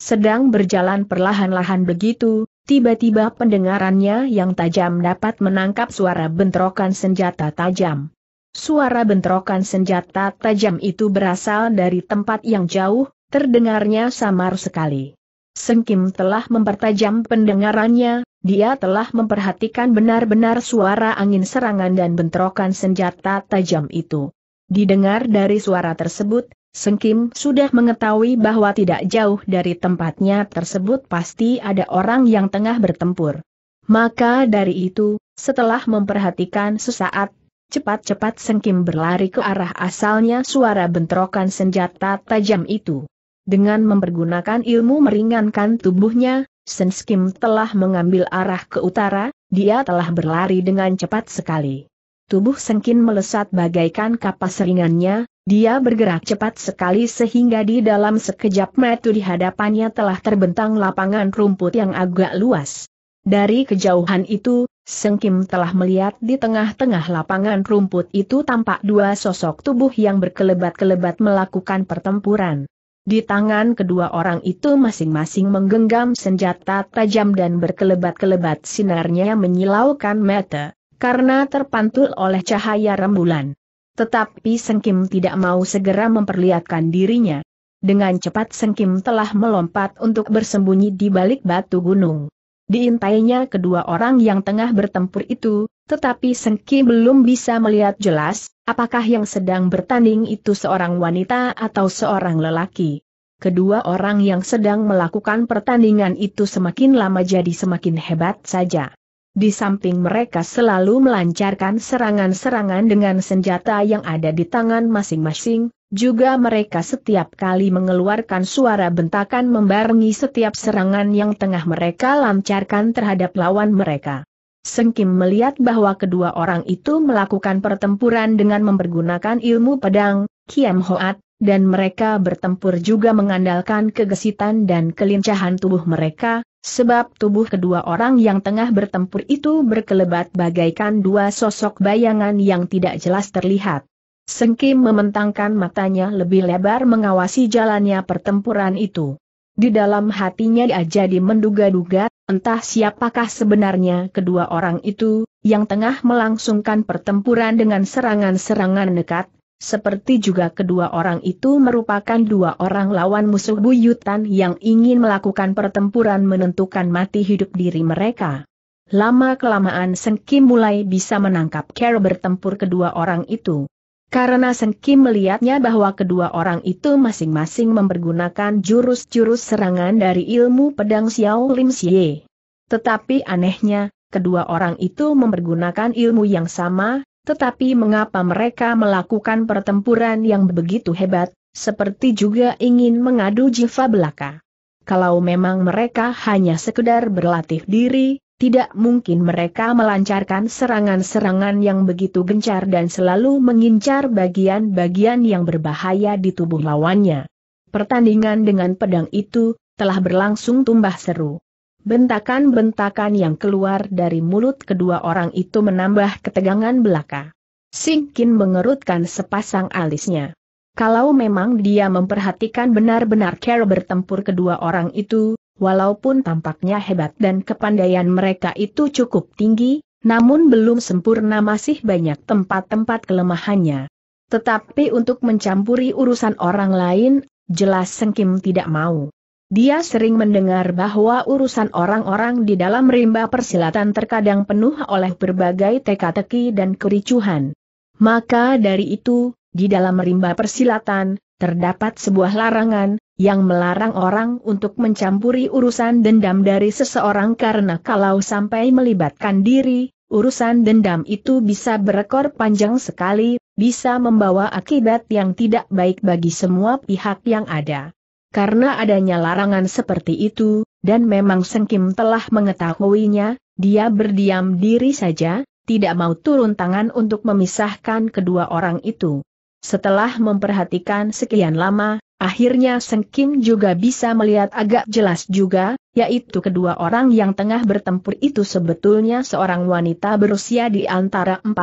Sedang berjalan perlahan-lahan begitu, tiba-tiba pendengarannya yang tajam dapat menangkap suara bentrokan senjata tajam. Suara bentrokan senjata tajam itu berasal dari tempat yang jauh, terdengarnya samar sekali. Sengkim telah mempertajam pendengarannya, dia telah memperhatikan benar-benar suara angin serangan dan bentrokan senjata tajam itu. Didengar dari suara tersebut, Sengkim sudah mengetahui bahwa tidak jauh dari tempatnya tersebut pasti ada orang yang tengah bertempur. Maka dari itu, setelah memperhatikan sesaat, Cepat-cepat Sengkim berlari ke arah asalnya suara bentrokan senjata tajam itu. Dengan mempergunakan ilmu meringankan tubuhnya, Senskim telah mengambil arah ke utara, dia telah berlari dengan cepat sekali. Tubuh Sengkin melesat bagaikan kapas ringannya, dia bergerak cepat sekali sehingga di dalam sekejap metu di hadapannya telah terbentang lapangan rumput yang agak luas. Dari kejauhan itu, Seng Kim telah melihat di tengah-tengah lapangan rumput itu tampak dua sosok tubuh yang berkelebat-kelebat melakukan pertempuran. Di tangan kedua orang itu masing-masing menggenggam senjata tajam dan berkelebat-kelebat sinarnya menyilaukan mata, karena terpantul oleh cahaya rembulan. Tetapi Seng Kim tidak mau segera memperlihatkan dirinya. Dengan cepat Seng Kim telah melompat untuk bersembunyi di balik batu gunung. Diintainya kedua orang yang tengah bertempur itu, tetapi Sengki belum bisa melihat jelas, apakah yang sedang bertanding itu seorang wanita atau seorang lelaki. Kedua orang yang sedang melakukan pertandingan itu semakin lama jadi semakin hebat saja. Di samping mereka selalu melancarkan serangan-serangan dengan senjata yang ada di tangan masing-masing, juga mereka setiap kali mengeluarkan suara bentakan membarengi setiap serangan yang tengah mereka lancarkan terhadap lawan mereka. Sengkim melihat bahwa kedua orang itu melakukan pertempuran dengan mempergunakan ilmu pedang, Kiam Hoat, dan mereka bertempur juga mengandalkan kegesitan dan kelincahan tubuh mereka, sebab tubuh kedua orang yang tengah bertempur itu berkelebat bagaikan dua sosok bayangan yang tidak jelas terlihat. Sengkim mementangkan matanya lebih lebar mengawasi jalannya pertempuran itu. Di dalam hatinya dia jadi menduga-duga, entah siapakah sebenarnya kedua orang itu, yang tengah melangsungkan pertempuran dengan serangan-serangan nekat, seperti juga kedua orang itu merupakan dua orang lawan musuh buyutan yang ingin melakukan pertempuran menentukan mati hidup diri mereka. Lama-kelamaan Sengkim mulai bisa menangkap cara bertempur kedua orang itu. Karena Sengki melihatnya bahwa kedua orang itu masing-masing mempergunakan jurus-jurus serangan dari ilmu pedang Xiao Lim Xie. Tetapi anehnya, kedua orang itu mempergunakan ilmu yang sama, tetapi mengapa mereka melakukan pertempuran yang begitu hebat, seperti juga ingin mengadu jiwa belaka. Kalau memang mereka hanya sekedar berlatih diri, tidak mungkin mereka melancarkan serangan-serangan yang begitu gencar dan selalu mengincar bagian-bagian yang berbahaya di tubuh lawannya. Pertandingan dengan pedang itu telah berlangsung tumbah seru. Bentakan-bentakan yang keluar dari mulut kedua orang itu menambah ketegangan belaka. Singkin mengerutkan sepasang alisnya. Kalau memang dia memperhatikan benar-benar cara bertempur kedua orang itu, Walaupun tampaknya hebat dan kepandaian mereka itu cukup tinggi, namun belum sempurna masih banyak tempat-tempat kelemahannya. Tetapi untuk mencampuri urusan orang lain, jelas Sengkim tidak mau. Dia sering mendengar bahwa urusan orang-orang di dalam rimba persilatan terkadang penuh oleh berbagai teka-teki dan kericuhan. Maka dari itu, di dalam rimba persilatan, terdapat sebuah larangan, yang melarang orang untuk mencampuri urusan dendam dari seseorang karena kalau sampai melibatkan diri, urusan dendam itu bisa berekor panjang sekali, bisa membawa akibat yang tidak baik bagi semua pihak yang ada. Karena adanya larangan seperti itu, dan memang Sengkim telah mengetahuinya, dia berdiam diri saja, tidak mau turun tangan untuk memisahkan kedua orang itu. Setelah memperhatikan sekian lama, akhirnya Seng Kim juga bisa melihat agak jelas juga, yaitu kedua orang yang tengah bertempur itu sebetulnya seorang wanita berusia di antara 40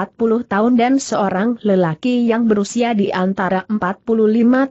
tahun dan seorang lelaki yang berusia di antara 45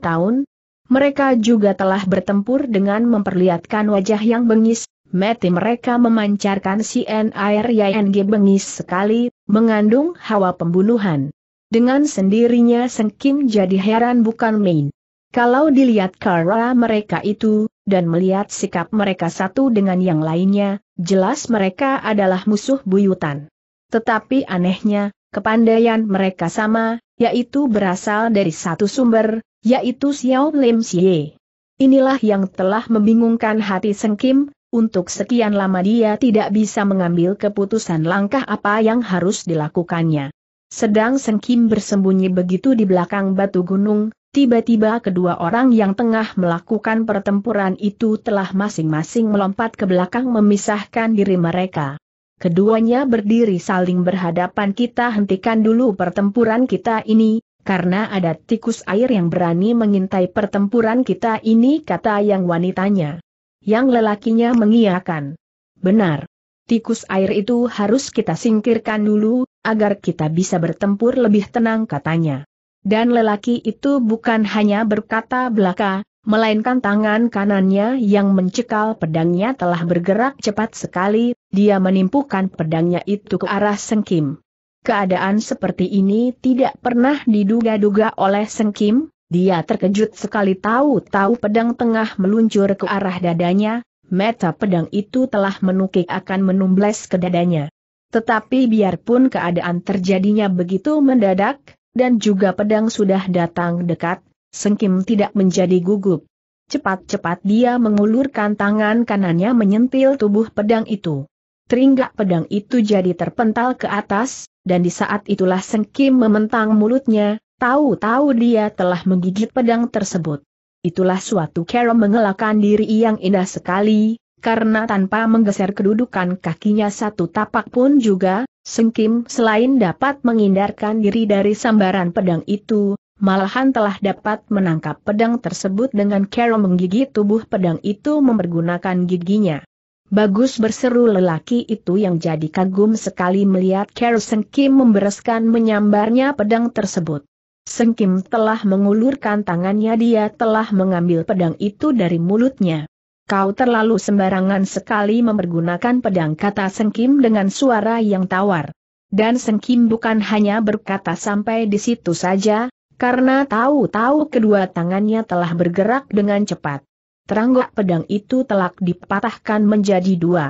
tahun. Mereka juga telah bertempur dengan memperlihatkan wajah yang bengis, mati mereka memancarkan CN air YNG bengis sekali, mengandung hawa pembunuhan. Dengan sendirinya Seng Kim jadi heran bukan main. Kalau dilihat cara mereka itu, dan melihat sikap mereka satu dengan yang lainnya, jelas mereka adalah musuh buyutan. Tetapi anehnya, kepandaian mereka sama, yaitu berasal dari satu sumber, yaitu Xiao Lim Xie. Inilah yang telah membingungkan hati Seng Kim, untuk sekian lama dia tidak bisa mengambil keputusan langkah apa yang harus dilakukannya. Sedang Seng Kim bersembunyi begitu di belakang batu gunung, tiba-tiba kedua orang yang tengah melakukan pertempuran itu telah masing-masing melompat ke belakang memisahkan diri mereka. Keduanya berdiri saling berhadapan kita hentikan dulu pertempuran kita ini, karena ada tikus air yang berani mengintai pertempuran kita ini kata yang wanitanya. Yang lelakinya mengiakan. Benar tikus air itu harus kita singkirkan dulu, agar kita bisa bertempur lebih tenang katanya. Dan lelaki itu bukan hanya berkata belaka, melainkan tangan kanannya yang mencekal pedangnya telah bergerak cepat sekali, dia menimpukan pedangnya itu ke arah Sengkim. Keadaan seperti ini tidak pernah diduga-duga oleh Sengkim, dia terkejut sekali tahu-tahu pedang tengah meluncur ke arah dadanya, meta pedang itu telah menukik akan menumbles ke dadanya. Tetapi biarpun keadaan terjadinya begitu mendadak, dan juga pedang sudah datang dekat, Sengkim tidak menjadi gugup. Cepat-cepat dia mengulurkan tangan kanannya menyentil tubuh pedang itu. Teringgak pedang itu jadi terpental ke atas, dan di saat itulah Sengkim mementang mulutnya, tahu-tahu dia telah menggigit pedang tersebut itulah suatu cara mengelakkan diri yang indah sekali, karena tanpa menggeser kedudukan kakinya satu tapak pun juga, Seng Kim selain dapat menghindarkan diri dari sambaran pedang itu, malahan telah dapat menangkap pedang tersebut dengan cara menggigit tubuh pedang itu mempergunakan giginya. Bagus berseru lelaki itu yang jadi kagum sekali melihat Carol Kim membereskan menyambarnya pedang tersebut. Sengkim telah mengulurkan tangannya dia telah mengambil pedang itu dari mulutnya. Kau terlalu sembarangan sekali mempergunakan pedang kata Sengkim dengan suara yang tawar. Dan Sengkim bukan hanya berkata sampai di situ saja, karena tahu-tahu kedua tangannya telah bergerak dengan cepat. Teranggok pedang itu telah dipatahkan menjadi dua.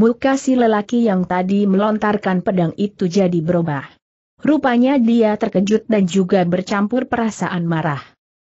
Muka si lelaki yang tadi melontarkan pedang itu jadi berubah. Rupanya dia terkejut dan juga bercampur perasaan marah.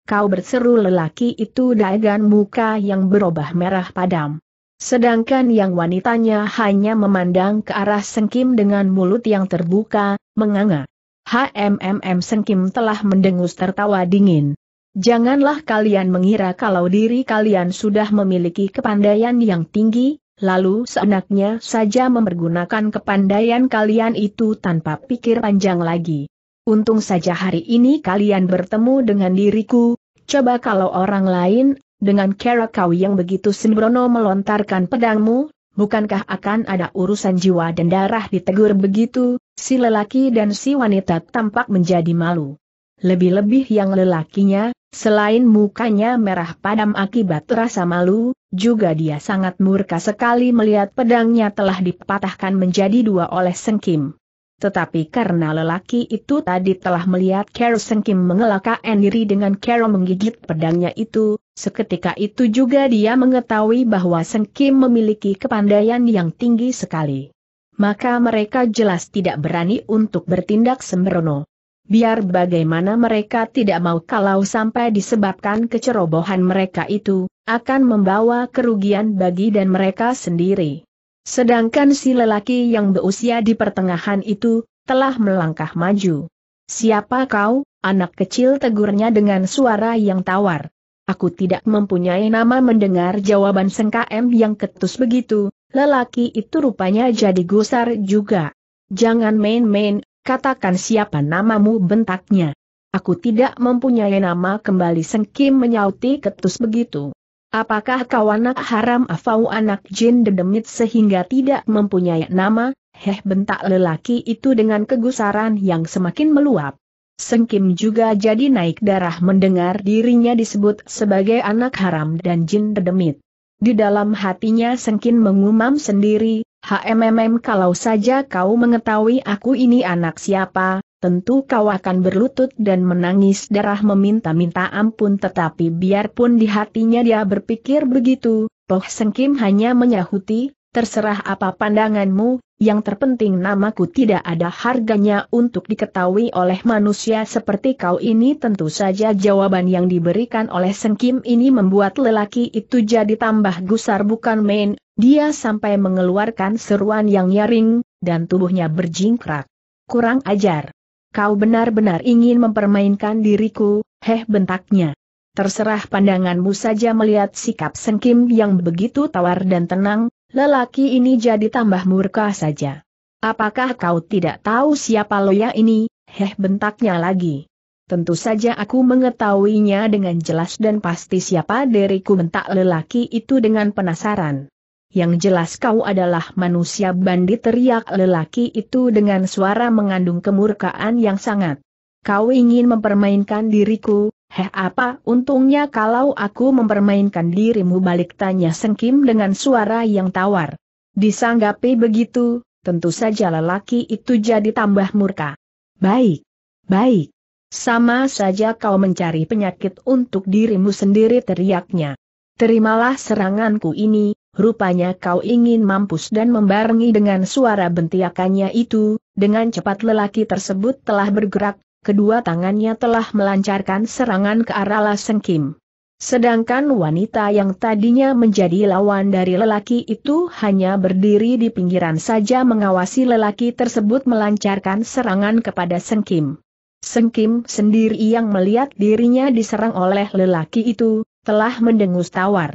Kau berseru lelaki itu dagan muka yang berubah merah padam. Sedangkan yang wanitanya hanya memandang ke arah Sengkim dengan mulut yang terbuka, menganga. HMMM Sengkim telah mendengus tertawa dingin. Janganlah kalian mengira kalau diri kalian sudah memiliki kepandaian yang tinggi, lalu seenaknya saja mempergunakan kepandaian kalian itu tanpa pikir panjang lagi. Untung saja hari ini kalian bertemu dengan diriku, coba kalau orang lain, dengan cara kau yang begitu sembrono melontarkan pedangmu, bukankah akan ada urusan jiwa dan darah ditegur begitu, si lelaki dan si wanita tampak menjadi malu lebih-lebih yang lelakinya, selain mukanya merah padam akibat rasa malu, juga dia sangat murka sekali melihat pedangnya telah dipatahkan menjadi dua oleh Sengkim. Tetapi karena lelaki itu tadi telah melihat Seng Sengkim mengelakkan diri dengan Carol menggigit pedangnya itu, seketika itu juga dia mengetahui bahwa Sengkim memiliki kepandaian yang tinggi sekali. Maka mereka jelas tidak berani untuk bertindak sembrono biar bagaimana mereka tidak mau kalau sampai disebabkan kecerobohan mereka itu, akan membawa kerugian bagi dan mereka sendiri. Sedangkan si lelaki yang berusia di pertengahan itu, telah melangkah maju. Siapa kau, anak kecil tegurnya dengan suara yang tawar. Aku tidak mempunyai nama mendengar jawaban Sengkaem yang ketus begitu, lelaki itu rupanya jadi gusar juga. Jangan main-main, Katakan siapa namamu bentaknya. Aku tidak mempunyai nama kembali Sengkim menyauti ketus begitu. Apakah kau anak haram atau anak jin dedemit sehingga tidak mempunyai nama? Heh bentak lelaki itu dengan kegusaran yang semakin meluap. Sengkim juga jadi naik darah mendengar dirinya disebut sebagai anak haram dan jin dedemit. Di dalam hatinya Sengkim mengumam sendiri, HMMM kalau saja kau mengetahui aku ini anak siapa, tentu kau akan berlutut dan menangis darah meminta-minta ampun tetapi biarpun di hatinya dia berpikir begitu, Poh Sengkim hanya menyahuti, terserah apa pandanganmu, yang terpenting namaku tidak ada harganya untuk diketahui oleh manusia seperti kau ini tentu saja jawaban yang diberikan oleh Sengkim ini membuat lelaki itu jadi tambah gusar bukan main, dia sampai mengeluarkan seruan yang nyaring, dan tubuhnya berjingkrak. Kurang ajar. Kau benar-benar ingin mempermainkan diriku, heh bentaknya. Terserah pandanganmu saja melihat sikap Sengkim yang begitu tawar dan tenang, lelaki ini jadi tambah murka saja. Apakah kau tidak tahu siapa loya ini, heh bentaknya lagi. Tentu saja aku mengetahuinya dengan jelas dan pasti siapa diriku bentak lelaki itu dengan penasaran yang jelas kau adalah manusia bandit teriak lelaki itu dengan suara mengandung kemurkaan yang sangat. Kau ingin mempermainkan diriku, heh apa untungnya kalau aku mempermainkan dirimu balik tanya sengkim dengan suara yang tawar. Disanggapi begitu, tentu saja lelaki itu jadi tambah murka. Baik, baik. Sama saja kau mencari penyakit untuk dirimu sendiri teriaknya. Terimalah seranganku ini, Rupanya kau ingin mampus dan membarengi dengan suara bentiakannya itu, dengan cepat lelaki tersebut telah bergerak, kedua tangannya telah melancarkan serangan ke arah Laseng Kim. Sedangkan wanita yang tadinya menjadi lawan dari lelaki itu hanya berdiri di pinggiran saja mengawasi lelaki tersebut melancarkan serangan kepada Sengkim. Sengkim sendiri yang melihat dirinya diserang oleh lelaki itu, telah mendengus tawar.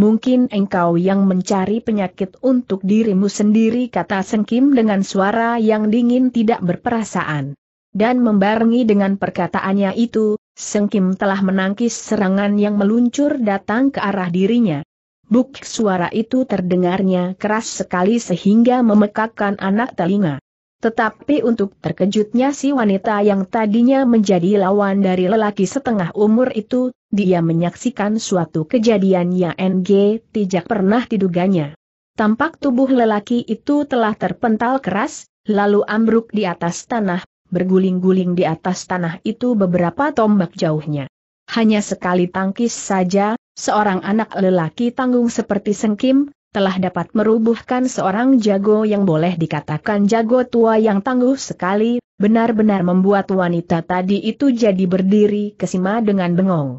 Mungkin engkau yang mencari penyakit untuk dirimu sendiri kata Kim dengan suara yang dingin tidak berperasaan. Dan membarengi dengan perkataannya itu, Kim telah menangkis serangan yang meluncur datang ke arah dirinya. Buk suara itu terdengarnya keras sekali sehingga memekakkan anak telinga. Tetapi untuk terkejutnya si wanita yang tadinya menjadi lawan dari lelaki setengah umur itu, dia menyaksikan suatu kejadian yang NG tidak pernah diduganya. Tampak tubuh lelaki itu telah terpental keras, lalu ambruk di atas tanah, berguling-guling di atas tanah itu beberapa tombak jauhnya. Hanya sekali tangkis saja, seorang anak lelaki tanggung seperti sengkim, telah dapat merubuhkan seorang jago yang boleh dikatakan jago tua yang tangguh sekali, benar-benar membuat wanita tadi itu jadi berdiri kesima dengan bengong.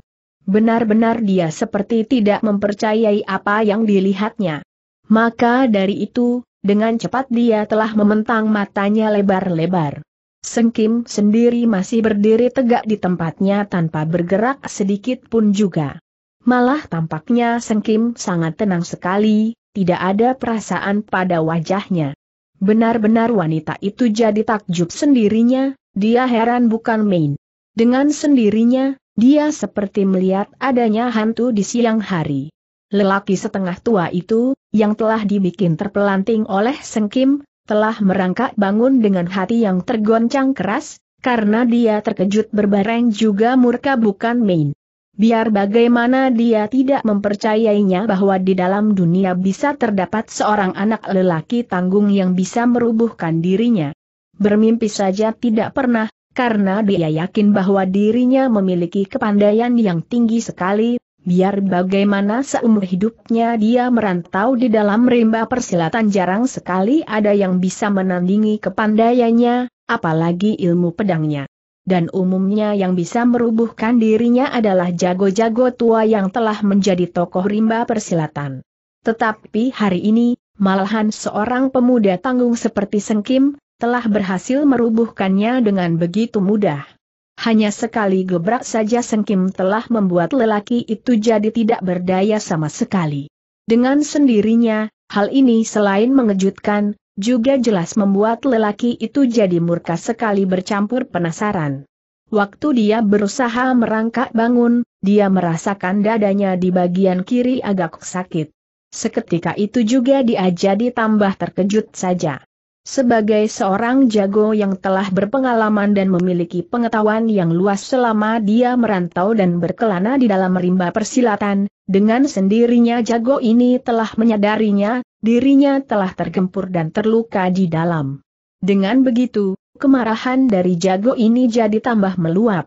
Benar-benar dia seperti tidak mempercayai apa yang dilihatnya. Maka dari itu, dengan cepat dia telah mementang matanya lebar-lebar. Sengkim sendiri masih berdiri tegak di tempatnya tanpa bergerak sedikit pun juga. Malah tampaknya Sengkim sangat tenang sekali, tidak ada perasaan pada wajahnya. Benar-benar wanita itu jadi takjub sendirinya, dia heran bukan main. Dengan sendirinya, dia seperti melihat adanya hantu di siang hari. Lelaki setengah tua itu, yang telah dibikin terpelanting oleh Sengkim, telah merangkak bangun dengan hati yang tergoncang keras, karena dia terkejut berbareng juga murka bukan main. Biar bagaimana dia tidak mempercayainya bahwa di dalam dunia bisa terdapat seorang anak lelaki tanggung yang bisa merubuhkan dirinya. Bermimpi saja tidak pernah, karena dia yakin bahwa dirinya memiliki kepandaian yang tinggi sekali, biar bagaimana seumur hidupnya dia merantau di dalam rimba persilatan jarang sekali ada yang bisa menandingi kepandaiannya, apalagi ilmu pedangnya dan umumnya yang bisa merubuhkan dirinya adalah jago-jago tua yang telah menjadi tokoh rimba persilatan. Tetapi hari ini, malahan seorang pemuda tanggung seperti Sengkim, telah berhasil merubuhkannya dengan begitu mudah. Hanya sekali gebrak saja Sengkim telah membuat lelaki itu jadi tidak berdaya sama sekali. Dengan sendirinya, hal ini selain mengejutkan, juga jelas membuat lelaki itu jadi murka sekali bercampur penasaran. Waktu dia berusaha merangkak bangun, dia merasakan dadanya di bagian kiri agak sakit. Seketika itu juga dia jadi tambah terkejut saja. Sebagai seorang jago yang telah berpengalaman dan memiliki pengetahuan yang luas selama dia merantau dan berkelana di dalam rimba persilatan, dengan sendirinya jago ini telah menyadarinya, dirinya telah tergempur dan terluka di dalam. Dengan begitu, kemarahan dari jago ini jadi tambah meluap.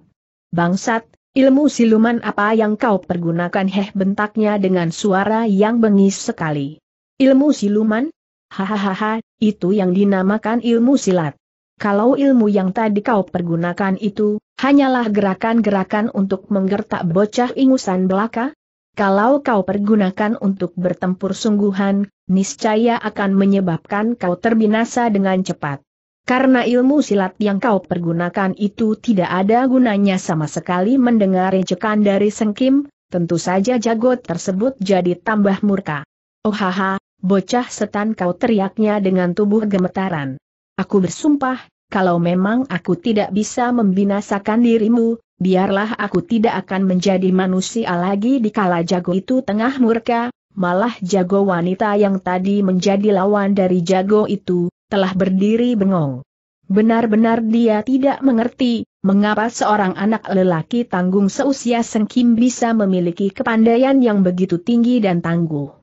Bangsat, ilmu siluman apa yang kau pergunakan heh bentaknya dengan suara yang bengis sekali. Ilmu siluman? Hahaha, itu yang dinamakan ilmu silat. Kalau ilmu yang tadi kau pergunakan itu, hanyalah gerakan-gerakan untuk menggertak bocah ingusan belaka? Kalau kau pergunakan untuk bertempur sungguhan, niscaya akan menyebabkan kau terbinasa dengan cepat. Karena ilmu silat yang kau pergunakan itu tidak ada gunanya sama sekali mendengar ejekan dari Sengkim, tentu saja jago tersebut jadi tambah murka. Oh haha, bocah setan kau teriaknya dengan tubuh gemetaran. Aku bersumpah, kalau memang aku tidak bisa membinasakan dirimu, biarlah aku tidak akan menjadi manusia lagi di kala jago itu tengah murka, malah jago wanita yang tadi menjadi lawan dari jago itu, telah berdiri bengong. Benar-benar dia tidak mengerti, mengapa seorang anak lelaki tanggung seusia Sengkim bisa memiliki kepandaian yang begitu tinggi dan tangguh.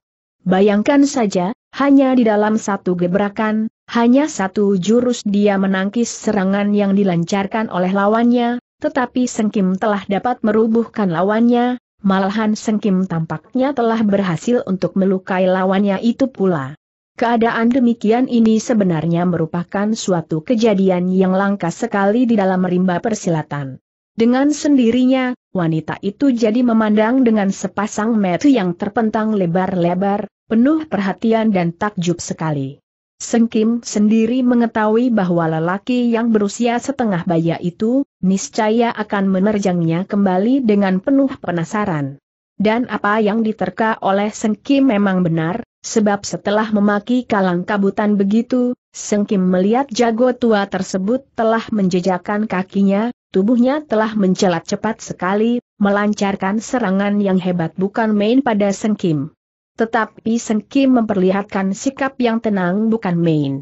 Bayangkan saja, hanya di dalam satu gebrakan, hanya satu jurus dia menangkis serangan yang dilancarkan oleh lawannya, tetapi Sengkim telah dapat merubuhkan lawannya, Malahan Sengkim tampaknya telah berhasil untuk melukai lawannya itu pula. Keadaan demikian ini sebenarnya merupakan suatu kejadian yang langka sekali di dalam rimba persilatan. Dengan sendirinya, wanita itu jadi memandang dengan sepasang mata yang terpentang lebar-lebar, penuh perhatian dan takjub sekali. Sengkim sendiri mengetahui bahwa lelaki yang berusia setengah baya itu, niscaya akan menerjangnya kembali dengan penuh penasaran. Dan apa yang diterka oleh Sengkim memang benar, sebab setelah memaki kalang kabutan begitu, Sengkim melihat jago tua tersebut telah menjejakkan kakinya, tubuhnya telah mencelat cepat sekali, melancarkan serangan yang hebat bukan main pada Sengkim. Tetapi Seng Kim memperlihatkan sikap yang tenang bukan main.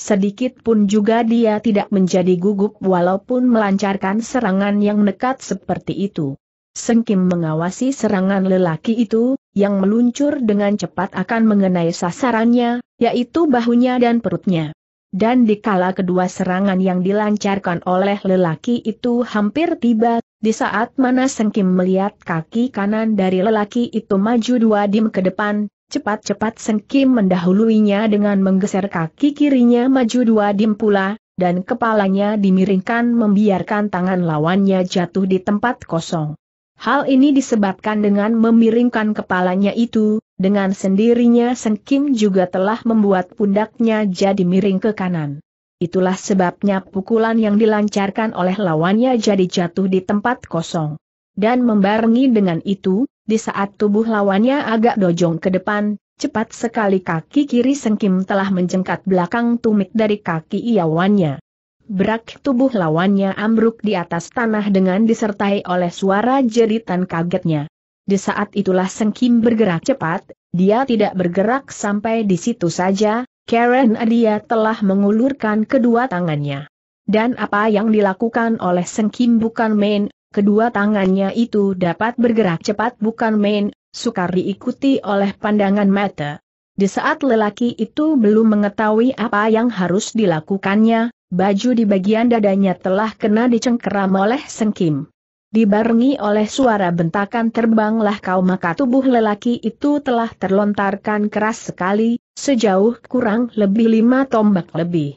Sedikit pun juga dia tidak menjadi gugup walaupun melancarkan serangan yang nekat seperti itu. Seng Kim mengawasi serangan lelaki itu, yang meluncur dengan cepat akan mengenai sasarannya, yaitu bahunya dan perutnya. Dan dikala kedua serangan yang dilancarkan oleh lelaki itu hampir tiba, di saat mana Seng Kim melihat kaki kanan dari lelaki itu maju dua dim ke depan, cepat-cepat Seng Kim mendahuluinya dengan menggeser kaki kirinya maju dua dim pula, dan kepalanya dimiringkan membiarkan tangan lawannya jatuh di tempat kosong. Hal ini disebabkan dengan memiringkan kepalanya itu, dengan sendirinya Seng Kim juga telah membuat pundaknya jadi miring ke kanan. Itulah sebabnya pukulan yang dilancarkan oleh lawannya jadi jatuh di tempat kosong. Dan membarengi dengan itu, di saat tubuh lawannya agak dojong ke depan, cepat sekali kaki kiri Sengkim telah menjengkat belakang tumit dari kaki iawannya. Berak tubuh lawannya ambruk di atas tanah dengan disertai oleh suara jeritan kagetnya. Di saat itulah Sengkim bergerak cepat, dia tidak bergerak sampai di situ saja, Karen Adia telah mengulurkan kedua tangannya. Dan apa yang dilakukan oleh Seng Kim bukan main, kedua tangannya itu dapat bergerak cepat bukan main, sukar diikuti oleh pandangan mata. Di saat lelaki itu belum mengetahui apa yang harus dilakukannya, baju di bagian dadanya telah kena dicengkeram oleh Seng Kim. Dibarengi oleh suara bentakan terbanglah kau maka tubuh lelaki itu telah terlontarkan keras sekali, sejauh kurang lebih lima tombak lebih.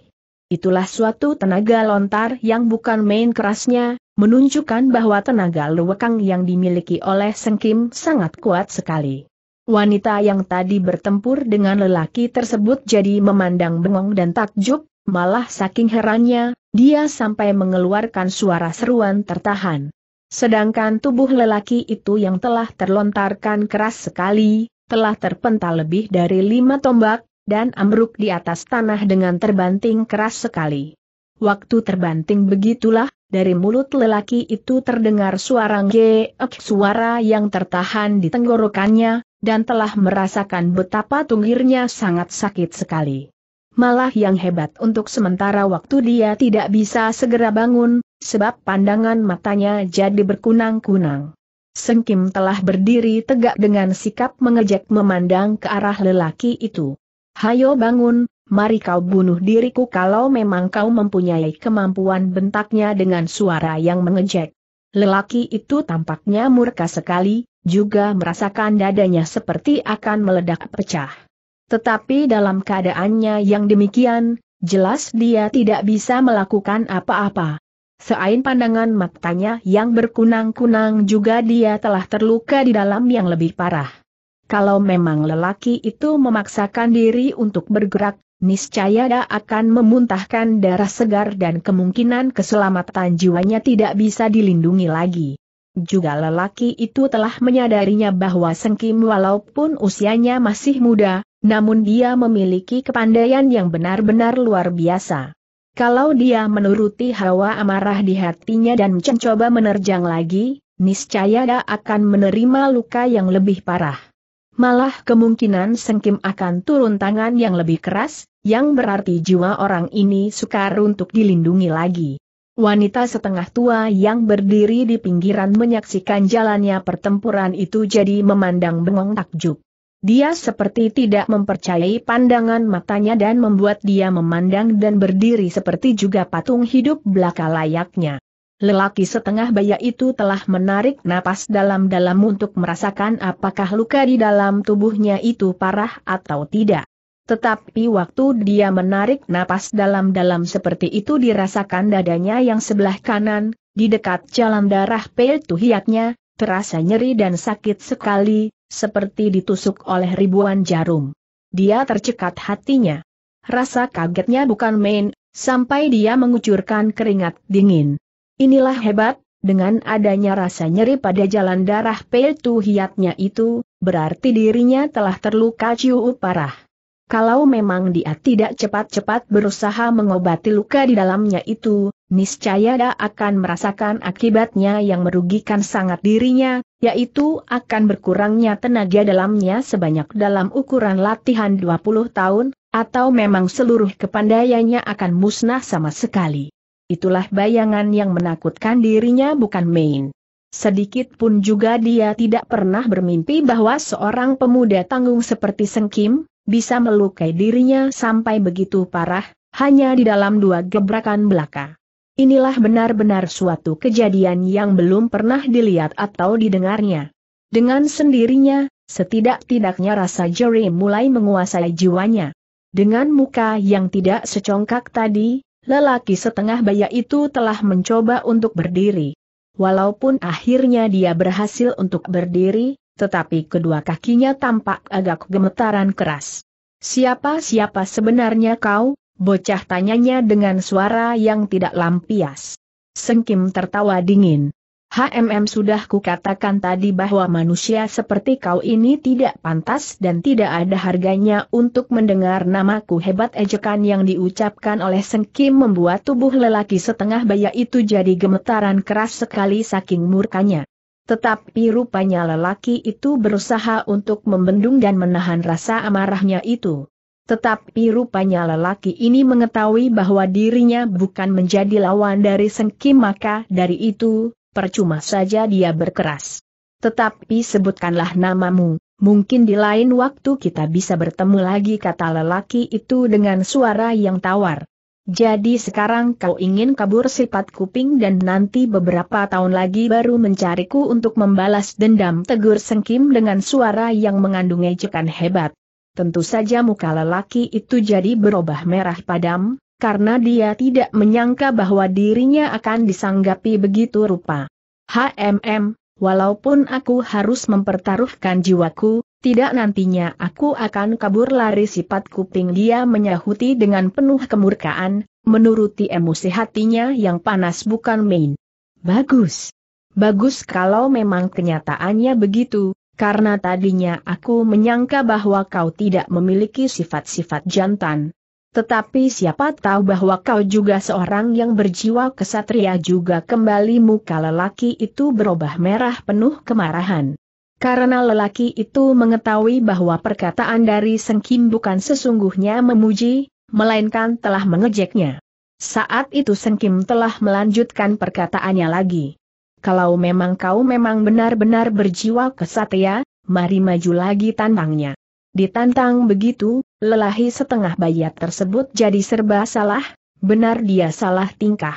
Itulah suatu tenaga lontar yang bukan main kerasnya, menunjukkan bahwa tenaga lewekang yang dimiliki oleh Sengkim sangat kuat sekali. Wanita yang tadi bertempur dengan lelaki tersebut jadi memandang bengong dan takjub, malah saking herannya, dia sampai mengeluarkan suara seruan tertahan. Sedangkan tubuh lelaki itu yang telah terlontarkan keras sekali, telah terpental lebih dari lima tombak, dan ambruk di atas tanah dengan terbanting keras sekali. Waktu terbanting begitulah, dari mulut lelaki itu terdengar suara ngeek suara yang tertahan di tenggorokannya, dan telah merasakan betapa tunggirnya sangat sakit sekali. Malah yang hebat untuk sementara waktu dia tidak bisa segera bangun, sebab pandangan matanya jadi berkunang-kunang. Sengkim telah berdiri tegak dengan sikap mengejek memandang ke arah lelaki itu. Hayo bangun, mari kau bunuh diriku kalau memang kau mempunyai kemampuan bentaknya dengan suara yang mengejek. Lelaki itu tampaknya murka sekali, juga merasakan dadanya seperti akan meledak pecah. Tetapi dalam keadaannya yang demikian, jelas dia tidak bisa melakukan apa-apa. Seain pandangan matanya yang berkunang-kunang juga dia telah terluka di dalam yang lebih parah. Kalau memang lelaki itu memaksakan diri untuk bergerak, niscaya dia akan memuntahkan darah segar dan kemungkinan keselamatan jiwanya tidak bisa dilindungi lagi. Juga lelaki itu telah menyadarinya bahwa Sengkim walaupun usianya masih muda, namun dia memiliki kepandaian yang benar-benar luar biasa. Kalau dia menuruti hawa amarah di hatinya dan mencoba menerjang lagi, niscaya dia akan menerima luka yang lebih parah. Malah kemungkinan Sengkim akan turun tangan yang lebih keras, yang berarti jiwa orang ini sukar untuk dilindungi lagi. Wanita setengah tua yang berdiri di pinggiran menyaksikan jalannya pertempuran itu jadi memandang bengong takjub. Dia seperti tidak mempercayai pandangan matanya dan membuat dia memandang dan berdiri seperti juga patung hidup belaka layaknya. Lelaki setengah baya itu telah menarik napas dalam-dalam untuk merasakan apakah luka di dalam tubuhnya itu parah atau tidak. Tetapi waktu dia menarik napas dalam-dalam seperti itu dirasakan dadanya yang sebelah kanan, di dekat jalan darah peltu tuhiatnya terasa nyeri dan sakit sekali, seperti ditusuk oleh ribuan jarum. Dia tercekat hatinya. Rasa kagetnya bukan main, sampai dia mengucurkan keringat dingin. Inilah hebat, dengan adanya rasa nyeri pada jalan darah Peltu hiatnya itu, berarti dirinya telah terluka ciu parah. Kalau memang dia tidak cepat-cepat berusaha mengobati luka di dalamnya itu, niscaya dia akan merasakan akibatnya yang merugikan sangat dirinya, yaitu akan berkurangnya tenaga dalamnya sebanyak dalam ukuran latihan 20 tahun, atau memang seluruh kepandaiannya akan musnah sama sekali. Itulah bayangan yang menakutkan dirinya bukan main. Sedikit pun juga dia tidak pernah bermimpi bahwa seorang pemuda tanggung seperti Sengkim, bisa melukai dirinya sampai begitu parah, hanya di dalam dua gebrakan belaka. Inilah benar-benar suatu kejadian yang belum pernah dilihat atau didengarnya. Dengan sendirinya, setidak-tidaknya rasa jeri mulai menguasai jiwanya. Dengan muka yang tidak secongkak tadi, lelaki setengah baya itu telah mencoba untuk berdiri. Walaupun akhirnya dia berhasil untuk berdiri, tetapi kedua kakinya tampak agak gemetaran keras. Siapa-siapa sebenarnya kau? Bocah tanyanya dengan suara yang tidak lampias. Sengkim tertawa dingin. HMM sudah kukatakan tadi bahwa manusia seperti kau ini tidak pantas dan tidak ada harganya untuk mendengar namaku hebat ejekan yang diucapkan oleh Sengkim membuat tubuh lelaki setengah baya itu jadi gemetaran keras sekali saking murkanya. Tetapi rupanya lelaki itu berusaha untuk membendung dan menahan rasa amarahnya itu. Tetapi rupanya lelaki ini mengetahui bahwa dirinya bukan menjadi lawan dari Sengkim maka dari itu, percuma saja dia berkeras. Tetapi sebutkanlah namamu, mungkin di lain waktu kita bisa bertemu lagi kata lelaki itu dengan suara yang tawar. Jadi sekarang kau ingin kabur sifat kuping dan nanti beberapa tahun lagi baru mencariku untuk membalas dendam tegur sengkim dengan suara yang mengandung ejekan hebat. Tentu saja muka lelaki itu jadi berubah merah padam, karena dia tidak menyangka bahwa dirinya akan disanggapi begitu rupa. HMM, walaupun aku harus mempertaruhkan jiwaku, tidak nantinya aku akan kabur lari sifat kuping dia menyahuti dengan penuh kemurkaan, menuruti emosi hatinya yang panas bukan main. Bagus. Bagus kalau memang kenyataannya begitu, karena tadinya aku menyangka bahwa kau tidak memiliki sifat-sifat jantan. Tetapi siapa tahu bahwa kau juga seorang yang berjiwa kesatria juga kembali muka lelaki itu berubah merah penuh kemarahan. Karena lelaki itu mengetahui bahwa perkataan dari Sengkim bukan sesungguhnya memuji, melainkan telah mengejeknya. Saat itu Sengkim telah melanjutkan perkataannya lagi. Kalau memang kau memang benar-benar berjiwa kesatria, ya, mari maju lagi tantangnya. Ditantang begitu, lelahi setengah bayat tersebut jadi serba salah, benar dia salah tingkah.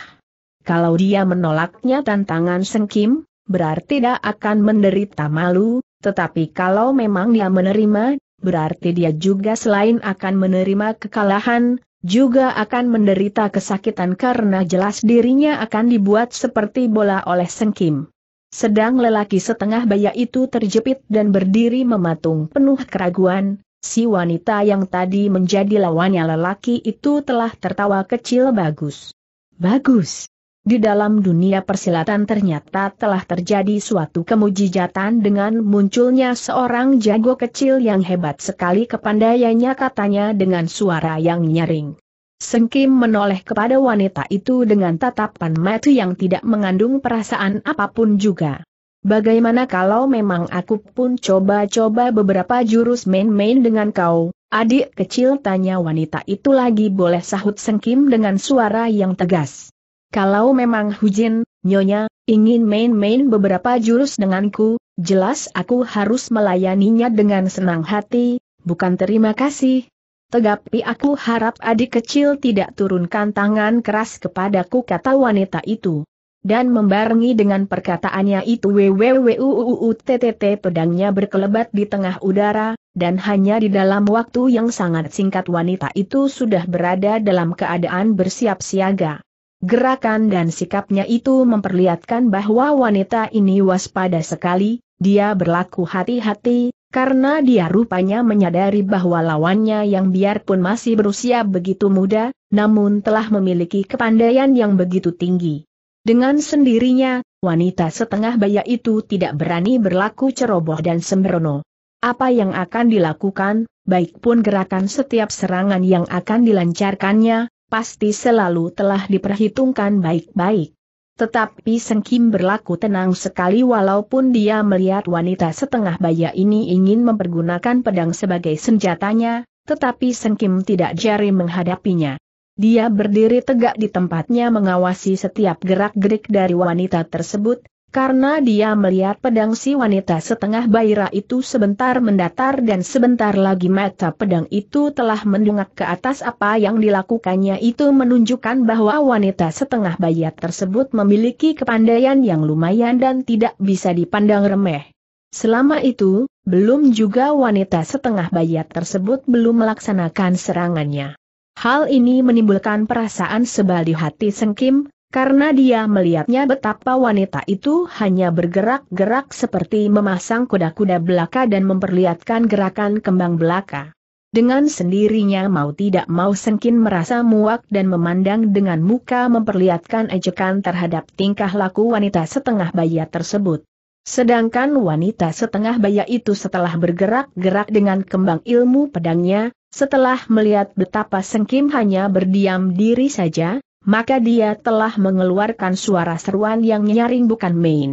Kalau dia menolaknya tantangan Sengkim, berarti dia akan menderita malu, tetapi kalau memang dia menerima, berarti dia juga selain akan menerima kekalahan, juga akan menderita kesakitan karena jelas dirinya akan dibuat seperti bola oleh sengkim. Sedang lelaki setengah baya itu terjepit dan berdiri mematung penuh keraguan, si wanita yang tadi menjadi lawannya lelaki itu telah tertawa kecil bagus. Bagus. Di dalam dunia persilatan ternyata telah terjadi suatu kemujijatan dengan munculnya seorang jago kecil yang hebat sekali kepandaiannya katanya dengan suara yang nyaring. Sengkim menoleh kepada wanita itu dengan tatapan mata yang tidak mengandung perasaan apapun juga. Bagaimana kalau memang aku pun coba-coba beberapa jurus main-main dengan kau, adik kecil tanya wanita itu lagi boleh sahut Sengkim dengan suara yang tegas. Kalau memang Hujin, Nyonya, ingin main-main beberapa jurus denganku, jelas aku harus melayaninya dengan senang hati, bukan terima kasih. Tegapi aku harap adik kecil tidak turunkan tangan keras kepadaku kata wanita itu. Dan membarengi dengan perkataannya itu WWWUUUTTT pedangnya berkelebat di tengah udara, dan hanya di dalam waktu yang sangat singkat wanita itu sudah berada dalam keadaan bersiap siaga. Gerakan dan sikapnya itu memperlihatkan bahwa wanita ini waspada sekali, dia berlaku hati-hati, karena dia rupanya menyadari bahwa lawannya yang biarpun masih berusia begitu muda, namun telah memiliki kepandaian yang begitu tinggi. Dengan sendirinya, wanita setengah baya itu tidak berani berlaku ceroboh dan sembrono. Apa yang akan dilakukan, baik pun gerakan setiap serangan yang akan dilancarkannya, pasti selalu telah diperhitungkan baik-baik. Tetapi Seng Kim berlaku tenang sekali walaupun dia melihat wanita setengah baya ini ingin mempergunakan pedang sebagai senjatanya, tetapi Seng Kim tidak jari menghadapinya. Dia berdiri tegak di tempatnya mengawasi setiap gerak-gerik dari wanita tersebut, karena dia melihat pedang si wanita setengah Baira itu sebentar mendatar dan sebentar lagi mata pedang itu telah mendungak ke atas apa yang dilakukannya itu menunjukkan bahwa wanita setengah Baira tersebut memiliki kepandaian yang lumayan dan tidak bisa dipandang remeh. Selama itu, belum juga wanita setengah bayat tersebut belum melaksanakan serangannya. Hal ini menimbulkan perasaan sebal di hati Sengkim, karena dia melihatnya betapa wanita itu hanya bergerak-gerak seperti memasang kuda-kuda belaka dan memperlihatkan gerakan kembang belaka. Dengan sendirinya mau tidak mau Sengkin merasa muak dan memandang dengan muka memperlihatkan ejekan terhadap tingkah laku wanita setengah baya tersebut. Sedangkan wanita setengah baya itu setelah bergerak-gerak dengan kembang ilmu pedangnya, setelah melihat betapa Sengkim hanya berdiam diri saja, maka dia telah mengeluarkan suara seruan yang nyaring bukan main.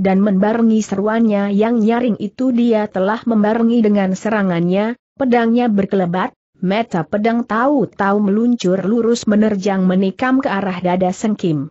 Dan membarengi seruannya yang nyaring itu dia telah membarengi dengan serangannya, pedangnya berkelebat, meta pedang tahu-tahu meluncur lurus menerjang menikam ke arah dada Sengkim.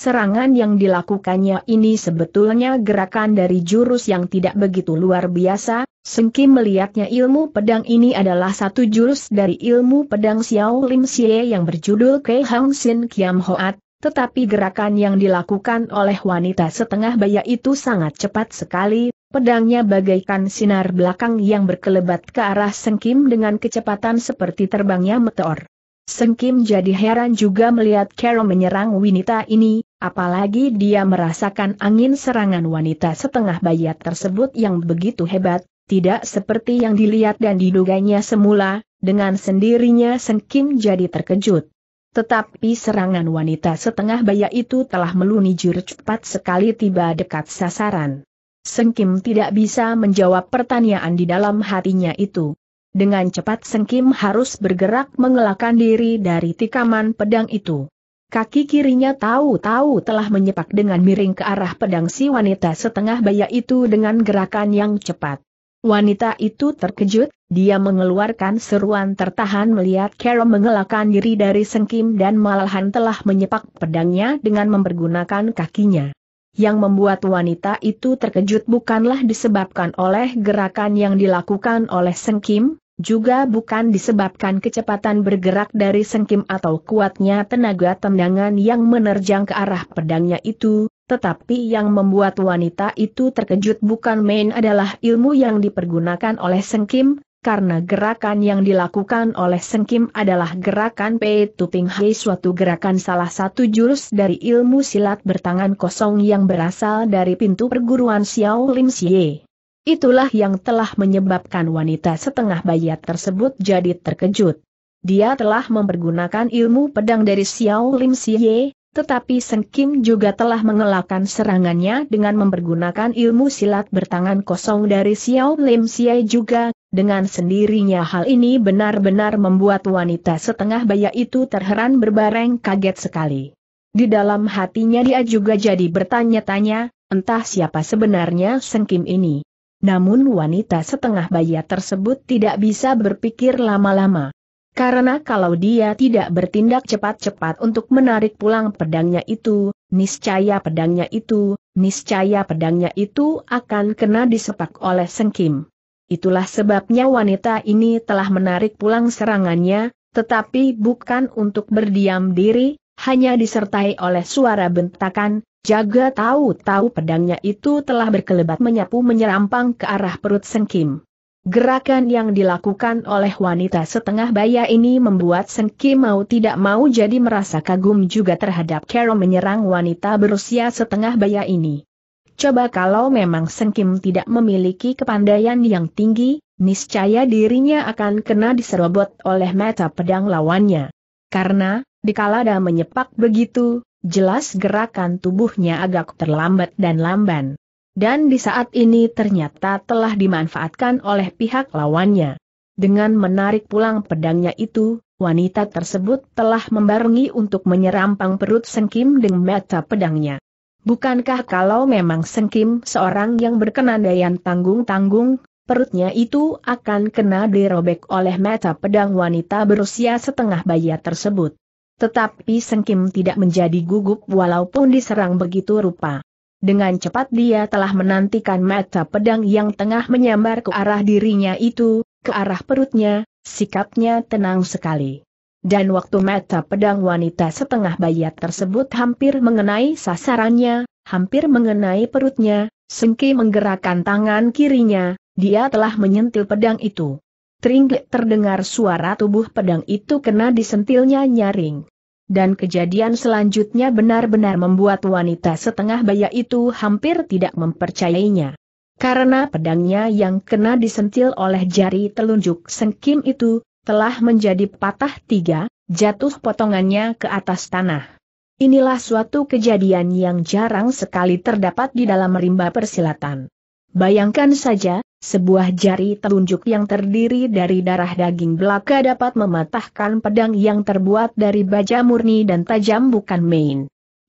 Serangan yang dilakukannya ini sebetulnya gerakan dari jurus yang tidak begitu luar biasa, Sengki melihatnya ilmu pedang ini adalah satu jurus dari ilmu pedang Xiao Lim Xie yang berjudul Kei Hang Sin Kiam Hoat, tetapi gerakan yang dilakukan oleh wanita setengah baya itu sangat cepat sekali, pedangnya bagaikan sinar belakang yang berkelebat ke arah Sengkim dengan kecepatan seperti terbangnya meteor. Sengkim jadi heran juga melihat Carol menyerang wanita ini, Apalagi dia merasakan angin serangan wanita setengah bayat tersebut yang begitu hebat, tidak seperti yang dilihat dan diduganya semula, dengan sendirinya Seng Kim jadi terkejut. Tetapi serangan wanita setengah baya itu telah meluni jurus cepat sekali tiba dekat sasaran. Seng Kim tidak bisa menjawab pertanyaan di dalam hatinya itu. Dengan cepat Seng Kim harus bergerak mengelakkan diri dari tikaman pedang itu. Kaki kirinya tahu-tahu telah menyepak dengan miring ke arah pedang si wanita setengah baya itu dengan gerakan yang cepat. Wanita itu terkejut, dia mengeluarkan seruan tertahan melihat Carol mengelakkan diri dari sengkim dan malahan telah menyepak pedangnya dengan mempergunakan kakinya. Yang membuat wanita itu terkejut bukanlah disebabkan oleh gerakan yang dilakukan oleh Sengkim, juga bukan disebabkan kecepatan bergerak dari sengkim atau kuatnya tenaga tendangan yang menerjang ke arah pedangnya itu, tetapi yang membuat wanita itu terkejut bukan main adalah ilmu yang dipergunakan oleh sengkim, karena gerakan yang dilakukan oleh sengkim adalah gerakan Pei Tuping Hai suatu gerakan salah satu jurus dari ilmu silat bertangan kosong yang berasal dari pintu perguruan Xiao Lim Xie. Itulah yang telah menyebabkan wanita setengah bayat tersebut jadi terkejut. Dia telah mempergunakan ilmu pedang dari Xiao Lim Siye, tetapi Seng Kim juga telah mengelakkan serangannya dengan mempergunakan ilmu silat bertangan kosong dari Xiao Lim Siye juga, dengan sendirinya hal ini benar-benar membuat wanita setengah baya itu terheran berbareng kaget sekali. Di dalam hatinya dia juga jadi bertanya-tanya, entah siapa sebenarnya Seng Kim ini. Namun wanita setengah baya tersebut tidak bisa berpikir lama-lama. Karena kalau dia tidak bertindak cepat-cepat untuk menarik pulang pedangnya itu, niscaya pedangnya itu, niscaya pedangnya itu akan kena disepak oleh Seng Kim. Itulah sebabnya wanita ini telah menarik pulang serangannya, tetapi bukan untuk berdiam diri, hanya disertai oleh suara bentakan, Jaga tahu-tahu pedangnya itu telah berkelebat menyapu menyerampang ke arah perut Sengkim. Gerakan yang dilakukan oleh wanita setengah baya ini membuat Kim mau tidak mau jadi merasa kagum juga terhadap Carol menyerang wanita berusia setengah baya ini. Coba kalau memang Sengkim tidak memiliki kepandaian yang tinggi, niscaya dirinya akan kena diserobot oleh mata pedang lawannya. Karena, dikala ada menyepak begitu, jelas gerakan tubuhnya agak terlambat dan lamban. Dan di saat ini ternyata telah dimanfaatkan oleh pihak lawannya. Dengan menarik pulang pedangnya itu, wanita tersebut telah membarengi untuk menyerampang perut Sengkim dengan mata pedangnya. Bukankah kalau memang Sengkim seorang yang berkenandaian tanggung-tanggung, perutnya itu akan kena dirobek oleh mata pedang wanita berusia setengah baya tersebut? Tetapi Sengkim tidak menjadi gugup walaupun diserang begitu rupa. Dengan cepat dia telah menantikan mata pedang yang tengah menyambar ke arah dirinya itu, ke arah perutnya, sikapnya tenang sekali. Dan waktu mata pedang wanita setengah bayat tersebut hampir mengenai sasarannya, hampir mengenai perutnya, Sengki menggerakkan tangan kirinya, dia telah menyentil pedang itu. Teringgit terdengar suara tubuh pedang itu kena disentilnya nyaring dan kejadian selanjutnya benar-benar membuat wanita setengah baya itu hampir tidak mempercayainya. Karena pedangnya yang kena disentil oleh jari telunjuk sengkim itu, telah menjadi patah tiga, jatuh potongannya ke atas tanah. Inilah suatu kejadian yang jarang sekali terdapat di dalam rimba persilatan. Bayangkan saja, sebuah jari telunjuk yang terdiri dari darah daging belaka dapat mematahkan pedang yang terbuat dari baja murni dan tajam bukan main.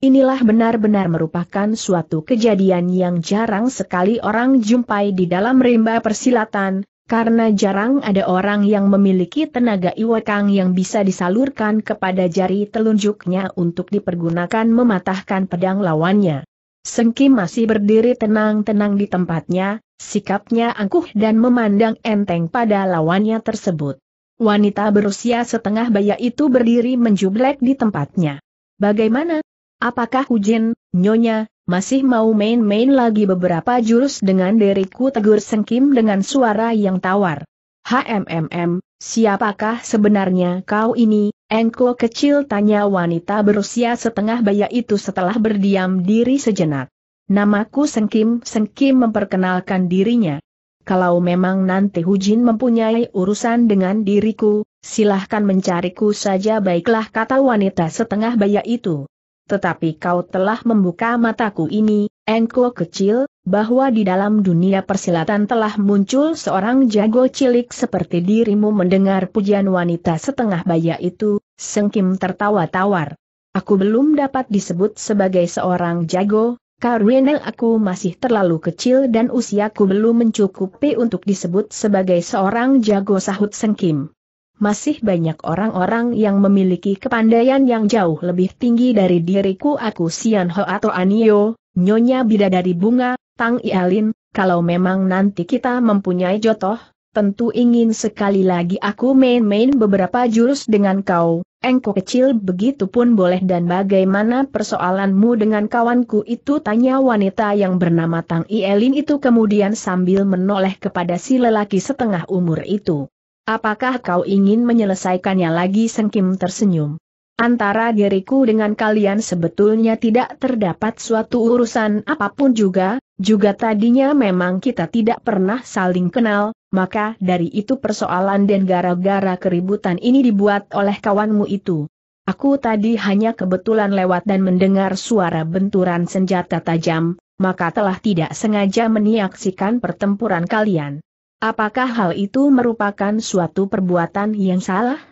Inilah benar-benar merupakan suatu kejadian yang jarang sekali orang jumpai di dalam rimba persilatan, karena jarang ada orang yang memiliki tenaga iwakang yang bisa disalurkan kepada jari telunjuknya untuk dipergunakan mematahkan pedang lawannya. Kim masih berdiri tenang-tenang di tempatnya, sikapnya angkuh dan memandang enteng pada lawannya tersebut. Wanita berusia setengah baya itu berdiri menjublek di tempatnya. Bagaimana? Apakah Hujin, Nyonya, masih mau main-main lagi beberapa jurus dengan deriku? tegur Sengkim dengan suara yang tawar. HMMM, siapakah sebenarnya kau ini, Engko kecil tanya wanita berusia setengah baya itu setelah berdiam diri sejenak. Namaku Sengkim, Sengkim memperkenalkan dirinya. Kalau memang nanti Hujin mempunyai urusan dengan diriku, silahkan mencariku saja baiklah kata wanita setengah baya itu. Tetapi kau telah membuka mataku ini, engko kecil, bahwa di dalam dunia persilatan telah muncul seorang jago cilik seperti dirimu mendengar pujian wanita setengah baya itu, Seng Kim tertawa tawar. Aku belum dapat disebut sebagai seorang jago, karena aku masih terlalu kecil dan usiaku belum mencukupi untuk disebut sebagai seorang jago sahut Seng Kim. Masih banyak orang-orang yang memiliki kepandaian yang jauh lebih tinggi dari diriku aku Sian Ho atau Anio, Nyonya Bidadari Bunga, Tang Ialin, kalau memang nanti kita mempunyai jotoh, tentu ingin sekali lagi aku main-main beberapa jurus dengan kau, engkau kecil begitu pun boleh dan bagaimana persoalanmu dengan kawanku itu tanya wanita yang bernama Tang Ielin itu kemudian sambil menoleh kepada si lelaki setengah umur itu. Apakah kau ingin menyelesaikannya lagi sengkim tersenyum? Antara diriku dengan kalian sebetulnya tidak terdapat suatu urusan apapun juga, juga tadinya memang kita tidak pernah saling kenal, maka dari itu persoalan dan gara-gara keributan ini dibuat oleh kawanmu itu. Aku tadi hanya kebetulan lewat dan mendengar suara benturan senjata tajam, maka telah tidak sengaja meniaksikan pertempuran kalian. Apakah hal itu merupakan suatu perbuatan yang salah?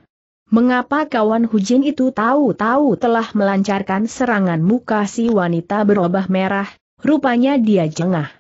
Mengapa kawan Hujin itu tahu-tahu telah melancarkan serangan muka si wanita berubah merah, rupanya dia jengah.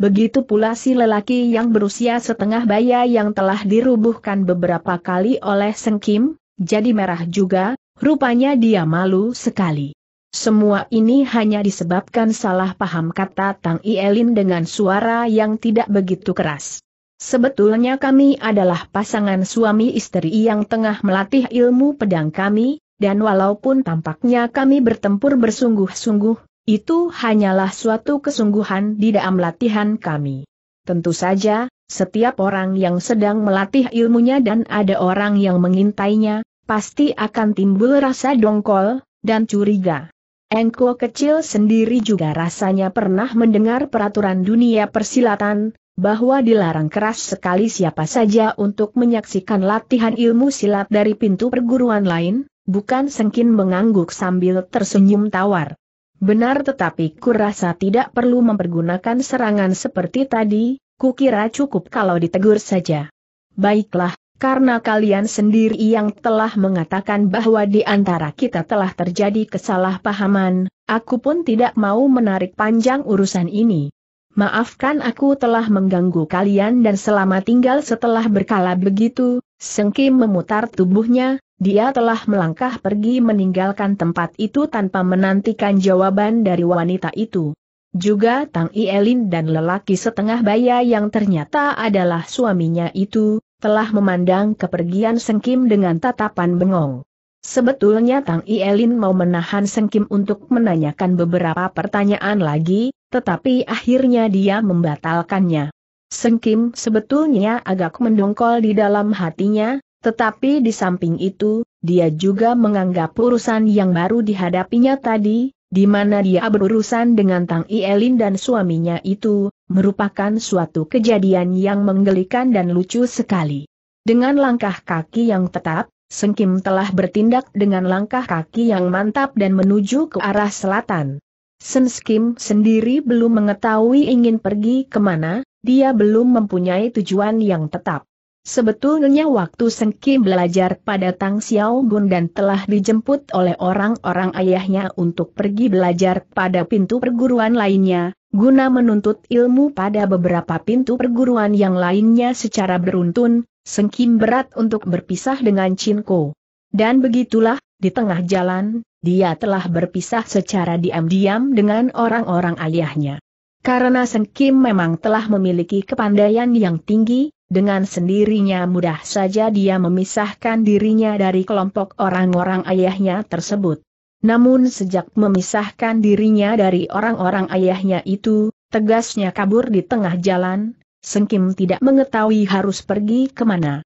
Begitu pula si lelaki yang berusia setengah baya yang telah dirubuhkan beberapa kali oleh Sengkim, jadi merah juga, rupanya dia malu sekali. Semua ini hanya disebabkan salah paham kata Tang Ielin dengan suara yang tidak begitu keras. Sebetulnya kami adalah pasangan suami istri yang tengah melatih ilmu pedang kami, dan walaupun tampaknya kami bertempur bersungguh-sungguh, itu hanyalah suatu kesungguhan di dalam latihan kami. Tentu saja, setiap orang yang sedang melatih ilmunya dan ada orang yang mengintainya, pasti akan timbul rasa dongkol dan curiga. Engko kecil sendiri juga rasanya pernah mendengar peraturan dunia persilatan, bahwa dilarang keras sekali siapa saja untuk menyaksikan latihan ilmu silat dari pintu perguruan lain, bukan sengkin mengangguk sambil tersenyum tawar. Benar tetapi kurasa tidak perlu mempergunakan serangan seperti tadi, kukira cukup kalau ditegur saja. Baiklah, karena kalian sendiri yang telah mengatakan bahwa di antara kita telah terjadi kesalahpahaman, aku pun tidak mau menarik panjang urusan ini. Maafkan aku telah mengganggu kalian dan selama tinggal setelah berkala begitu, Sengkim memutar tubuhnya, dia telah melangkah pergi meninggalkan tempat itu tanpa menantikan jawaban dari wanita itu. Juga Tang Ielin dan lelaki setengah baya yang ternyata adalah suaminya itu, telah memandang kepergian Seng Kim dengan tatapan bengong. Sebetulnya Tang Ielin mau menahan Seng Kim untuk menanyakan beberapa pertanyaan lagi, tetapi akhirnya dia membatalkannya. Seng Kim sebetulnya agak mendongkol di dalam hatinya, tetapi di samping itu, dia juga menganggap urusan yang baru dihadapinya tadi, di mana dia berurusan dengan Tang Ielin dan suaminya itu, merupakan suatu kejadian yang menggelikan dan lucu sekali. Dengan langkah kaki yang tetap, Seng Kim telah bertindak dengan langkah kaki yang mantap dan menuju ke arah selatan. Sen Kim sendiri belum mengetahui ingin pergi kemana, dia belum mempunyai tujuan yang tetap. Sebetulnya waktu Sengki belajar pada Tang Xiao Gun dan telah dijemput oleh orang-orang ayahnya untuk pergi belajar pada pintu perguruan lainnya, guna menuntut ilmu pada beberapa pintu perguruan yang lainnya secara beruntun, Sengki berat untuk berpisah dengan Chin Ko. Dan begitulah, di tengah jalan, dia telah berpisah secara diam-diam dengan orang-orang ayahnya. Karena Sengkim memang telah memiliki kepandaian yang tinggi, dengan sendirinya mudah saja dia memisahkan dirinya dari kelompok orang-orang ayahnya tersebut. Namun sejak memisahkan dirinya dari orang-orang ayahnya itu, tegasnya kabur di tengah jalan, Sengkim tidak mengetahui harus pergi kemana.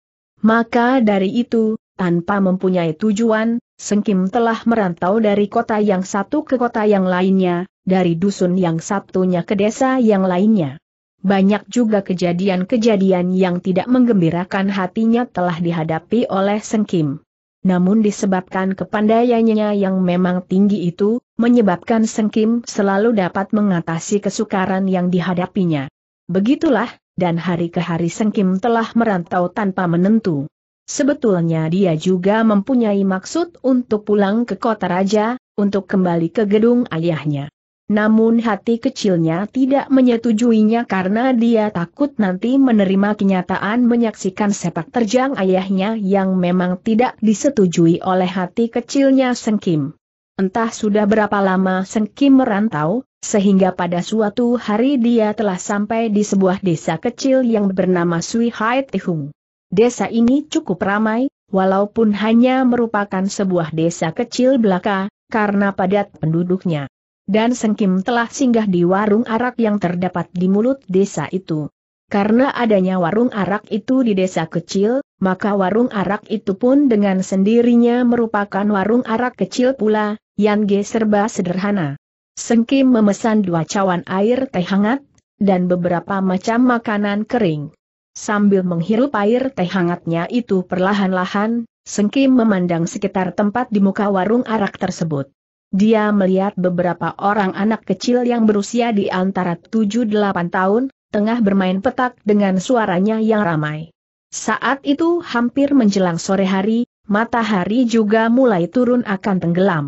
Maka dari itu, tanpa mempunyai tujuan, Sengkim telah merantau dari kota yang satu ke kota yang lainnya, dari dusun yang satunya ke desa yang lainnya banyak juga kejadian-kejadian yang tidak menggembirakan hatinya telah dihadapi oleh Seng Kim. Namun disebabkan kepandaiannya yang memang tinggi itu, menyebabkan Seng Kim selalu dapat mengatasi kesukaran yang dihadapinya. Begitulah, dan hari ke hari Seng Kim telah merantau tanpa menentu. Sebetulnya dia juga mempunyai maksud untuk pulang ke kota raja, untuk kembali ke gedung ayahnya. Namun hati kecilnya tidak menyetujuinya karena dia takut nanti menerima kenyataan menyaksikan sepak terjang ayahnya yang memang tidak disetujui oleh hati kecilnya Sengkim. Entah sudah berapa lama Sengkim merantau, sehingga pada suatu hari dia telah sampai di sebuah desa kecil yang bernama Sui Hai Tihung. Desa ini cukup ramai, walaupun hanya merupakan sebuah desa kecil belaka, karena padat penduduknya dan Sengkim telah singgah di warung arak yang terdapat di mulut desa itu. Karena adanya warung arak itu di desa kecil, maka warung arak itu pun dengan sendirinya merupakan warung arak kecil pula, yang ge serba sederhana. Sengkim memesan dua cawan air teh hangat, dan beberapa macam makanan kering. Sambil menghirup air teh hangatnya itu perlahan-lahan, Sengkim memandang sekitar tempat di muka warung arak tersebut. Dia melihat beberapa orang anak kecil yang berusia di antara 7-8 tahun, tengah bermain petak dengan suaranya yang ramai. Saat itu hampir menjelang sore hari, matahari juga mulai turun akan tenggelam.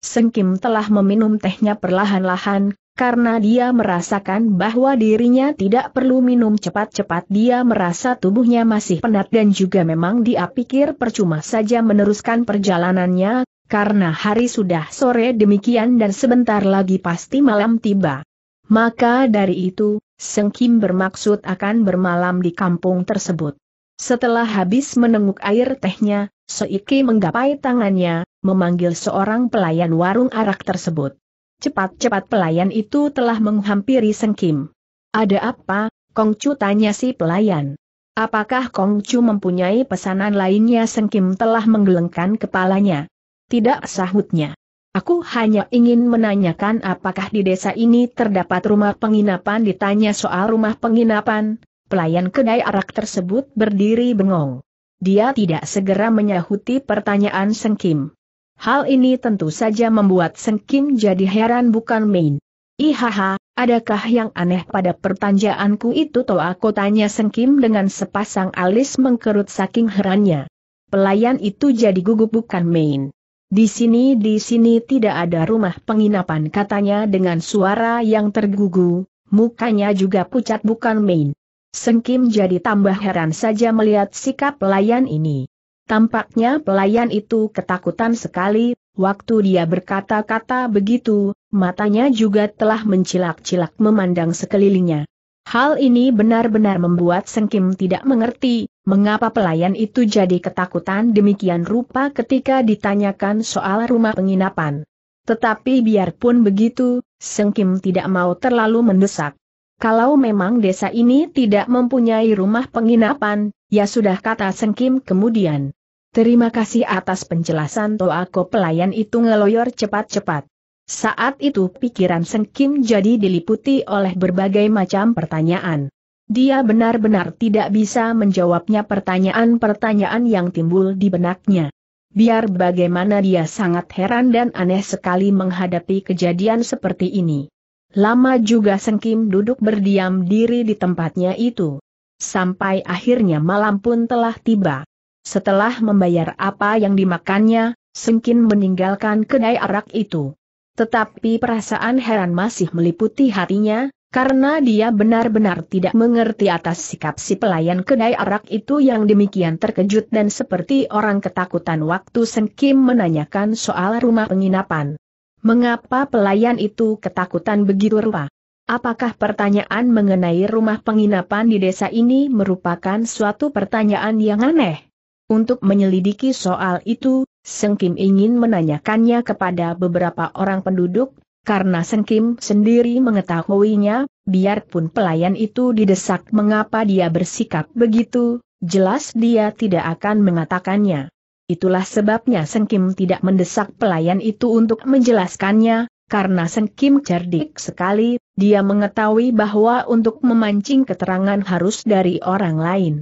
Sengkim telah meminum tehnya perlahan-lahan, karena dia merasakan bahwa dirinya tidak perlu minum cepat-cepat dia merasa tubuhnya masih penat dan juga memang dia pikir percuma saja meneruskan perjalanannya, karena hari sudah sore demikian dan sebentar lagi pasti malam tiba. Maka dari itu, Seng Kim bermaksud akan bermalam di kampung tersebut. Setelah habis menenguk air tehnya, Soiki menggapai tangannya, memanggil seorang pelayan warung arak tersebut. Cepat-cepat pelayan itu telah menghampiri Seng Kim. Ada apa, Kong Chu tanya si pelayan. Apakah Kong Chu mempunyai pesanan lainnya Seng Kim telah menggelengkan kepalanya. Tidak sahutnya. Aku hanya ingin menanyakan apakah di desa ini terdapat rumah penginapan ditanya soal rumah penginapan, pelayan kedai arak tersebut berdiri bengong. Dia tidak segera menyahuti pertanyaan Sengkim. Hal ini tentu saja membuat Sengkim jadi heran bukan main. Ihaha, adakah yang aneh pada pertanyaanku itu toh aku tanya Sengkim dengan sepasang alis mengkerut saking herannya. Pelayan itu jadi gugup bukan main. Di sini di sini tidak ada rumah penginapan katanya dengan suara yang tergugu, mukanya juga pucat bukan main. Sengkim jadi tambah heran saja melihat sikap pelayan ini. Tampaknya pelayan itu ketakutan sekali, waktu dia berkata-kata begitu, matanya juga telah mencilak-cilak memandang sekelilingnya. Hal ini benar-benar membuat Sengkim tidak mengerti, mengapa pelayan itu jadi ketakutan demikian rupa ketika ditanyakan soal rumah penginapan. Tetapi biarpun begitu, Sengkim tidak mau terlalu mendesak. Kalau memang desa ini tidak mempunyai rumah penginapan, ya sudah kata Sengkim kemudian. Terima kasih atas penjelasan Toako pelayan itu ngeloyor cepat-cepat. Saat itu pikiran Seng Kim jadi diliputi oleh berbagai macam pertanyaan. Dia benar-benar tidak bisa menjawabnya pertanyaan-pertanyaan yang timbul di benaknya. Biar bagaimana dia sangat heran dan aneh sekali menghadapi kejadian seperti ini. Lama juga Seng Kim duduk berdiam diri di tempatnya itu. Sampai akhirnya malam pun telah tiba. Setelah membayar apa yang dimakannya, Seng Kim meninggalkan kedai arak itu. Tetapi perasaan heran masih meliputi hatinya, karena dia benar-benar tidak mengerti atas sikap si pelayan kedai arak itu yang demikian terkejut dan seperti orang ketakutan waktu Kim menanyakan soal rumah penginapan. Mengapa pelayan itu ketakutan begitu rupa? Apakah pertanyaan mengenai rumah penginapan di desa ini merupakan suatu pertanyaan yang aneh? Untuk menyelidiki soal itu, Seng Kim ingin menanyakannya kepada beberapa orang penduduk, karena Seng Kim sendiri mengetahuinya, biarpun pelayan itu didesak mengapa dia bersikap begitu, jelas dia tidak akan mengatakannya. Itulah sebabnya Seng Kim tidak mendesak pelayan itu untuk menjelaskannya, karena Seng Kim cerdik sekali, dia mengetahui bahwa untuk memancing keterangan harus dari orang lain.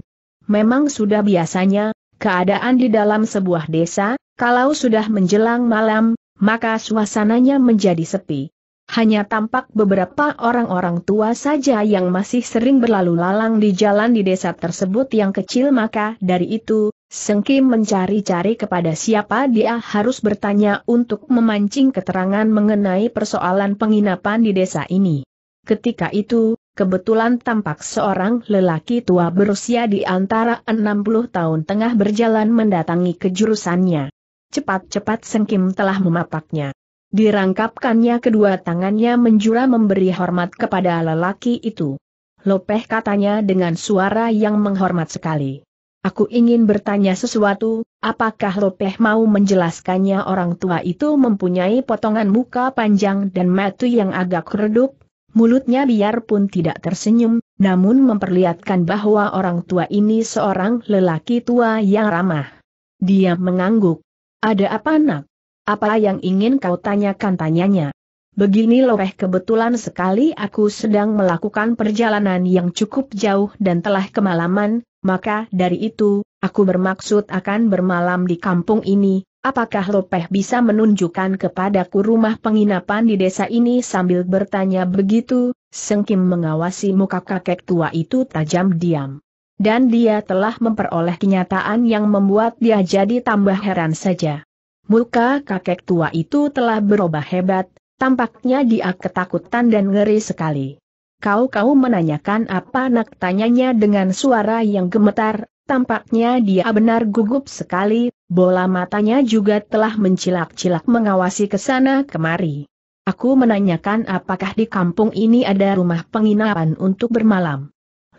Memang sudah biasanya, keadaan di dalam sebuah desa, kalau sudah menjelang malam, maka suasananya menjadi sepi. Hanya tampak beberapa orang-orang tua saja yang masih sering berlalu lalang di jalan di desa tersebut yang kecil maka dari itu, Sengki mencari-cari kepada siapa dia harus bertanya untuk memancing keterangan mengenai persoalan penginapan di desa ini. Ketika itu, kebetulan tampak seorang lelaki tua berusia di antara 60 tahun tengah berjalan mendatangi kejurusannya. Cepat-cepat Sengkim telah memapaknya. Dirangkapkannya kedua tangannya menjura memberi hormat kepada lelaki itu. Lopeh katanya dengan suara yang menghormat sekali. Aku ingin bertanya sesuatu, apakah Lopeh mau menjelaskannya orang tua itu mempunyai potongan muka panjang dan matu yang agak redup, mulutnya biarpun tidak tersenyum, namun memperlihatkan bahwa orang tua ini seorang lelaki tua yang ramah. Dia mengangguk. Ada apa nak? Apa yang ingin kau tanyakan tanyanya? Begini loreh kebetulan sekali aku sedang melakukan perjalanan yang cukup jauh dan telah kemalaman, maka dari itu, aku bermaksud akan bermalam di kampung ini, apakah lopeh bisa menunjukkan kepadaku rumah penginapan di desa ini sambil bertanya begitu, Sengkim mengawasi muka kakek tua itu tajam diam. Dan dia telah memperoleh kenyataan yang membuat dia jadi tambah heran saja. Muka kakek tua itu telah berubah hebat, tampaknya dia ketakutan dan ngeri sekali. Kau-kau menanyakan apa nak tanyanya dengan suara yang gemetar, tampaknya dia benar gugup sekali, bola matanya juga telah mencilak-cilak mengawasi ke sana kemari. Aku menanyakan apakah di kampung ini ada rumah penginapan untuk bermalam.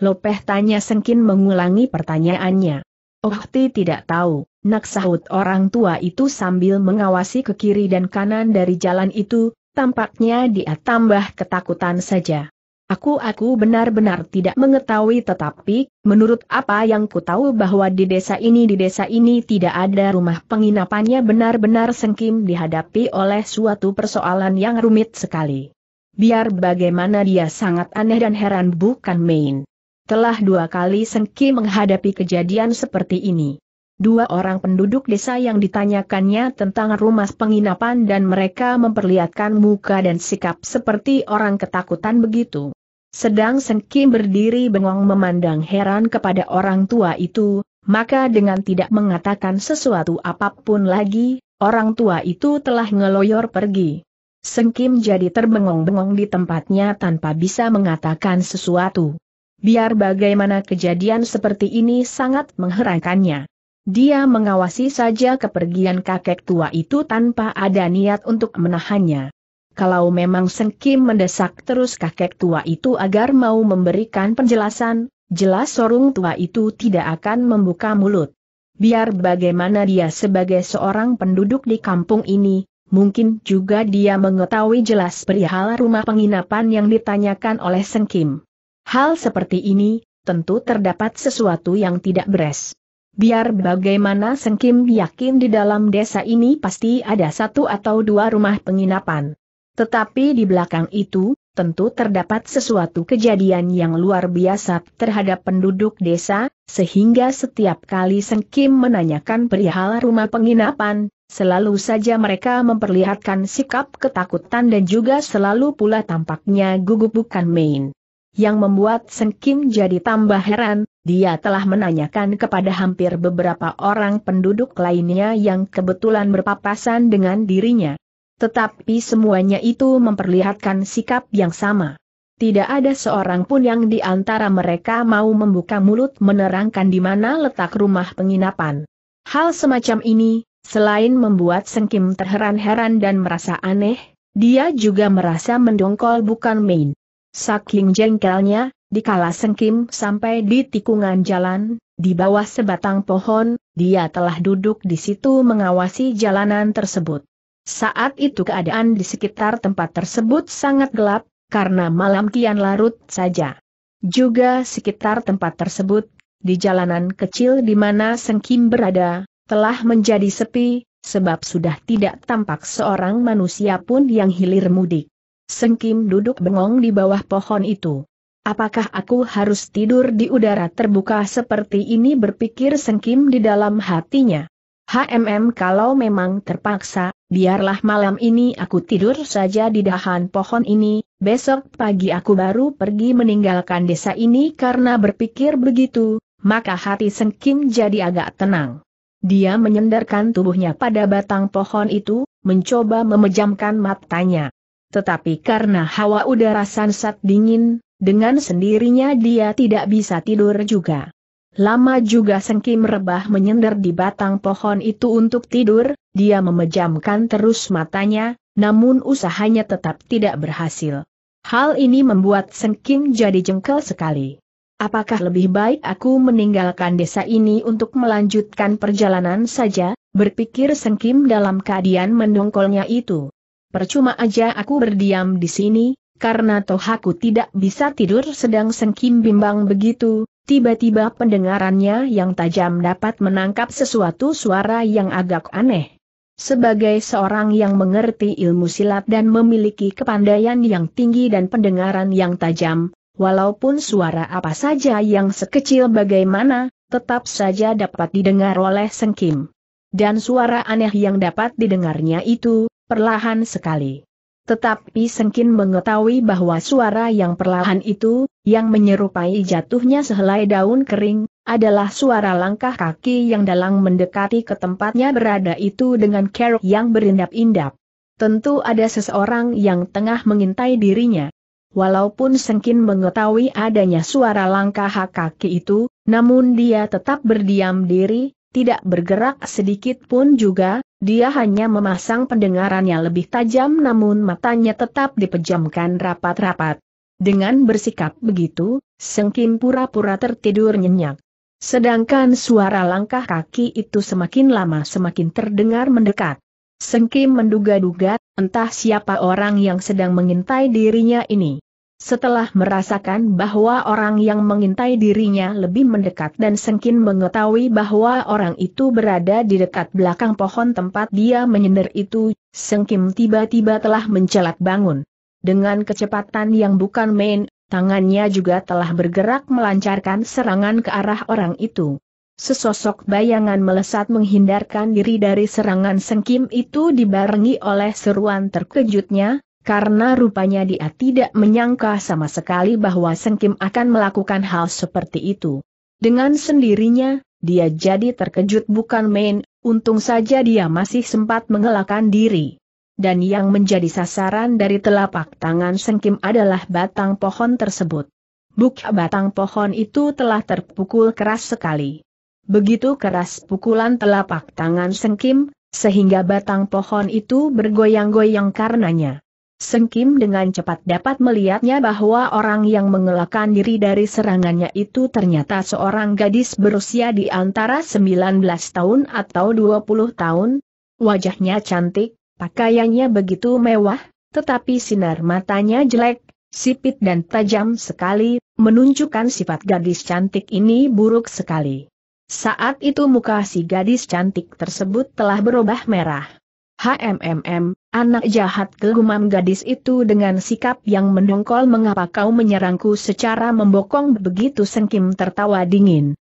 Lopeh tanya Sengkin mengulangi pertanyaannya. Oh ti tidak tahu, nak sahut orang tua itu sambil mengawasi ke kiri dan kanan dari jalan itu, tampaknya dia tambah ketakutan saja. Aku-aku benar-benar tidak mengetahui tetapi, menurut apa yang ku tahu bahwa di desa ini di desa ini tidak ada rumah penginapannya benar-benar sengkim dihadapi oleh suatu persoalan yang rumit sekali. Biar bagaimana dia sangat aneh dan heran bukan main. Telah dua kali Sengki menghadapi kejadian seperti ini. Dua orang penduduk desa yang ditanyakannya tentang rumah penginapan dan mereka memperlihatkan muka dan sikap seperti orang ketakutan begitu. Sedang Sengki berdiri bengong memandang heran kepada orang tua itu, maka dengan tidak mengatakan sesuatu apapun lagi, orang tua itu telah ngeloyor pergi. Sengkim jadi terbengong-bengong di tempatnya tanpa bisa mengatakan sesuatu biar bagaimana kejadian seperti ini sangat mengherankannya. Dia mengawasi saja kepergian kakek tua itu tanpa ada niat untuk menahannya. Kalau memang Kim mendesak terus kakek tua itu agar mau memberikan penjelasan, jelas sorung tua itu tidak akan membuka mulut. Biar bagaimana dia sebagai seorang penduduk di kampung ini, mungkin juga dia mengetahui jelas perihal rumah penginapan yang ditanyakan oleh Kim. Hal seperti ini, tentu terdapat sesuatu yang tidak beres. Biar bagaimana Seng Kim yakin di dalam desa ini pasti ada satu atau dua rumah penginapan. Tetapi di belakang itu, tentu terdapat sesuatu kejadian yang luar biasa terhadap penduduk desa, sehingga setiap kali Seng Kim menanyakan perihal rumah penginapan, selalu saja mereka memperlihatkan sikap ketakutan dan juga selalu pula tampaknya gugup bukan main yang membuat Seng Kim jadi tambah heran, dia telah menanyakan kepada hampir beberapa orang penduduk lainnya yang kebetulan berpapasan dengan dirinya. Tetapi semuanya itu memperlihatkan sikap yang sama. Tidak ada seorang pun yang di antara mereka mau membuka mulut menerangkan di mana letak rumah penginapan. Hal semacam ini, selain membuat Sengkim terheran-heran dan merasa aneh, dia juga merasa mendongkol bukan main. Saking jengkelnya, dikala sengkim sampai di tikungan jalan, di bawah sebatang pohon, dia telah duduk di situ mengawasi jalanan tersebut. Saat itu keadaan di sekitar tempat tersebut sangat gelap, karena malam kian larut saja. Juga sekitar tempat tersebut, di jalanan kecil di mana Sengkim berada, telah menjadi sepi, sebab sudah tidak tampak seorang manusia pun yang hilir mudik. Sengkim duduk bengong di bawah pohon itu. Apakah aku harus tidur di udara terbuka seperti ini berpikir Sengkim di dalam hatinya. HMM kalau memang terpaksa, biarlah malam ini aku tidur saja di dahan pohon ini, besok pagi aku baru pergi meninggalkan desa ini karena berpikir begitu, maka hati Sengkim jadi agak tenang. Dia menyendarkan tubuhnya pada batang pohon itu, mencoba memejamkan matanya. Tetapi karena hawa udara sansat dingin, dengan sendirinya dia tidak bisa tidur juga. Lama juga sengkim rebah menyender di batang pohon itu untuk tidur, dia memejamkan terus matanya, namun usahanya tetap tidak berhasil. Hal ini membuat sengkim jadi jengkel sekali. Apakah lebih baik aku meninggalkan desa ini untuk melanjutkan perjalanan saja, berpikir sengkim dalam keadaan mendongkolnya itu percuma aja aku berdiam di sini, karena toh aku tidak bisa tidur sedang sengkim bimbang begitu, tiba-tiba pendengarannya yang tajam dapat menangkap sesuatu suara yang agak aneh. Sebagai seorang yang mengerti ilmu silat dan memiliki kepandaian yang tinggi dan pendengaran yang tajam, walaupun suara apa saja yang sekecil bagaimana, tetap saja dapat didengar oleh Sengkim. Dan suara aneh yang dapat didengarnya itu, perlahan sekali. Tetapi Sengkin mengetahui bahwa suara yang perlahan itu, yang menyerupai jatuhnya sehelai daun kering, adalah suara langkah kaki yang dalang mendekati ke tempatnya berada itu dengan keruk yang berindap-indap. Tentu ada seseorang yang tengah mengintai dirinya. Walaupun Sengkin mengetahui adanya suara langkah kaki itu, namun dia tetap berdiam diri, tidak bergerak sedikit pun juga, dia hanya memasang pendengarannya lebih tajam namun matanya tetap dipejamkan rapat-rapat. Dengan bersikap begitu, Seng Kim pura-pura tertidur nyenyak. Sedangkan suara langkah kaki itu semakin lama semakin terdengar mendekat. Seng Kim menduga-duga, entah siapa orang yang sedang mengintai dirinya ini. Setelah merasakan bahwa orang yang mengintai dirinya lebih mendekat dan sengkin mengetahui bahwa orang itu berada di dekat belakang pohon tempat dia menyender itu, sengkim tiba-tiba telah mencelat bangun. Dengan kecepatan yang bukan main, tangannya juga telah bergerak melancarkan serangan ke arah orang itu. Sesosok bayangan melesat menghindarkan diri dari serangan sengkim itu dibarengi oleh seruan terkejutnya, karena rupanya dia tidak menyangka sama sekali bahwa Kim akan melakukan hal seperti itu. Dengan sendirinya, dia jadi terkejut bukan main, untung saja dia masih sempat mengelakkan diri. Dan yang menjadi sasaran dari telapak tangan Kim adalah batang pohon tersebut. Buk batang pohon itu telah terpukul keras sekali. Begitu keras pukulan telapak tangan Kim, sehingga batang pohon itu bergoyang-goyang karenanya. Sengkim dengan cepat dapat melihatnya bahwa orang yang mengelakkan diri dari serangannya itu ternyata seorang gadis berusia di antara 19 tahun atau 20 tahun. Wajahnya cantik, pakaiannya begitu mewah, tetapi sinar matanya jelek, sipit dan tajam sekali, menunjukkan sifat gadis cantik ini buruk sekali. Saat itu muka si gadis cantik tersebut telah berubah merah. HMMM, anak jahat kegumam gadis itu dengan sikap yang mendongkol mengapa kau menyerangku secara membokong begitu sengkim tertawa dingin.